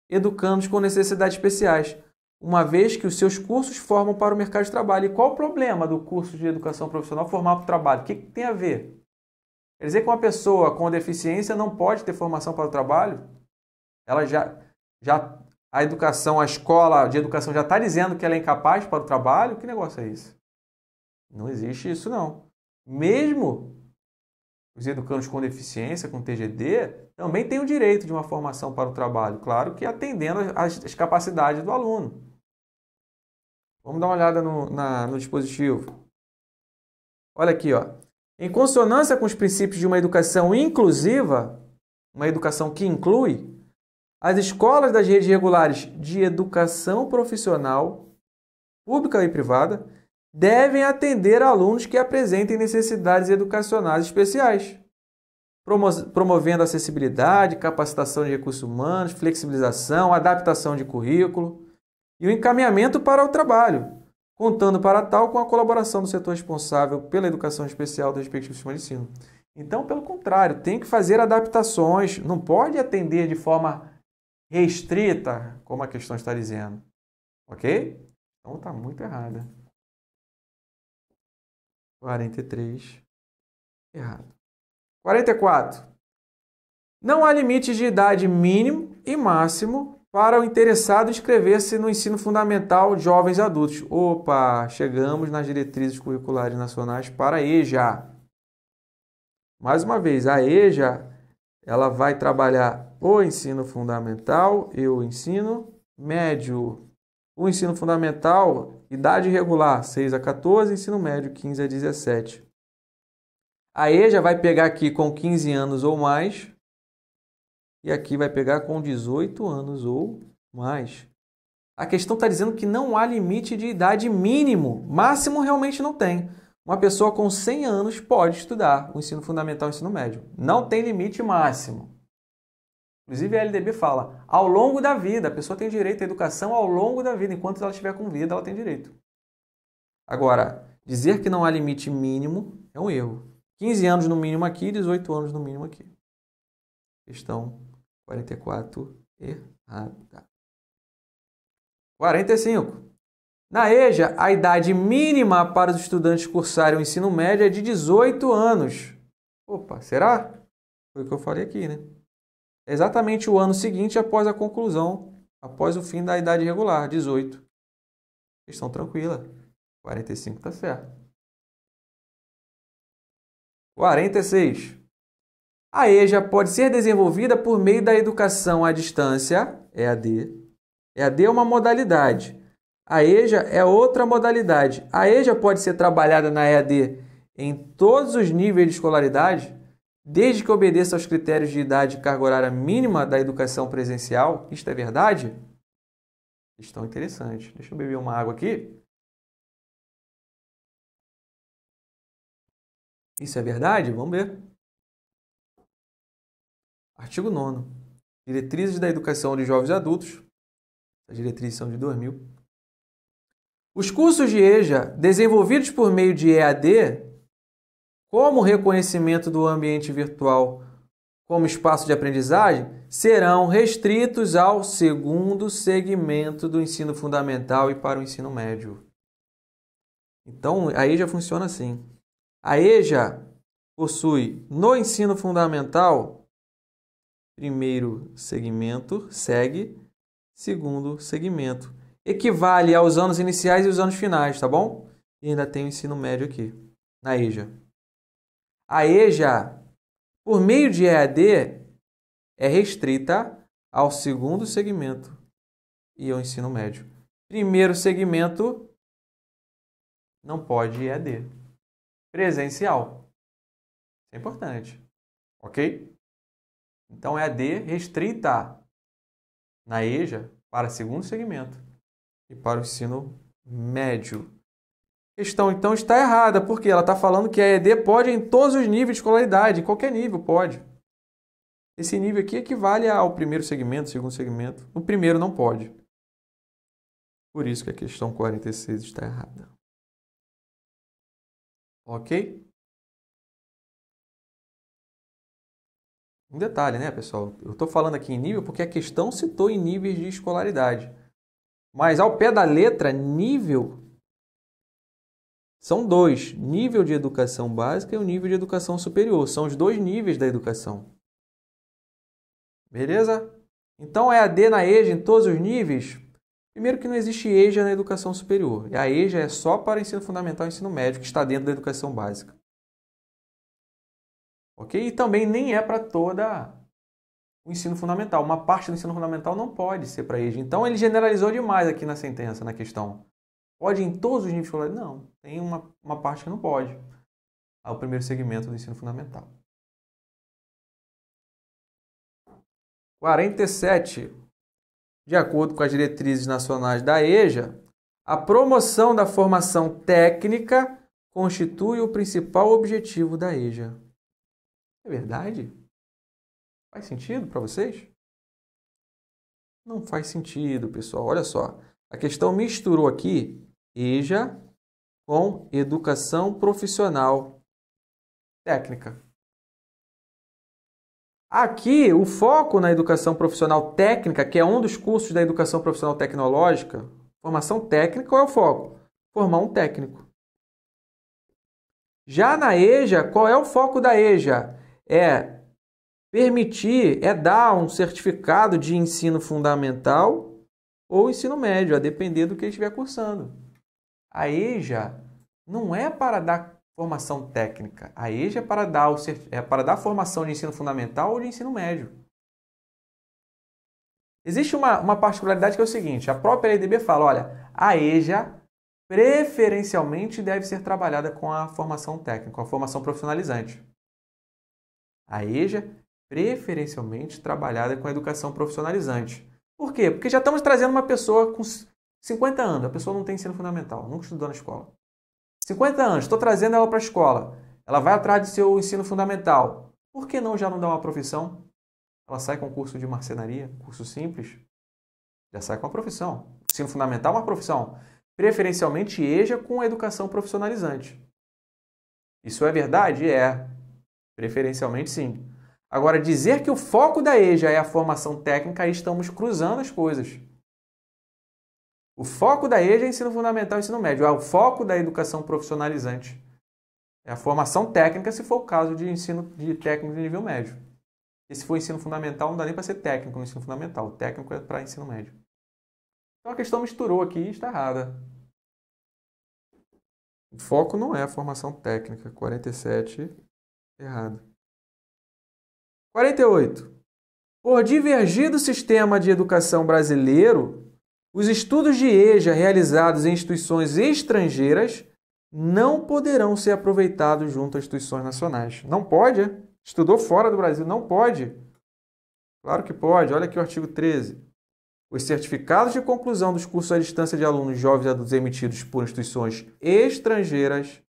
educandos com necessidades especiais, uma vez que os seus cursos formam para o mercado de trabalho. E qual o problema do curso de educação profissional formar para o trabalho? O que, que tem a ver? Quer dizer que uma pessoa com deficiência não pode ter formação para o trabalho? Ela já, já a educação, a escola de educação já está dizendo que ela é incapaz para o trabalho? Que negócio é isso? Não existe isso não. Mesmo os educandos com deficiência, com TGD, também têm o direito de uma formação para o trabalho, claro que atendendo às capacidades do aluno. Vamos dar uma olhada no, na, no dispositivo. Olha aqui, ó. Em consonância com os princípios de uma educação inclusiva, uma educação que inclui, as escolas das redes regulares de educação profissional, pública e privada, devem atender alunos que apresentem necessidades educacionais especiais, promovendo acessibilidade, capacitação de recursos humanos, flexibilização, adaptação de currículo e o encaminhamento para o trabalho, contando para tal com a colaboração do setor responsável pela educação especial do respectivo sistema de ensino. Então, pelo contrário, tem que fazer adaptações, não pode atender de forma restrita, como a questão está dizendo. Ok? Então está muito errada. 43. Errado. 44. Não há limite de idade mínimo e máximo para o interessado inscrever-se no ensino fundamental de jovens adultos. Opa, chegamos nas diretrizes curriculares nacionais para a EJA. Mais uma vez, a EJA ela vai trabalhar o ensino fundamental e o ensino médio. O ensino fundamental Idade regular, 6 a 14, ensino médio, 15 a 17. Aí já vai pegar aqui com 15 anos ou mais. E aqui vai pegar com 18 anos ou mais. A questão está dizendo que não há limite de idade mínimo. Máximo realmente não tem. Uma pessoa com 100 anos pode estudar o ensino fundamental e o ensino médio. Não tem limite máximo. Inclusive a LDB fala, ao longo da vida, a pessoa tem direito à educação ao longo da vida, enquanto ela estiver com vida, ela tem direito. Agora, dizer que não há limite mínimo é um erro. 15 anos no mínimo aqui, 18 anos no mínimo aqui. Questão 44 errada. 45. Na EJA, a idade mínima para os estudantes cursarem o ensino médio é de 18 anos. Opa, será? Foi o que eu falei aqui, né? exatamente o ano seguinte após a conclusão, após o fim da idade regular, 18. Questão tranquila. 45 tá certo. 46. A EJA pode ser desenvolvida por meio da educação à distância, EAD. EAD é uma modalidade. A EJA é outra modalidade. A EJA pode ser trabalhada na EAD em todos os níveis de escolaridade, desde que obedeça aos critérios de idade e carga horária mínima da educação presencial. Isto é verdade? Questão é interessante. Deixa eu beber uma água aqui. Isso é verdade? Vamos ver. Artigo 9. Diretrizes da educação de jovens adultos. As diretrizes são de 2000. Os cursos de EJA, desenvolvidos por meio de EAD, como o reconhecimento do ambiente virtual como espaço de aprendizagem serão restritos ao segundo segmento do ensino fundamental e para o ensino médio. Então, a EJA funciona assim. A EJA possui no ensino fundamental primeiro segmento, segue, segundo segmento. Equivale aos anos iniciais e os anos finais, tá bom? E ainda tem o ensino médio aqui, na EJA. A EJA, por meio de EAD, é restrita ao segundo segmento e ao ensino médio. Primeiro segmento não pode EAD. Presencial. é importante. OK? Então EAD restrita na EJA para segundo segmento e para o ensino médio questão então está errada, porque ela está falando que a ED pode em todos os níveis de escolaridade, em qualquer nível pode. Esse nível aqui equivale ao primeiro segmento, segundo segmento. No primeiro não pode. Por isso que a questão 46 está errada. Ok? Um detalhe, né, pessoal? Eu estou falando aqui em nível porque a questão citou em níveis de escolaridade. Mas ao pé da letra, nível são dois: nível de educação básica e o nível de educação superior. São os dois níveis da educação. Beleza? Então é a D na EJA em todos os níveis? Primeiro que não existe EJA na educação superior. A EJA é só para ensino fundamental e ensino médio, que está dentro da educação básica. Ok? E também nem é para toda o ensino fundamental. Uma parte do ensino fundamental não pode ser para EJA. Então ele generalizou demais aqui na sentença, na questão. Pode em todos os níveis de Não. Tem uma, uma parte que não pode. É o primeiro segmento do ensino fundamental. 47. De acordo com as diretrizes nacionais da EJA, a promoção da formação técnica constitui o principal objetivo da EJA. É verdade? Faz sentido para vocês? Não faz sentido, pessoal. Olha só. A questão misturou aqui EJA com educação profissional técnica. Aqui, o foco na educação profissional técnica, que é um dos cursos da educação profissional tecnológica, formação técnica, qual é o foco? Formar um técnico. Já na EJA, qual é o foco da EJA? É permitir, é dar um certificado de ensino fundamental ou ensino médio, a depender do que ele estiver cursando. A EJA não é para dar formação técnica, a EJA é para dar, o, é para dar formação de ensino fundamental ou de ensino médio. Existe uma, uma particularidade que é o seguinte: a própria LDB fala, olha, a EJA preferencialmente deve ser trabalhada com a formação técnica, com a formação profissionalizante. A EJA preferencialmente trabalhada com a educação profissionalizante. Por quê? Porque já estamos trazendo uma pessoa com, 50 anos, a pessoa não tem ensino fundamental, nunca estudou na escola. 50 anos, estou trazendo ela para a escola. Ela vai atrás do seu ensino fundamental. Por que não já não dá uma profissão? Ela sai com curso de marcenaria, curso simples, já sai com uma profissão. Ensino fundamental é uma profissão. Preferencialmente EJA com educação profissionalizante. Isso é verdade? É. Preferencialmente sim. Agora, dizer que o foco da EJA é a formação técnica, aí estamos cruzando as coisas. O foco da EJA é ensino fundamental e ensino médio. É o foco da educação profissionalizante. É a formação técnica, se for o caso de ensino de técnico de nível médio. E se for ensino fundamental, não dá nem para ser técnico no ensino fundamental. O técnico é para ensino médio. Então a questão misturou aqui e está errada. O foco não é a formação técnica. 47, errado. 48. Por divergir do sistema de educação brasileiro, os estudos de EJA realizados em instituições estrangeiras não poderão ser aproveitados junto a instituições nacionais. Não pode, é? Estudou fora do Brasil, não pode. Claro que pode, olha aqui o artigo 13. Os certificados de conclusão dos cursos à distância de alunos jovens adultos emitidos por instituições estrangeiras,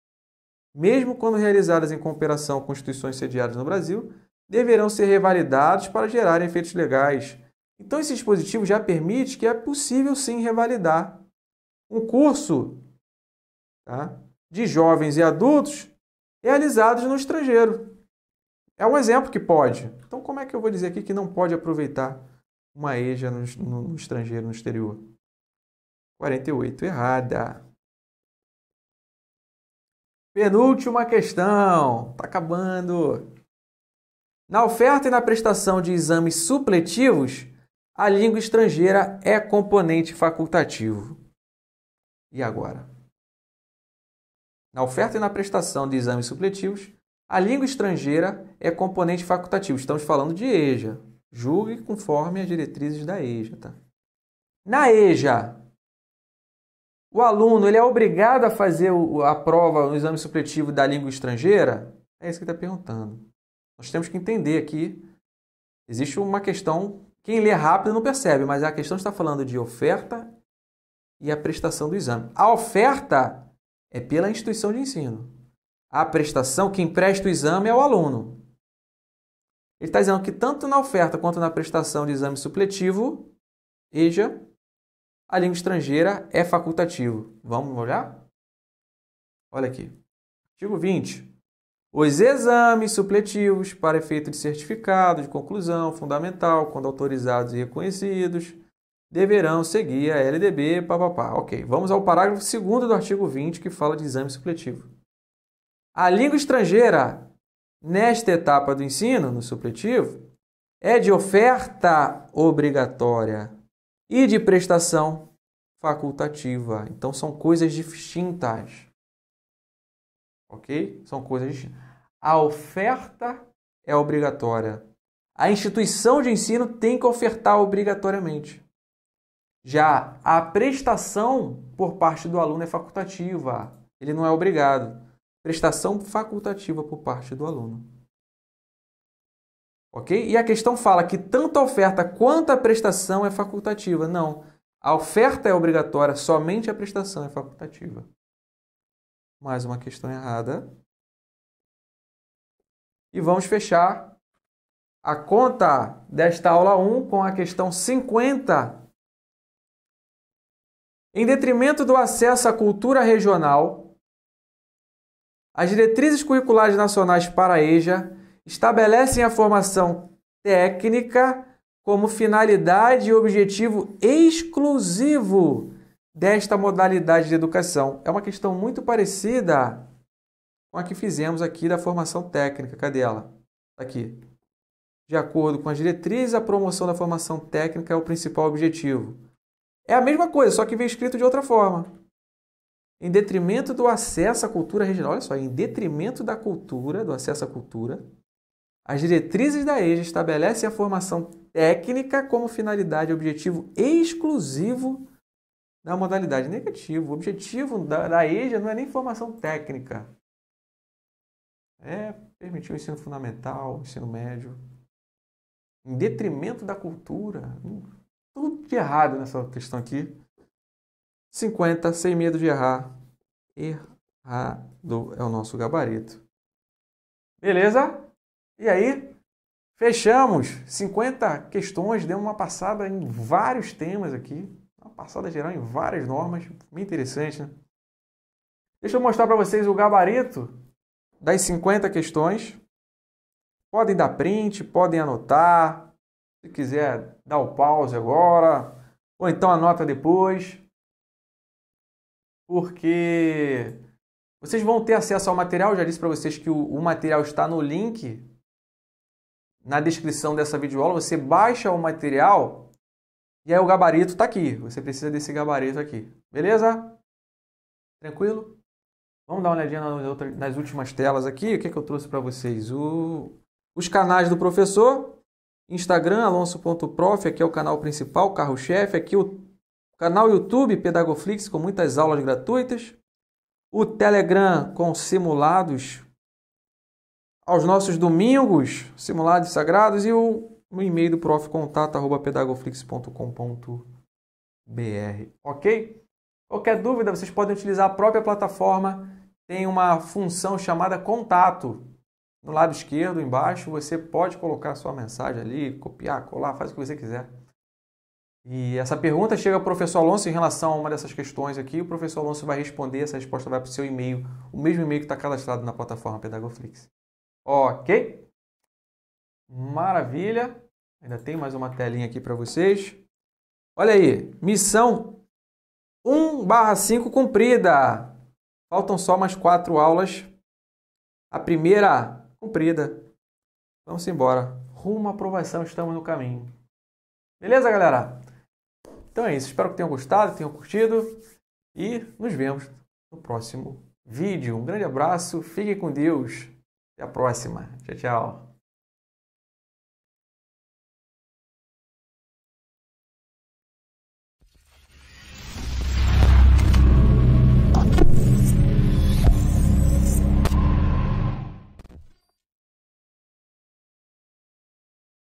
mesmo quando realizadas em cooperação com instituições sediadas no Brasil, deverão ser revalidados para gerar efeitos legais então, esse dispositivo já permite que é possível sim revalidar um curso tá, de jovens e adultos realizados no estrangeiro. É um exemplo que pode. Então, como é que eu vou dizer aqui que não pode aproveitar uma EJA no, no, no estrangeiro, no exterior? 48, errada. Penúltima questão, está acabando. Na oferta e na prestação de exames supletivos, a língua estrangeira é componente facultativo. E agora? Na oferta e na prestação de exames supletivos, a língua estrangeira é componente facultativo. Estamos falando de EJA. Julgue conforme as diretrizes da EJA. Tá? Na EJA, o aluno ele é obrigado a fazer a prova no exame supletivo da língua estrangeira? É isso que está perguntando. Nós temos que entender aqui. Existe uma questão quem lê rápido não percebe, mas a questão está falando de oferta e a prestação do exame. A oferta é pela instituição de ensino. A prestação, quem presta o exame é o aluno. Ele está dizendo que tanto na oferta quanto na prestação de exame supletivo, EJA, a língua estrangeira é facultativo. Vamos olhar? Olha aqui. Artigo 20. Os exames supletivos para efeito de certificado de conclusão fundamental, quando autorizados e reconhecidos, deverão seguir a LDB, papapá. Ok, vamos ao parágrafo 2 do artigo 20, que fala de exame supletivo. A língua estrangeira, nesta etapa do ensino, no supletivo, é de oferta obrigatória e de prestação facultativa. Então, são coisas distintas. Ok? São coisas distintas. A oferta é obrigatória. A instituição de ensino tem que ofertar obrigatoriamente. Já a prestação por parte do aluno é facultativa, ele não é obrigado. Prestação facultativa por parte do aluno. Ok? E a questão fala que tanto a oferta quanto a prestação é facultativa. Não. A oferta é obrigatória, somente a prestação é facultativa. Mais uma questão errada. E vamos fechar a conta desta aula 1 com a questão 50. Em detrimento do acesso à cultura regional, as diretrizes curriculares nacionais para a EJA estabelecem a formação técnica como finalidade e objetivo exclusivo desta modalidade de educação. É uma questão muito parecida com então, a que fizemos aqui da formação técnica. Cadê ela? Tá aqui. De acordo com as diretrizes, a promoção da formação técnica é o principal objetivo. É a mesma coisa, só que vem escrito de outra forma. Em detrimento do acesso à cultura regional, olha só, em detrimento da cultura, do acesso à cultura, as diretrizes da EJA estabelecem a formação técnica como finalidade objetivo exclusivo da modalidade negativo. O objetivo da, da EJA não é nem formação técnica é permitir o ensino fundamental, o ensino médio, em detrimento da cultura, hum, tudo de errado nessa questão aqui. 50, sem medo de errar. Errado é o nosso gabarito. Beleza? E aí, fechamos 50 questões, deu uma passada em vários temas aqui, uma passada geral em várias normas, bem interessante, né? Deixa eu mostrar para vocês o gabarito das 50 questões. Podem dar print, podem anotar. Se quiser, dá o pause agora. Ou então anota depois. Porque vocês vão ter acesso ao material. já disse para vocês que o, o material está no link na descrição dessa videoaula. Você baixa o material e aí o gabarito está aqui. Você precisa desse gabarito aqui. Beleza? Tranquilo? Vamos dar uma olhadinha nas últimas telas aqui. O que, é que eu trouxe para vocês? O... Os canais do professor. Instagram, alonso.prof, aqui é o canal principal, carro-chefe. Aqui o canal YouTube, Pedagoflix, com muitas aulas gratuitas. O Telegram com simulados aos nossos domingos, simulados sagrados. E o, o e-mail do prof, contato.pedagoflix.com.br. Ok? Qualquer dúvida, vocês podem utilizar a própria plataforma tem uma função chamada contato. No lado esquerdo, embaixo, você pode colocar sua mensagem ali, copiar, colar, faz o que você quiser. E essa pergunta chega ao professor Alonso em relação a uma dessas questões aqui. O professor Alonso vai responder, essa resposta vai para o seu e-mail, o mesmo e-mail que está cadastrado na plataforma Pedagoflix. Ok? Maravilha! Ainda tem mais uma telinha aqui para vocês. Olha aí, missão 1/5 cumprida. Faltam só mais quatro aulas. A primeira cumprida. Vamos embora. Rumo à aprovação, estamos no caminho. Beleza, galera? Então é isso. Espero que tenham gostado, tenham curtido. E nos vemos no próximo vídeo. Um grande abraço, fiquem com Deus. Até a próxima. Tchau, tchau.